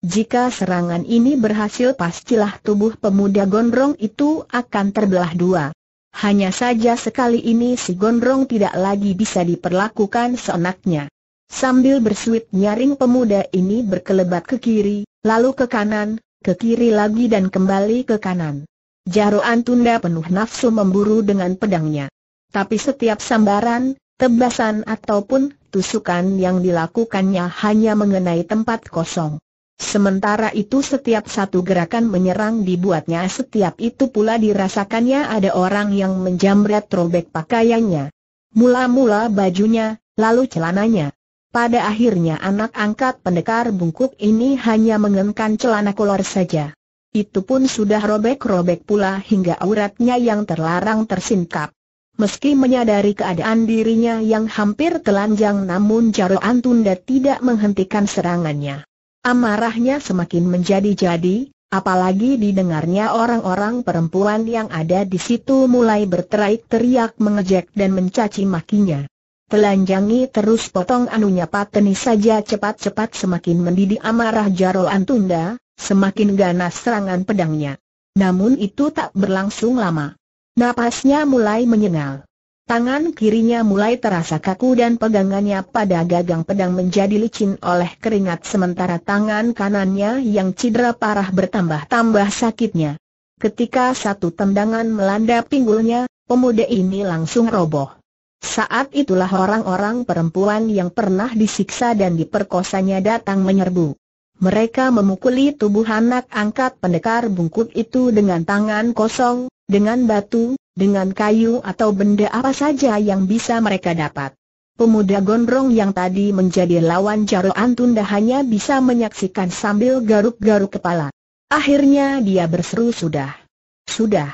Jika serangan ini berhasil pastilah tubuh pemuda gondrong itu akan terbelah dua. Hanya saja sekali ini si gondrong tidak lagi bisa diperlakukan seenaknya. Sambil bersuit nyaring pemuda ini berkelebat ke kiri, lalu ke kanan, ke kiri lagi dan kembali ke kanan. Jaroan tunda penuh nafsu memburu dengan pedangnya. Tapi setiap sambaran, tebasan ataupun tusukan yang dilakukannya hanya mengenai tempat kosong. Sementara itu setiap satu gerakan menyerang dibuatnya setiap itu pula dirasakannya ada orang yang menjamret robek pakaiannya. Mula-mula bajunya, lalu celananya. Pada akhirnya anak angkat pendekar bungkuk ini hanya mengenakan celana kolor saja. Itu pun sudah robek-robek pula hingga auratnya yang terlarang tersingkap. Meski menyadari keadaan dirinya yang hampir telanjang namun Jaro Antunda tidak menghentikan serangannya. Amarahnya semakin menjadi-jadi, apalagi didengarnya orang-orang perempuan yang ada di situ mulai berteriak-teriak mengejek dan mencaci makinya. Telanjangi terus potong anunya pateni saja cepat-cepat semakin mendidih amarah Jaro Antunda, semakin ganas serangan pedangnya. Namun itu tak berlangsung lama. Napasnya mulai menyengal. Tangan kirinya mulai terasa kaku dan pegangannya pada gagang pedang menjadi licin oleh keringat sementara tangan kanannya yang cedera parah bertambah-tambah sakitnya. Ketika satu tendangan melanda pinggulnya, pemuda ini langsung roboh. Saat itulah orang-orang perempuan yang pernah disiksa dan diperkosanya datang menyerbu. Mereka memukuli tubuh anak angkat pendekar bungkuk itu dengan tangan kosong, dengan batu, dengan kayu atau benda apa saja yang bisa mereka dapat. Pemuda gondrong yang tadi menjadi lawan Jaro Antunda hanya bisa menyaksikan sambil garuk-garuk kepala. Akhirnya dia berseru sudah. Sudah.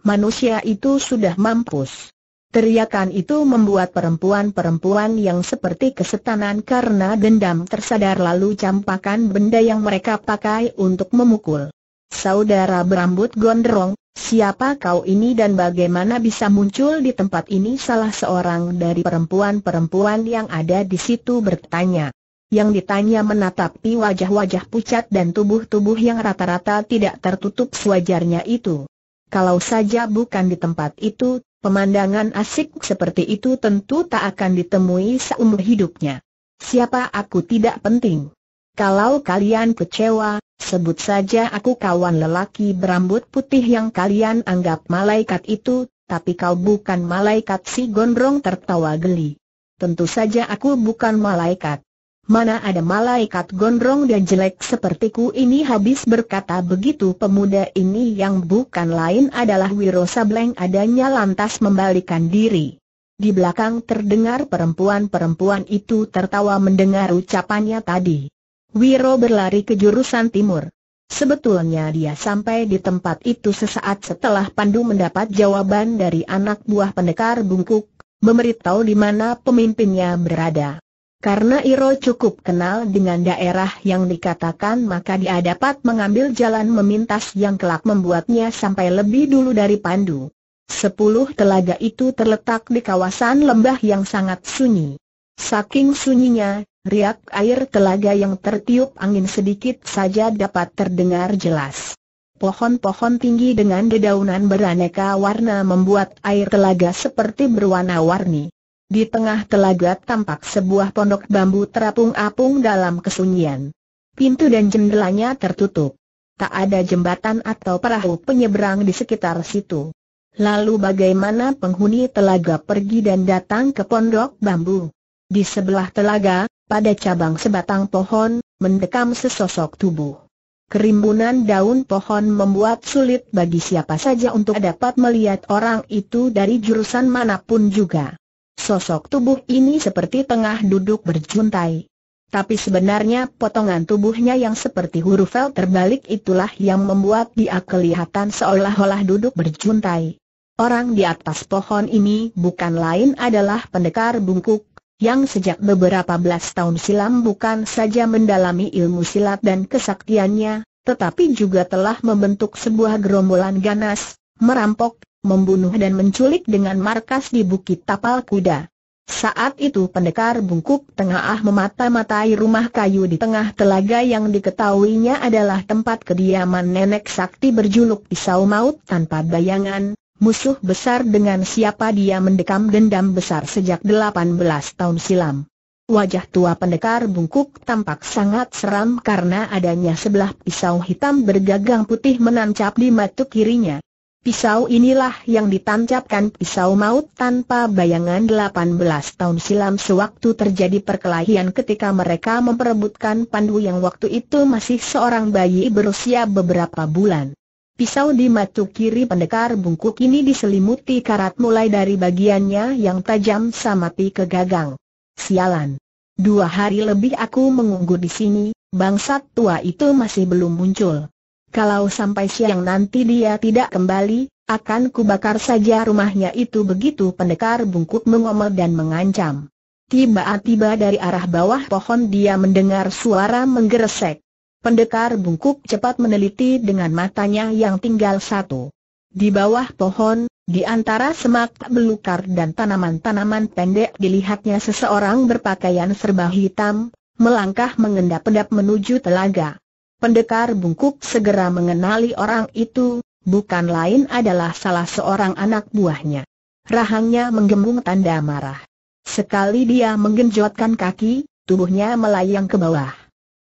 Manusia itu sudah mampus. Teriakan itu membuat perempuan-perempuan yang seperti kesetanan karena dendam tersadar lalu campakan benda yang mereka pakai untuk memukul. Saudara berambut gondrong, Siapa kau ini dan bagaimana bisa muncul di tempat ini? Salah seorang dari perempuan-perempuan yang ada di situ bertanya. Yang ditanya menatapi wajah-wajah pucat dan tubuh-tubuh yang rata-rata tidak tertutup sewajarnya itu. Kalau saja bukan di tempat itu, pemandangan asik seperti itu tentu tak akan ditemui seumur hidupnya. Siapa aku tidak penting. Kalau kalian kecewa, Sebut saja aku kawan lelaki berambut putih yang kalian anggap malaikat itu, tapi kau bukan malaikat si Gondrong tertawa geli. Tentu saja aku bukan malaikat. Mana ada malaikat gondrong dan jelek sepertiku ini habis berkata begitu pemuda ini yang bukan lain adalah Wiro Sableng adanya lantas membalikan diri. Di belakang terdengar perempuan-perempuan itu tertawa mendengar ucapannya tadi. Wiro berlari ke jurusan timur. Sebetulnya dia sampai di tempat itu sesaat setelah Pandu mendapat jawaban dari anak buah pendekar bungkuk, memberitahu di mana pemimpinnya berada. Karena Iro cukup kenal dengan daerah yang dikatakan maka dia dapat mengambil jalan memintas yang kelak membuatnya sampai lebih dulu dari Pandu. Sepuluh telaga itu terletak di kawasan lembah yang sangat sunyi. Saking sunyinya, Riak air telaga yang tertiup angin sedikit saja dapat terdengar jelas. Pohon-pohon tinggi dengan dedaunan beraneka warna membuat air telaga seperti berwarna-warni. Di tengah telaga tampak sebuah pondok bambu terapung-apung dalam kesunyian. Pintu dan jendelanya tertutup. Tak ada jembatan atau perahu penyeberang di sekitar situ. Lalu bagaimana penghuni telaga pergi dan datang ke pondok bambu? Di sebelah telaga, pada cabang sebatang pohon, mendekam sesosok tubuh. Kerimbunan daun pohon membuat sulit bagi siapa saja untuk dapat melihat orang itu dari jurusan manapun juga. Sosok tubuh ini seperti tengah duduk berjuntai. Tapi sebenarnya potongan tubuhnya yang seperti huruf L terbalik itulah yang membuat dia kelihatan seolah-olah duduk berjuntai. Orang di atas pohon ini bukan lain adalah pendekar bungkuk yang sejak beberapa belas tahun silam bukan saja mendalami ilmu silat dan kesaktiannya, tetapi juga telah membentuk sebuah gerombolan ganas, merampok, membunuh dan menculik dengan markas di Bukit Tapal Kuda. Saat itu pendekar bungkuk tengah memata-matai rumah kayu di tengah telaga yang diketahuinya adalah tempat kediaman nenek sakti berjuluk pisau maut tanpa bayangan, musuh besar dengan siapa dia mendekam dendam besar sejak 18 tahun silam. Wajah tua pendekar bungkuk tampak sangat seram karena adanya sebelah pisau hitam bergagang putih menancap di matuk kirinya. Pisau inilah yang ditancapkan pisau maut tanpa bayangan 18 tahun silam sewaktu terjadi perkelahian ketika mereka memperebutkan Pandu yang waktu itu masih seorang bayi berusia beberapa bulan. Pisau di matu kiri pendekar bungkuk ini diselimuti karat mulai dari bagiannya yang tajam sampai ke gagang. Sialan. Dua hari lebih aku mengunggu di sini, bangsat tua itu masih belum muncul. Kalau sampai siang nanti dia tidak kembali, akan kubakar saja rumahnya itu begitu pendekar bungkuk mengomel dan mengancam. Tiba-tiba dari arah bawah pohon dia mendengar suara menggeresek. Pendekar bungkuk cepat meneliti dengan matanya yang tinggal satu. Di bawah pohon, di antara semak belukar dan tanaman-tanaman pendek dilihatnya seseorang berpakaian serba hitam, melangkah mengendap-endap menuju telaga. Pendekar bungkuk segera mengenali orang itu, bukan lain adalah salah seorang anak buahnya. Rahangnya menggembung tanda marah. Sekali dia menggenjotkan kaki, tubuhnya melayang ke bawah.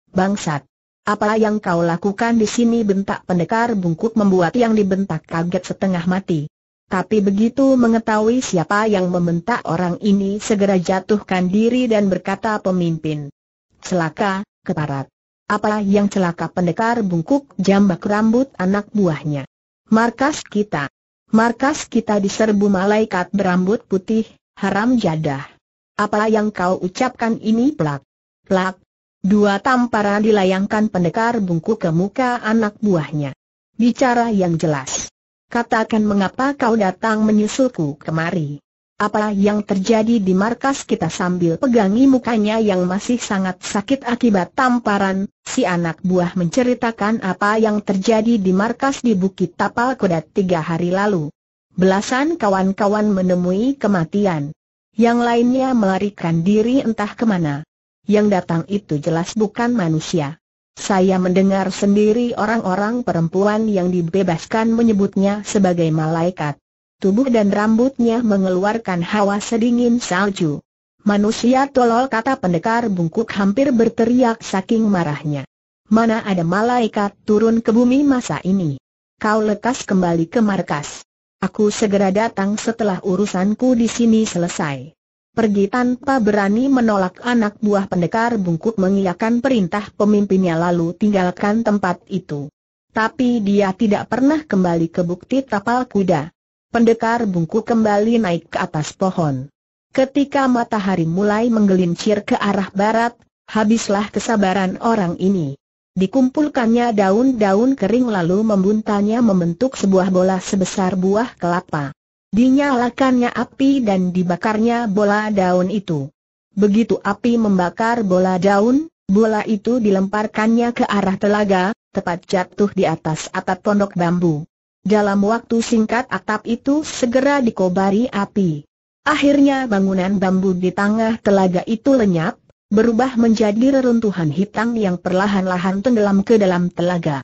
Bangsat! Apa yang kau lakukan di sini bentak pendekar bungkuk membuat yang dibentak kaget setengah mati. Tapi begitu mengetahui siapa yang membentak orang ini segera jatuhkan diri dan berkata pemimpin. Celaka, keparat. Apa yang celaka pendekar bungkuk jambak rambut anak buahnya. Markas kita. Markas kita diserbu malaikat berambut putih, haram jadah. Apa yang kau ucapkan ini pelak? Pelak, Dua tamparan dilayangkan pendekar bungku ke muka anak buahnya. Bicara yang jelas. Katakan mengapa kau datang menyusulku kemari. Apa yang terjadi di markas kita sambil pegangi mukanya yang masih sangat sakit akibat tamparan, si anak buah menceritakan apa yang terjadi di markas di Bukit Tapal Kodat tiga hari lalu. Belasan kawan-kawan menemui kematian. Yang lainnya melarikan diri entah kemana. Yang datang itu jelas bukan manusia. Saya mendengar sendiri orang-orang perempuan yang dibebaskan menyebutnya sebagai malaikat. Tubuh dan rambutnya mengeluarkan hawa sedingin salju. Manusia tolol kata pendekar bungkuk hampir berteriak saking marahnya. Mana ada malaikat turun ke bumi masa ini? Kau lekas kembali ke markas. Aku segera datang setelah urusanku di sini selesai pergi tanpa berani menolak anak buah pendekar bungkuk mengiyakan perintah pemimpinnya lalu tinggalkan tempat itu. Tapi dia tidak pernah kembali ke bukti tapal kuda. Pendekar bungkuk kembali naik ke atas pohon. Ketika matahari mulai menggelincir ke arah barat, habislah kesabaran orang ini. Dikumpulkannya daun-daun kering lalu membuntanya membentuk sebuah bola sebesar buah kelapa. Dinyalakannya api dan dibakarnya bola daun itu. Begitu api membakar bola daun, bola itu dilemparkannya ke arah telaga, tepat jatuh di atas atap pondok bambu. Dalam waktu singkat atap itu segera dikobari api. Akhirnya bangunan bambu di tengah telaga itu lenyap, berubah menjadi reruntuhan hitam yang perlahan-lahan tenggelam ke dalam telaga.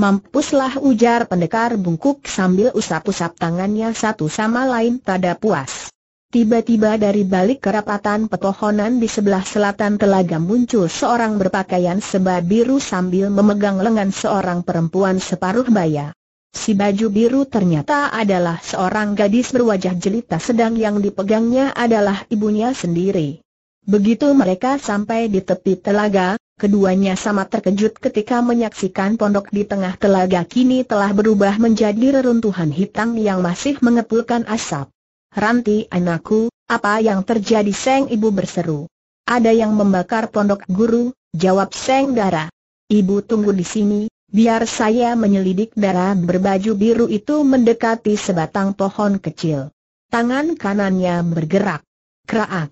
Mampuslah ujar pendekar bungkuk sambil usap-usap tangannya satu sama lain pada puas. Tiba-tiba dari balik kerapatan petohonan di sebelah selatan telaga muncul seorang berpakaian seba biru sambil memegang lengan seorang perempuan separuh baya. Si baju biru ternyata adalah seorang gadis berwajah jelita sedang yang dipegangnya adalah ibunya sendiri. Begitu mereka sampai di tepi telaga, keduanya sama terkejut ketika menyaksikan pondok di tengah telaga kini telah berubah menjadi reruntuhan hitam yang masih mengepulkan asap. Ranti anakku, apa yang terjadi Seng Ibu berseru. Ada yang membakar pondok guru, jawab Seng Dara. Ibu tunggu di sini, biar saya menyelidik Dara berbaju biru itu mendekati sebatang pohon kecil. Tangan kanannya bergerak. Kraak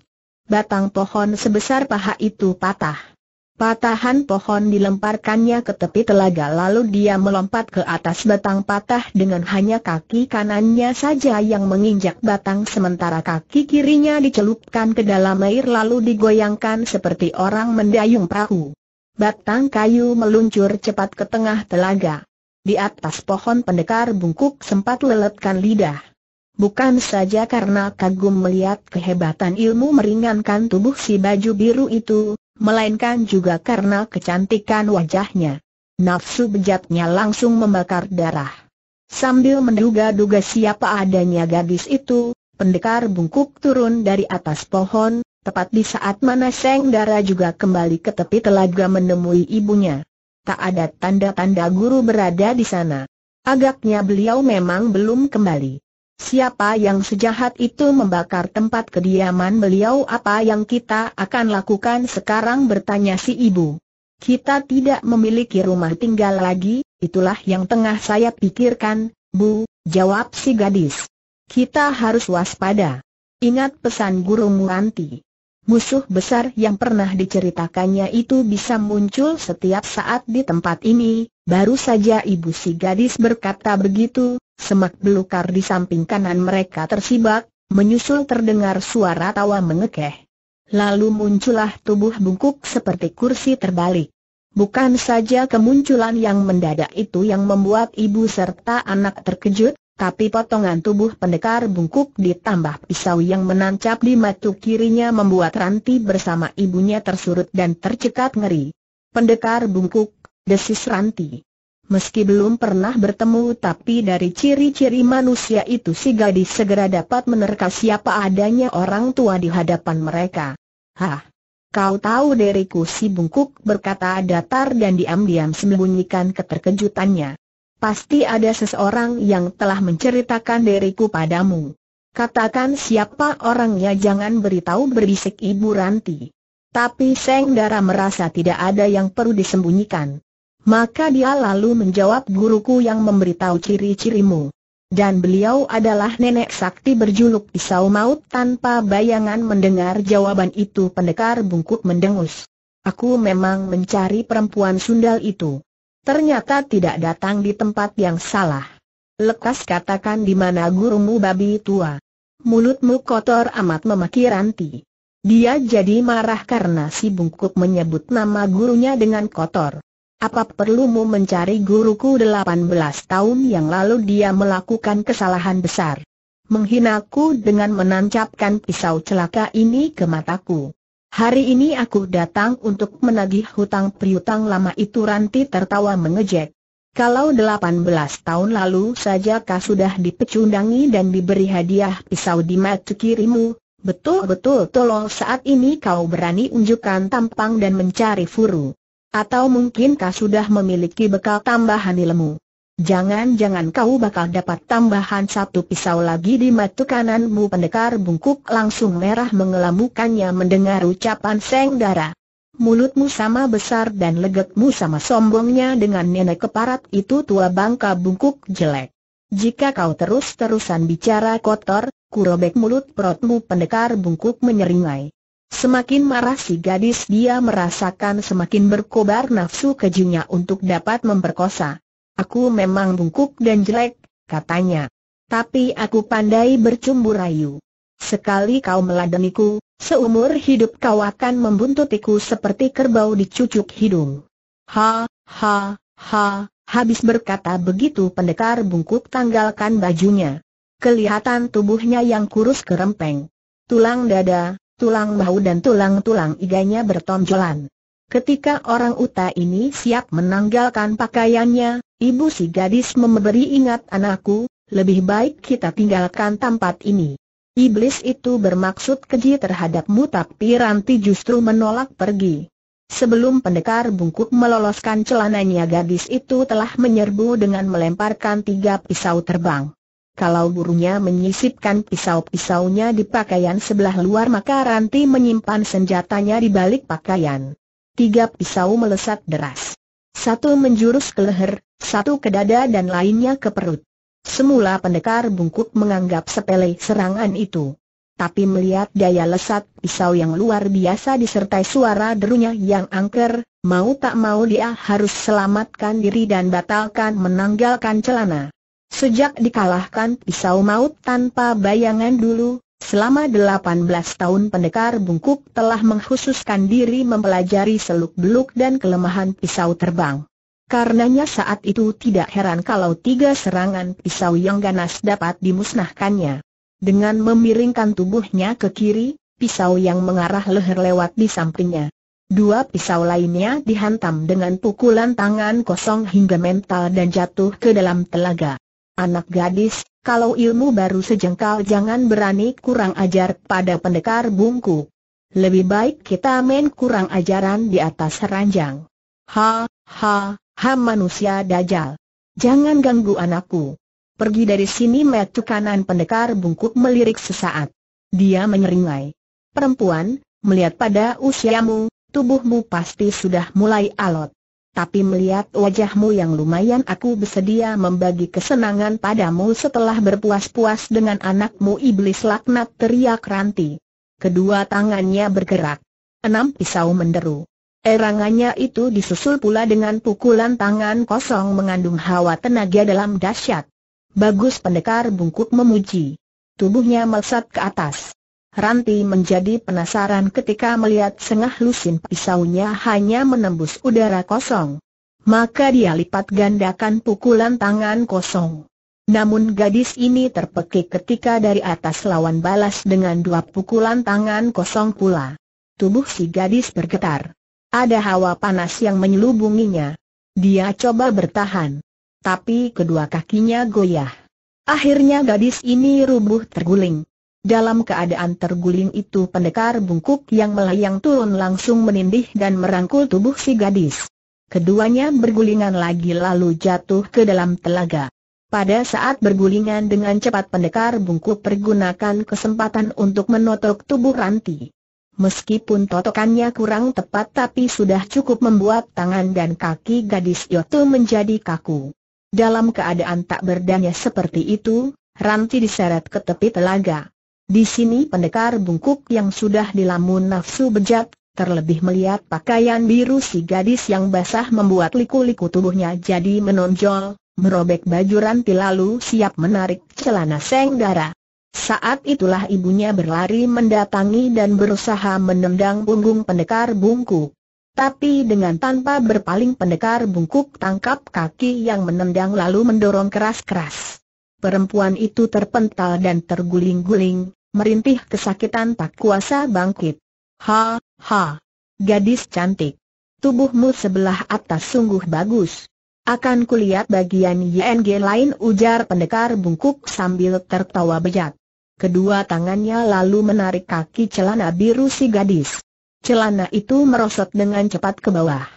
batang pohon sebesar paha itu patah. Patahan pohon dilemparkannya ke tepi telaga lalu dia melompat ke atas batang patah dengan hanya kaki kanannya saja yang menginjak batang sementara kaki kirinya dicelupkan ke dalam air lalu digoyangkan seperti orang mendayung perahu. Batang kayu meluncur cepat ke tengah telaga. Di atas pohon pendekar bungkuk sempat leletkan lidah. Bukan saja karena kagum melihat kehebatan ilmu meringankan tubuh si baju biru itu, melainkan juga karena kecantikan wajahnya. Nafsu bejatnya langsung membakar darah. Sambil menduga-duga siapa adanya gadis itu, pendekar bungkuk turun dari atas pohon, tepat di saat mana Seng Dara juga kembali ke tepi telaga menemui ibunya. Tak ada tanda-tanda guru berada di sana. Agaknya beliau memang belum kembali. Siapa yang sejahat itu membakar tempat kediaman beliau apa yang kita akan lakukan sekarang bertanya si ibu. Kita tidak memiliki rumah tinggal lagi, itulah yang tengah saya pikirkan, Bu, jawab si gadis. Kita harus waspada. Ingat pesan guru Muranti musuh besar yang pernah diceritakannya itu bisa muncul setiap saat di tempat ini, baru saja ibu si gadis berkata begitu, semak belukar di samping kanan mereka tersibak, menyusul terdengar suara tawa mengekeh. Lalu muncullah tubuh bungkuk seperti kursi terbalik. Bukan saja kemunculan yang mendadak itu yang membuat ibu serta anak terkejut, tapi potongan tubuh pendekar bungkuk ditambah pisau yang menancap di matu kirinya membuat Ranti bersama ibunya tersurut dan tercekat ngeri. Pendekar bungkuk, desis Ranti. Meski belum pernah bertemu tapi dari ciri-ciri manusia itu si gadis segera dapat menerka siapa adanya orang tua di hadapan mereka. Hah! Kau tahu deriku si bungkuk berkata datar dan diam-diam sembunyikan keterkejutannya. Pasti ada seseorang yang telah menceritakan diriku padamu. Katakan siapa orangnya jangan beritahu berbisik Ibu Ranti. Tapi Seng Dara merasa tidak ada yang perlu disembunyikan. Maka dia lalu menjawab guruku yang memberitahu ciri-cirimu. Dan beliau adalah nenek sakti berjuluk pisau maut tanpa bayangan mendengar jawaban itu pendekar bungkuk mendengus. Aku memang mencari perempuan sundal itu ternyata tidak datang di tempat yang salah. Lekas katakan di mana gurumu babi tua. Mulutmu kotor amat memaki Ranti. Dia jadi marah karena si bungkuk menyebut nama gurunya dengan kotor. Apa perlumu mencari guruku 18 tahun yang lalu dia melakukan kesalahan besar. Menghinaku dengan menancapkan pisau celaka ini ke mataku. Hari ini aku datang untuk menagih hutang priutang lama itu Ranti tertawa mengejek. Kalau 18 tahun lalu saja kau sudah dipecundangi dan diberi hadiah pisau di mata kirimu, betul-betul Tolong saat ini kau berani unjukkan tampang dan mencari furu. Atau mungkin kau sudah memiliki bekal tambahan ilmu. Jangan-jangan kau bakal dapat tambahan satu pisau lagi di mata kananmu pendekar bungkuk langsung merah mengelamukannya mendengar ucapan Seng Dara. Mulutmu sama besar dan legetmu sama sombongnya dengan nenek keparat itu tua bangka bungkuk jelek. Jika kau terus-terusan bicara kotor, kurobek mulut perutmu pendekar bungkuk menyeringai. Semakin marah si gadis dia merasakan semakin berkobar nafsu kejunya untuk dapat memperkosa. Aku memang bungkuk dan jelek, katanya. Tapi aku pandai bercumbu rayu. Sekali kau meladeniku, seumur hidup kau akan membuntutiku seperti kerbau dicucuk hidung. Ha, ha, ha, habis berkata begitu pendekar bungkuk tanggalkan bajunya. Kelihatan tubuhnya yang kurus kerempeng. Tulang dada, tulang bahu dan tulang-tulang iganya bertonjolan. Ketika orang uta ini siap menanggalkan pakaiannya, Ibu si gadis memberi ingat anakku, lebih baik kita tinggalkan tempat ini. Iblis itu bermaksud keji terhadapmu tapi Ranti justru menolak pergi. Sebelum pendekar bungkuk meloloskan celananya gadis itu telah menyerbu dengan melemparkan tiga pisau terbang. Kalau burunya menyisipkan pisau-pisaunya di pakaian sebelah luar maka Ranti menyimpan senjatanya di balik pakaian. Tiga pisau melesat deras. Satu menjurus ke leher, satu ke dada dan lainnya ke perut. Semula pendekar bungkuk menganggap sepele serangan itu. Tapi melihat daya lesat pisau yang luar biasa disertai suara derunya yang angker, mau tak mau dia harus selamatkan diri dan batalkan menanggalkan celana. Sejak dikalahkan pisau maut tanpa bayangan dulu, Selama 18 tahun pendekar bungkuk telah mengkhususkan diri mempelajari seluk-beluk dan kelemahan pisau terbang. Karenanya saat itu tidak heran kalau tiga serangan pisau yang ganas dapat dimusnahkannya. Dengan memiringkan tubuhnya ke kiri, pisau yang mengarah leher lewat di sampingnya. Dua pisau lainnya dihantam dengan pukulan tangan kosong hingga mental dan jatuh ke dalam telaga. Anak gadis, kalau ilmu baru sejengkal jangan berani kurang ajar pada pendekar bungku. Lebih baik kita main kurang ajaran di atas ranjang. Ha, ha, ha manusia dajal. Jangan ganggu anakku. Pergi dari sini metu kanan pendekar bungkuk melirik sesaat. Dia menyeringai. Perempuan, melihat pada usiamu, tubuhmu pasti sudah mulai alot tapi melihat wajahmu yang lumayan aku bersedia membagi kesenangan padamu setelah berpuas-puas dengan anakmu iblis laknat teriak Ranti. Kedua tangannya bergerak. Enam pisau menderu. Erangannya itu disusul pula dengan pukulan tangan kosong mengandung hawa tenaga dalam dahsyat. Bagus pendekar bungkuk memuji. Tubuhnya melesat ke atas. Ranti menjadi penasaran ketika melihat sengah lusin pisaunya hanya menembus udara kosong. Maka dia lipat gandakan pukulan tangan kosong. Namun gadis ini terpekik ketika dari atas lawan balas dengan dua pukulan tangan kosong pula. Tubuh si gadis bergetar. Ada hawa panas yang menyelubunginya. Dia coba bertahan. Tapi kedua kakinya goyah. Akhirnya gadis ini rubuh terguling. Dalam keadaan terguling itu pendekar bungkuk yang melayang turun langsung menindih dan merangkul tubuh si gadis. Keduanya bergulingan lagi lalu jatuh ke dalam telaga. Pada saat bergulingan dengan cepat pendekar bungkuk pergunakan kesempatan untuk menotok tubuh Ranti. Meskipun totokannya kurang tepat tapi sudah cukup membuat tangan dan kaki gadis Yoto menjadi kaku. Dalam keadaan tak berdaya seperti itu, Ranti diseret ke tepi telaga. Di sini pendekar bungkuk yang sudah dilamun nafsu bejat, terlebih melihat pakaian biru si gadis yang basah membuat liku-liku tubuhnya jadi menonjol, merobek baju ranti lalu siap menarik celana seng darah. Saat itulah ibunya berlari mendatangi dan berusaha menendang punggung pendekar bungkuk. Tapi dengan tanpa berpaling pendekar bungkuk tangkap kaki yang menendang lalu mendorong keras-keras. Perempuan itu terpental dan terguling-guling, merintih kesakitan tak kuasa bangkit. Ha, ha, gadis cantik. Tubuhmu sebelah atas sungguh bagus. Akan kulihat bagian YNG lain ujar pendekar bungkuk sambil tertawa bejat. Kedua tangannya lalu menarik kaki celana biru si gadis. Celana itu merosot dengan cepat ke bawah.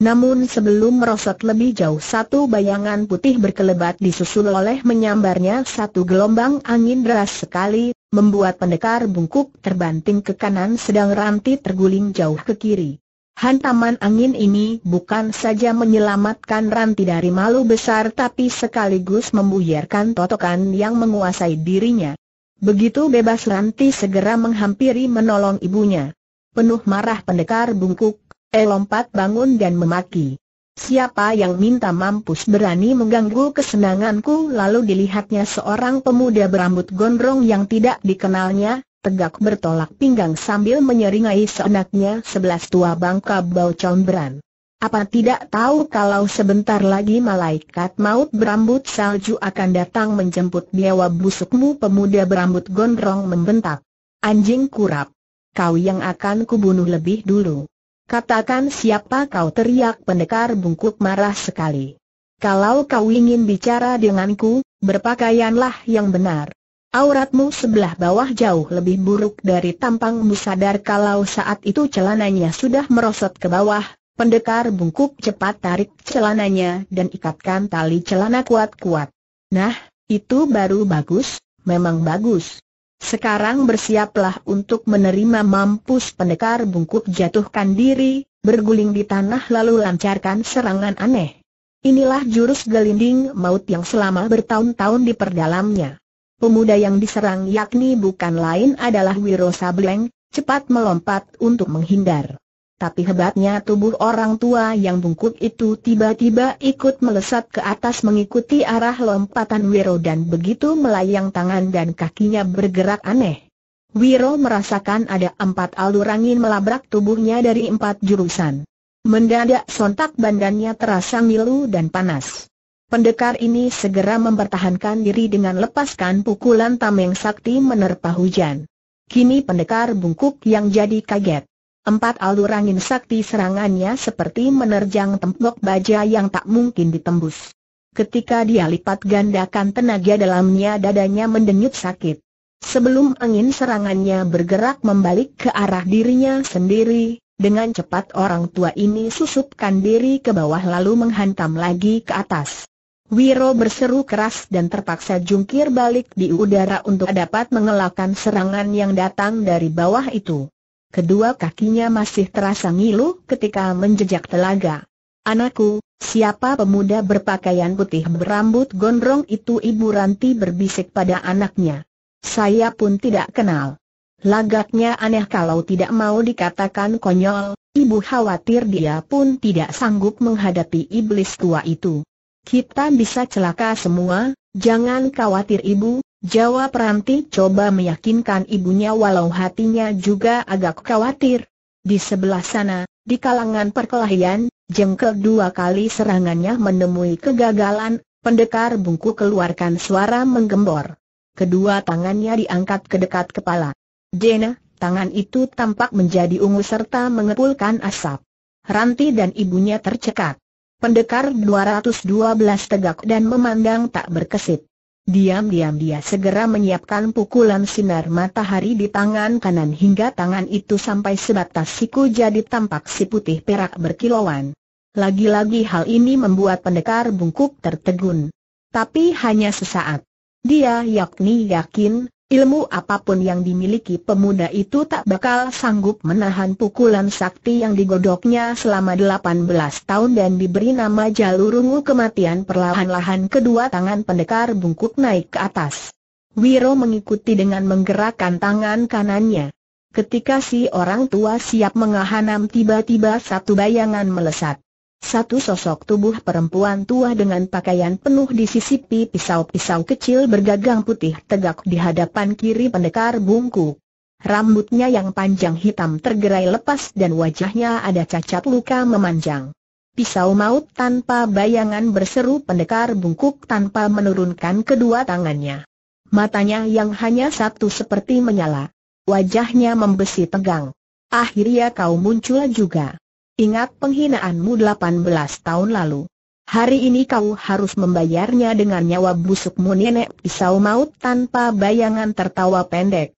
Namun sebelum merosot lebih jauh satu bayangan putih berkelebat disusul oleh menyambarnya satu gelombang angin deras sekali, membuat pendekar bungkuk terbanting ke kanan sedang ranti terguling jauh ke kiri. Hantaman angin ini bukan saja menyelamatkan Ranti dari malu besar tapi sekaligus membuyarkan totokan yang menguasai dirinya. Begitu bebas Ranti segera menghampiri menolong ibunya. Penuh marah pendekar bungkuk, eh lompat bangun dan memaki. Siapa yang minta mampus berani mengganggu kesenanganku lalu dilihatnya seorang pemuda berambut gondrong yang tidak dikenalnya, tegak bertolak pinggang sambil menyeringai seenaknya sebelas tua bangka bau combran. Apa tidak tahu kalau sebentar lagi malaikat maut berambut salju akan datang menjemput dewa busukmu pemuda berambut gondrong membentak. Anjing kurap, kau yang akan kubunuh lebih dulu. Katakan siapa kau teriak pendekar bungkuk marah sekali. Kalau kau ingin bicara denganku, berpakaianlah yang benar. Auratmu sebelah bawah jauh lebih buruk dari tampangmu sadar kalau saat itu celananya sudah merosot ke bawah, Pendekar bungkuk cepat tarik celananya dan ikatkan tali celana kuat-kuat. Nah, itu baru bagus, memang bagus. Sekarang bersiaplah untuk menerima mampus pendekar bungkuk jatuhkan diri, berguling di tanah lalu lancarkan serangan aneh. Inilah jurus gelinding maut yang selama bertahun-tahun diperdalamnya. Pemuda yang diserang yakni bukan lain adalah Wiro Sableng, cepat melompat untuk menghindar tapi hebatnya tubuh orang tua yang bungkuk itu tiba-tiba ikut melesat ke atas mengikuti arah lompatan Wiro dan begitu melayang tangan dan kakinya bergerak aneh. Wiro merasakan ada empat alur angin melabrak tubuhnya dari empat jurusan. Mendadak sontak bandannya terasa milu dan panas. Pendekar ini segera mempertahankan diri dengan lepaskan pukulan tameng sakti menerpa hujan. Kini pendekar bungkuk yang jadi kaget. Empat alur angin sakti serangannya seperti menerjang tembok baja yang tak mungkin ditembus. Ketika dia lipat gandakan tenaga dalamnya dadanya mendenyut sakit. Sebelum angin serangannya bergerak membalik ke arah dirinya sendiri, dengan cepat orang tua ini susupkan diri ke bawah lalu menghantam lagi ke atas. Wiro berseru keras dan terpaksa jungkir balik di udara untuk dapat mengelakkan serangan yang datang dari bawah itu. Kedua kakinya masih terasa ngilu ketika menjejak telaga. Anakku, siapa pemuda berpakaian putih berambut gondrong itu Ibu Ranti berbisik pada anaknya. Saya pun tidak kenal. Lagaknya aneh kalau tidak mau dikatakan konyol, ibu khawatir dia pun tidak sanggup menghadapi iblis tua itu. Kita bisa celaka semua, jangan khawatir ibu, Jawab Ranti coba meyakinkan ibunya walau hatinya juga agak khawatir. Di sebelah sana, di kalangan perkelahian, jengkel dua kali serangannya menemui kegagalan, pendekar bungku keluarkan suara menggembor. Kedua tangannya diangkat ke dekat kepala. Jena, tangan itu tampak menjadi ungu serta mengepulkan asap. Ranti dan ibunya tercekat. Pendekar 212 tegak dan memandang tak berkesit. Diam-diam dia segera menyiapkan pukulan sinar matahari di tangan kanan hingga tangan itu sampai sebatas siku jadi tampak si putih perak berkilauan. Lagi-lagi hal ini membuat pendekar bungkuk tertegun. Tapi hanya sesaat. Dia yakni yakin, Ilmu apapun yang dimiliki pemuda itu tak bakal sanggup menahan pukulan sakti yang digodoknya selama 18 tahun dan diberi nama jalur ungu kematian perlahan-lahan kedua tangan pendekar bungkuk naik ke atas. Wiro mengikuti dengan menggerakkan tangan kanannya. Ketika si orang tua siap mengahanam tiba-tiba satu bayangan melesat. Satu sosok tubuh perempuan tua dengan pakaian penuh di disisipi pisau-pisau kecil bergagang putih tegak di hadapan kiri pendekar bungku. Rambutnya yang panjang hitam tergerai lepas dan wajahnya ada cacat luka memanjang. Pisau maut tanpa bayangan berseru pendekar bungkuk tanpa menurunkan kedua tangannya. Matanya yang hanya satu seperti menyala. Wajahnya membesi tegang. Akhirnya kau muncul juga. Ingat penghinaanmu 18 tahun lalu. Hari ini kau harus membayarnya dengan nyawa busukmu nenek pisau maut tanpa bayangan tertawa pendek.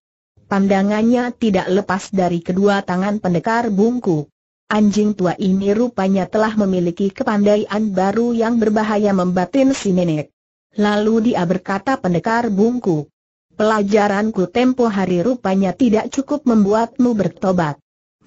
Pandangannya tidak lepas dari kedua tangan pendekar bungku. Anjing tua ini rupanya telah memiliki kepandaian baru yang berbahaya membatin si nenek. Lalu dia berkata pendekar bungku. Pelajaranku tempo hari rupanya tidak cukup membuatmu bertobat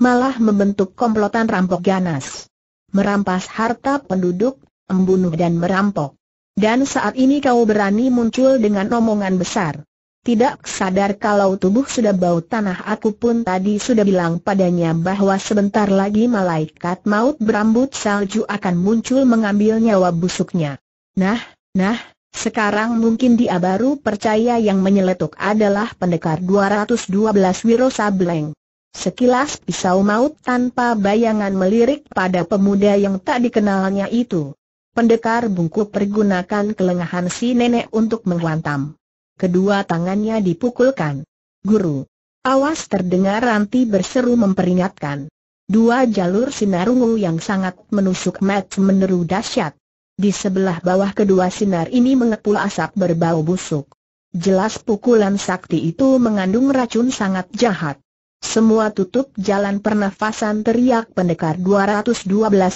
malah membentuk komplotan rampok ganas. Merampas harta penduduk, membunuh dan merampok. Dan saat ini kau berani muncul dengan omongan besar. Tidak sadar kalau tubuh sudah bau tanah aku pun tadi sudah bilang padanya bahwa sebentar lagi malaikat maut berambut salju akan muncul mengambil nyawa busuknya. Nah, nah, sekarang mungkin dia baru percaya yang menyeletuk adalah pendekar 212 Wiro Sableng. Sekilas pisau maut tanpa bayangan melirik pada pemuda yang tak dikenalnya itu. Pendekar bungku pergunakan kelengahan si nenek untuk menghantam. Kedua tangannya dipukulkan. Guru. Awas terdengar Ranti berseru memperingatkan. Dua jalur sinar ungu yang sangat menusuk mat meneru dahsyat. Di sebelah bawah kedua sinar ini mengepul asap berbau busuk. Jelas pukulan sakti itu mengandung racun sangat jahat. Semua tutup jalan pernafasan teriak pendekar 212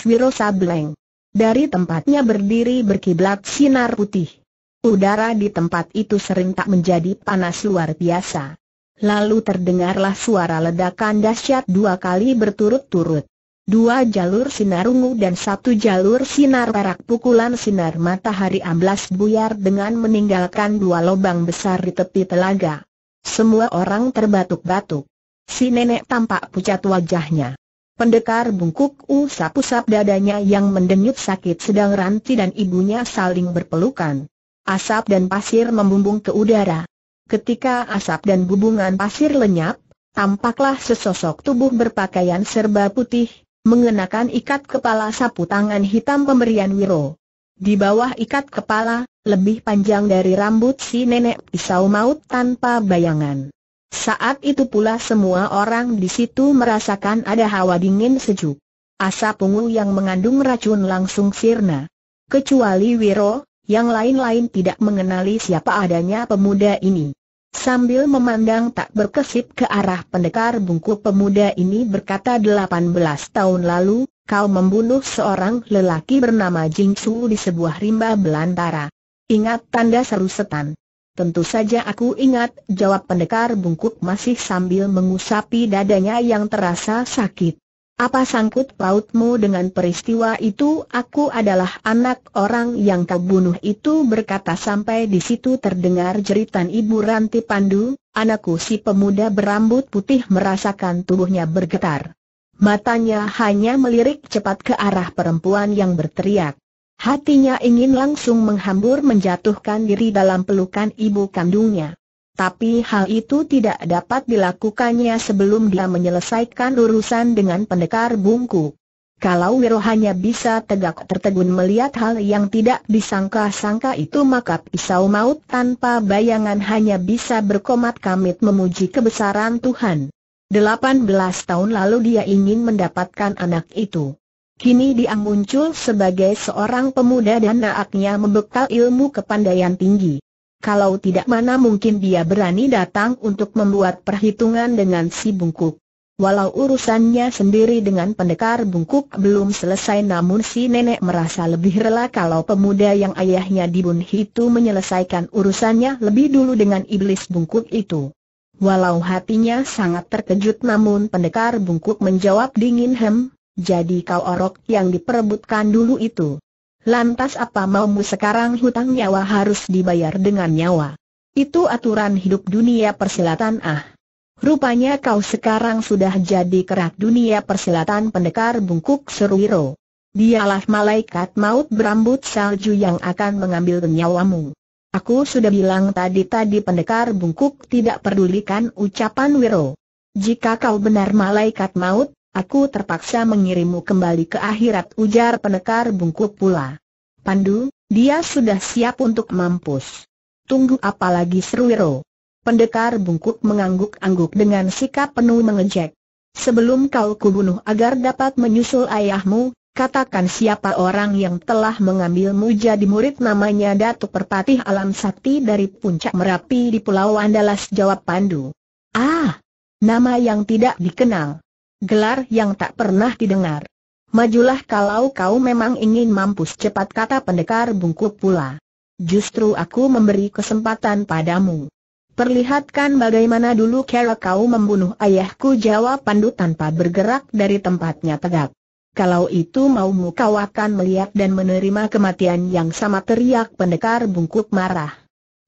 Wiro Sableng. Dari tempatnya berdiri berkiblat sinar putih. Udara di tempat itu sering tak menjadi panas luar biasa. Lalu terdengarlah suara ledakan dahsyat dua kali berturut-turut. Dua jalur sinar ungu dan satu jalur sinar perak pukulan sinar matahari amblas buyar dengan meninggalkan dua lubang besar di tepi telaga. Semua orang terbatuk-batuk. Si nenek tampak pucat wajahnya. Pendekar bungkuk usap-usap dadanya yang mendenyut sakit sedang Ranti dan ibunya saling berpelukan. Asap dan pasir membumbung ke udara. Ketika asap dan bubungan pasir lenyap, tampaklah sesosok tubuh berpakaian serba putih, mengenakan ikat kepala sapu tangan hitam pemberian Wiro. Di bawah ikat kepala, lebih panjang dari rambut si nenek pisau maut tanpa bayangan. Saat itu pula semua orang di situ merasakan ada hawa dingin sejuk. Asap ungu yang mengandung racun langsung sirna. Kecuali Wiro, yang lain-lain tidak mengenali siapa adanya pemuda ini. Sambil memandang tak berkesip ke arah pendekar bungku pemuda ini berkata 18 tahun lalu, kau membunuh seorang lelaki bernama Jing Su di sebuah rimba belantara. Ingat tanda seru setan. Tentu saja aku ingat, jawab pendekar bungkuk masih sambil mengusapi dadanya yang terasa sakit. Apa sangkut pautmu dengan peristiwa itu? Aku adalah anak orang yang kau bunuh itu berkata sampai di situ terdengar jeritan Ibu Ranti Pandu, anakku si pemuda berambut putih merasakan tubuhnya bergetar. Matanya hanya melirik cepat ke arah perempuan yang berteriak. Hatinya ingin langsung menghambur menjatuhkan diri dalam pelukan ibu kandungnya. Tapi hal itu tidak dapat dilakukannya sebelum dia menyelesaikan urusan dengan pendekar bungku. Kalau Wiro hanya bisa tegak tertegun melihat hal yang tidak disangka-sangka itu maka pisau maut tanpa bayangan hanya bisa berkomat kamit memuji kebesaran Tuhan. 18 tahun lalu dia ingin mendapatkan anak itu. Kini dia muncul sebagai seorang pemuda dan naaknya membekal ilmu kepandaian tinggi. Kalau tidak mana mungkin dia berani datang untuk membuat perhitungan dengan si bungkuk. Walau urusannya sendiri dengan pendekar bungkuk belum selesai namun si nenek merasa lebih rela kalau pemuda yang ayahnya dibunuh itu menyelesaikan urusannya lebih dulu dengan iblis bungkuk itu. Walau hatinya sangat terkejut namun pendekar bungkuk menjawab dingin hem, jadi kau orok yang diperebutkan dulu itu. Lantas apa maumu sekarang hutang nyawa harus dibayar dengan nyawa. Itu aturan hidup dunia persilatan ah. Rupanya kau sekarang sudah jadi kerak dunia persilatan pendekar bungkuk seruiro. Dialah malaikat maut berambut salju yang akan mengambil nyawamu. Aku sudah bilang tadi-tadi pendekar bungkuk tidak pedulikan ucapan Wiro. Jika kau benar malaikat maut, Aku terpaksa mengirimmu kembali ke akhirat ujar penekar bungkuk pula. Pandu, dia sudah siap untuk mampus. Tunggu apalagi Seruero? Pendekar bungkuk mengangguk-angguk dengan sikap penuh mengejek. Sebelum kau kubunuh agar dapat menyusul ayahmu, Katakan siapa orang yang telah mengambilmu jadi murid namanya Datuk Perpatih Alam Sakti dari Puncak Merapi di Pulau Andalas jawab Pandu. Ah, nama yang tidak dikenal gelar yang tak pernah didengar. Majulah kalau kau memang ingin mampus cepat kata pendekar bungkuk pula. Justru aku memberi kesempatan padamu. Perlihatkan bagaimana dulu kera kau membunuh ayahku jawab pandu tanpa bergerak dari tempatnya tegak. Kalau itu maumu kau akan melihat dan menerima kematian yang sama teriak pendekar bungkuk marah.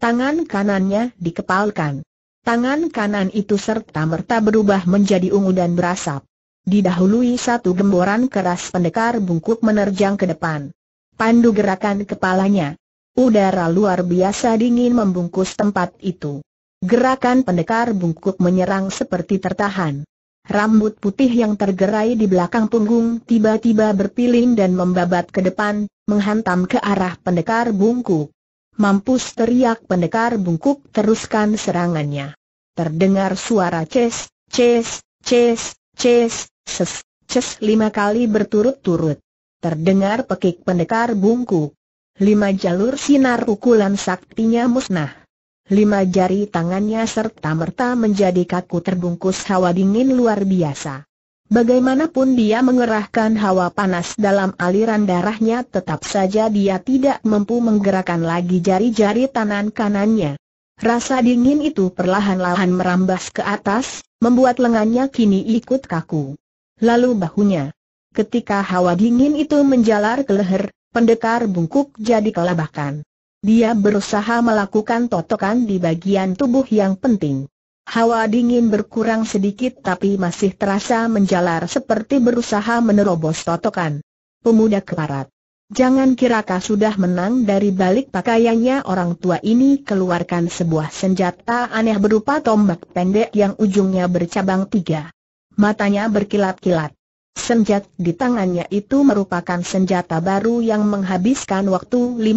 Tangan kanannya dikepalkan. Tangan kanan itu serta-merta berubah menjadi ungu dan berasap. Didahului satu gemboran keras pendekar bungkuk menerjang ke depan. Pandu gerakan kepalanya. Udara luar biasa dingin membungkus tempat itu. Gerakan pendekar bungkuk menyerang seperti tertahan. Rambut putih yang tergerai di belakang punggung tiba-tiba berpiling dan membabat ke depan, menghantam ke arah pendekar bungkuk. Mampus teriak pendekar bungkuk teruskan serangannya. Terdengar suara ces, ces, ces, ces, ses, ces lima kali berturut-turut. Terdengar pekik pendekar bungkuk. Lima jalur sinar ukulan saktinya musnah. Lima jari tangannya serta merta menjadi kaku terbungkus hawa dingin luar biasa. Bagaimanapun dia mengerahkan hawa panas dalam aliran darahnya tetap saja dia tidak mampu menggerakkan lagi jari-jari tangan kanannya. Rasa dingin itu perlahan-lahan merambas ke atas, membuat lengannya kini ikut kaku. Lalu bahunya. Ketika hawa dingin itu menjalar ke leher, pendekar bungkuk jadi kelabakan. Dia berusaha melakukan totokan di bagian tubuh yang penting. Hawa dingin berkurang sedikit tapi masih terasa menjalar seperti berusaha menerobos totokan. Pemuda keparat. Jangan kira kau sudah menang dari balik pakaiannya orang tua ini keluarkan sebuah senjata aneh berupa tombak pendek yang ujungnya bercabang tiga. Matanya berkilat-kilat. Senjat di tangannya itu merupakan senjata baru yang menghabiskan waktu 15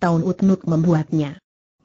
tahun Utnuk membuatnya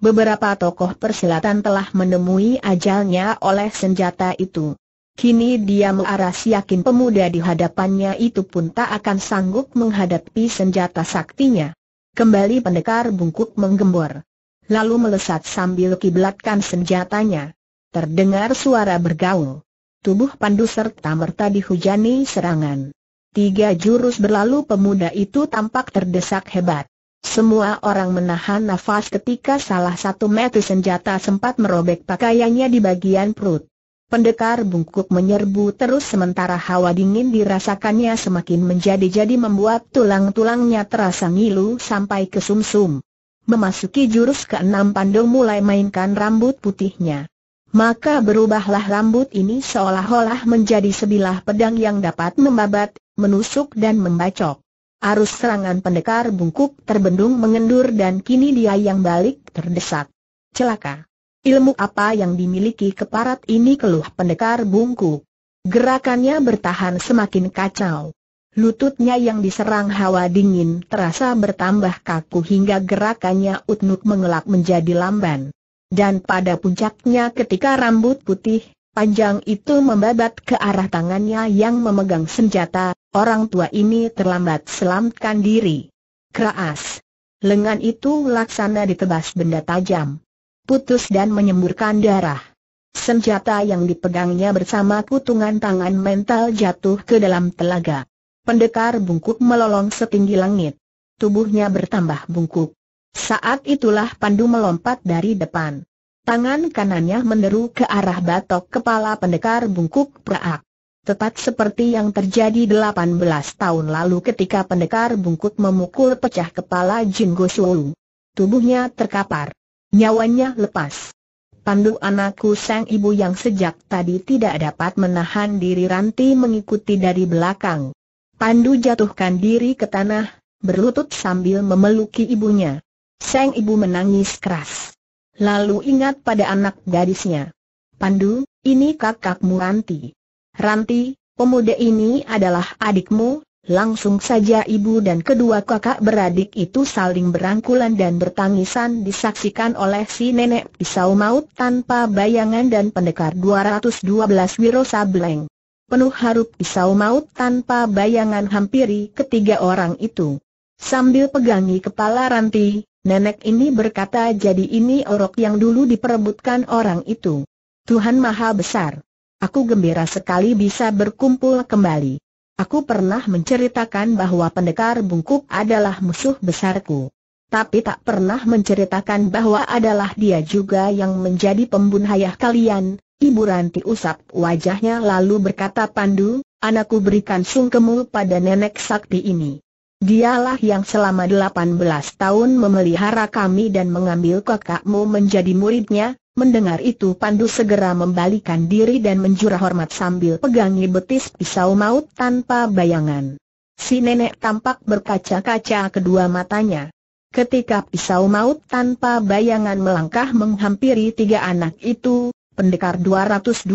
beberapa tokoh persilatan telah menemui ajalnya oleh senjata itu. Kini dia mengaras yakin pemuda di hadapannya itu pun tak akan sanggup menghadapi senjata saktinya. Kembali pendekar bungkuk menggembor. Lalu melesat sambil kiblatkan senjatanya. Terdengar suara bergaul. Tubuh pandu serta merta dihujani serangan. Tiga jurus berlalu pemuda itu tampak terdesak hebat. Semua orang menahan nafas ketika salah satu metu senjata sempat merobek pakaiannya di bagian perut. Pendekar bungkuk menyerbu terus sementara hawa dingin dirasakannya semakin menjadi-jadi membuat tulang-tulangnya terasa ngilu sampai ke sumsum. -sum. Memasuki jurus keenam Pandong mulai mainkan rambut putihnya. Maka berubahlah rambut ini seolah-olah menjadi sebilah pedang yang dapat membabat, menusuk dan membacok. Arus serangan pendekar bungkuk terbendung mengendur dan kini dia yang balik terdesak. Celaka. Ilmu apa yang dimiliki keparat ini keluh pendekar bungkuk. Gerakannya bertahan semakin kacau. Lututnya yang diserang hawa dingin terasa bertambah kaku hingga gerakannya utnuk mengelak menjadi lamban. Dan pada puncaknya ketika rambut putih panjang itu membabat ke arah tangannya yang memegang senjata, Orang tua ini terlambat selamatkan diri. Keras. Lengan itu laksana ditebas benda tajam. Putus dan menyemburkan darah. Senjata yang dipegangnya bersama kutungan tangan mental jatuh ke dalam telaga. Pendekar bungkuk melolong setinggi langit. Tubuhnya bertambah bungkuk. Saat itulah Pandu melompat dari depan. Tangan kanannya meneru ke arah batok kepala pendekar bungkuk praak. Tepat seperti yang terjadi 18 tahun lalu ketika pendekar bungkut memukul pecah kepala Jin Gosuo. Tubuhnya terkapar. Nyawanya lepas. Pandu anakku sang ibu yang sejak tadi tidak dapat menahan diri ranti mengikuti dari belakang. Pandu jatuhkan diri ke tanah, berlutut sambil memeluki ibunya. Sang ibu menangis keras. Lalu ingat pada anak gadisnya. Pandu, ini kakakmu Ranti. Ranti, pemuda ini adalah adikmu, Langsung saja ibu dan kedua kakak beradik itu saling berangkulan dan bertangisan disaksikan oleh si nenek pisau maut tanpa bayangan dan pendekar 212 Wiro Sableng. Penuh harup pisau maut tanpa bayangan hampiri ketiga orang itu. Sambil pegangi kepala Ranti, nenek ini berkata jadi ini orok yang dulu diperebutkan orang itu. Tuhan Maha Besar. Aku gembira sekali bisa berkumpul kembali. Aku pernah menceritakan bahwa pendekar bungkuk adalah musuh besarku. Tapi tak pernah menceritakan bahwa adalah dia juga yang menjadi pembunuh ayah kalian. Ibu Ranti usap wajahnya lalu berkata Pandu, anakku berikan sungkemu pada nenek sakti ini. Dialah yang selama 18 tahun memelihara kami dan mengambil kakakmu menjadi muridnya, Mendengar itu Pandu segera membalikan diri dan menjura hormat sambil pegangi betis pisau maut tanpa bayangan. Si nenek tampak berkaca-kaca kedua matanya. Ketika pisau maut tanpa bayangan melangkah menghampiri tiga anak itu, pendekar 212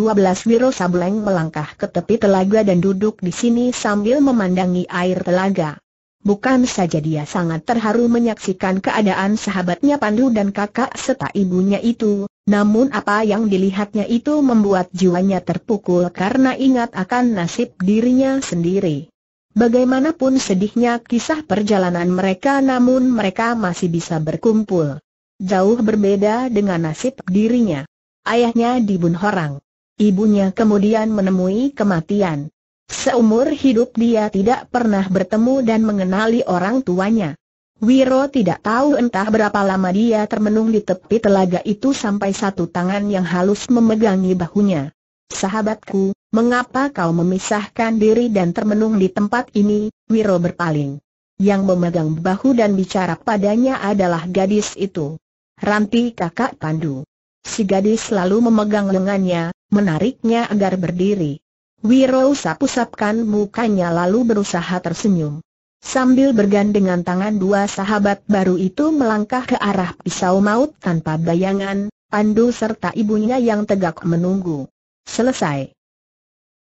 Wiro Sableng melangkah ke tepi telaga dan duduk di sini sambil memandangi air telaga. Bukan saja dia sangat terharu menyaksikan keadaan sahabatnya Pandu dan kakak serta ibunya itu, namun apa yang dilihatnya itu membuat jiwanya terpukul karena ingat akan nasib dirinya sendiri. Bagaimanapun sedihnya kisah perjalanan mereka namun mereka masih bisa berkumpul. Jauh berbeda dengan nasib dirinya. Ayahnya dibunuh orang. Ibunya kemudian menemui kematian. Seumur hidup dia tidak pernah bertemu dan mengenali orang tuanya. Wiro tidak tahu entah berapa lama dia termenung di tepi telaga itu sampai satu tangan yang halus memegangi bahunya. Sahabatku, mengapa kau memisahkan diri dan termenung di tempat ini? Wiro berpaling. Yang memegang bahu dan bicara padanya adalah gadis itu. Ranti kakak Pandu. Si gadis selalu memegang lengannya, menariknya agar berdiri. Wiro usap-usapkan mukanya lalu berusaha tersenyum. Sambil bergandengan tangan dua sahabat baru itu melangkah ke arah pisau maut tanpa bayangan, Pandu serta ibunya yang tegak menunggu. Selesai.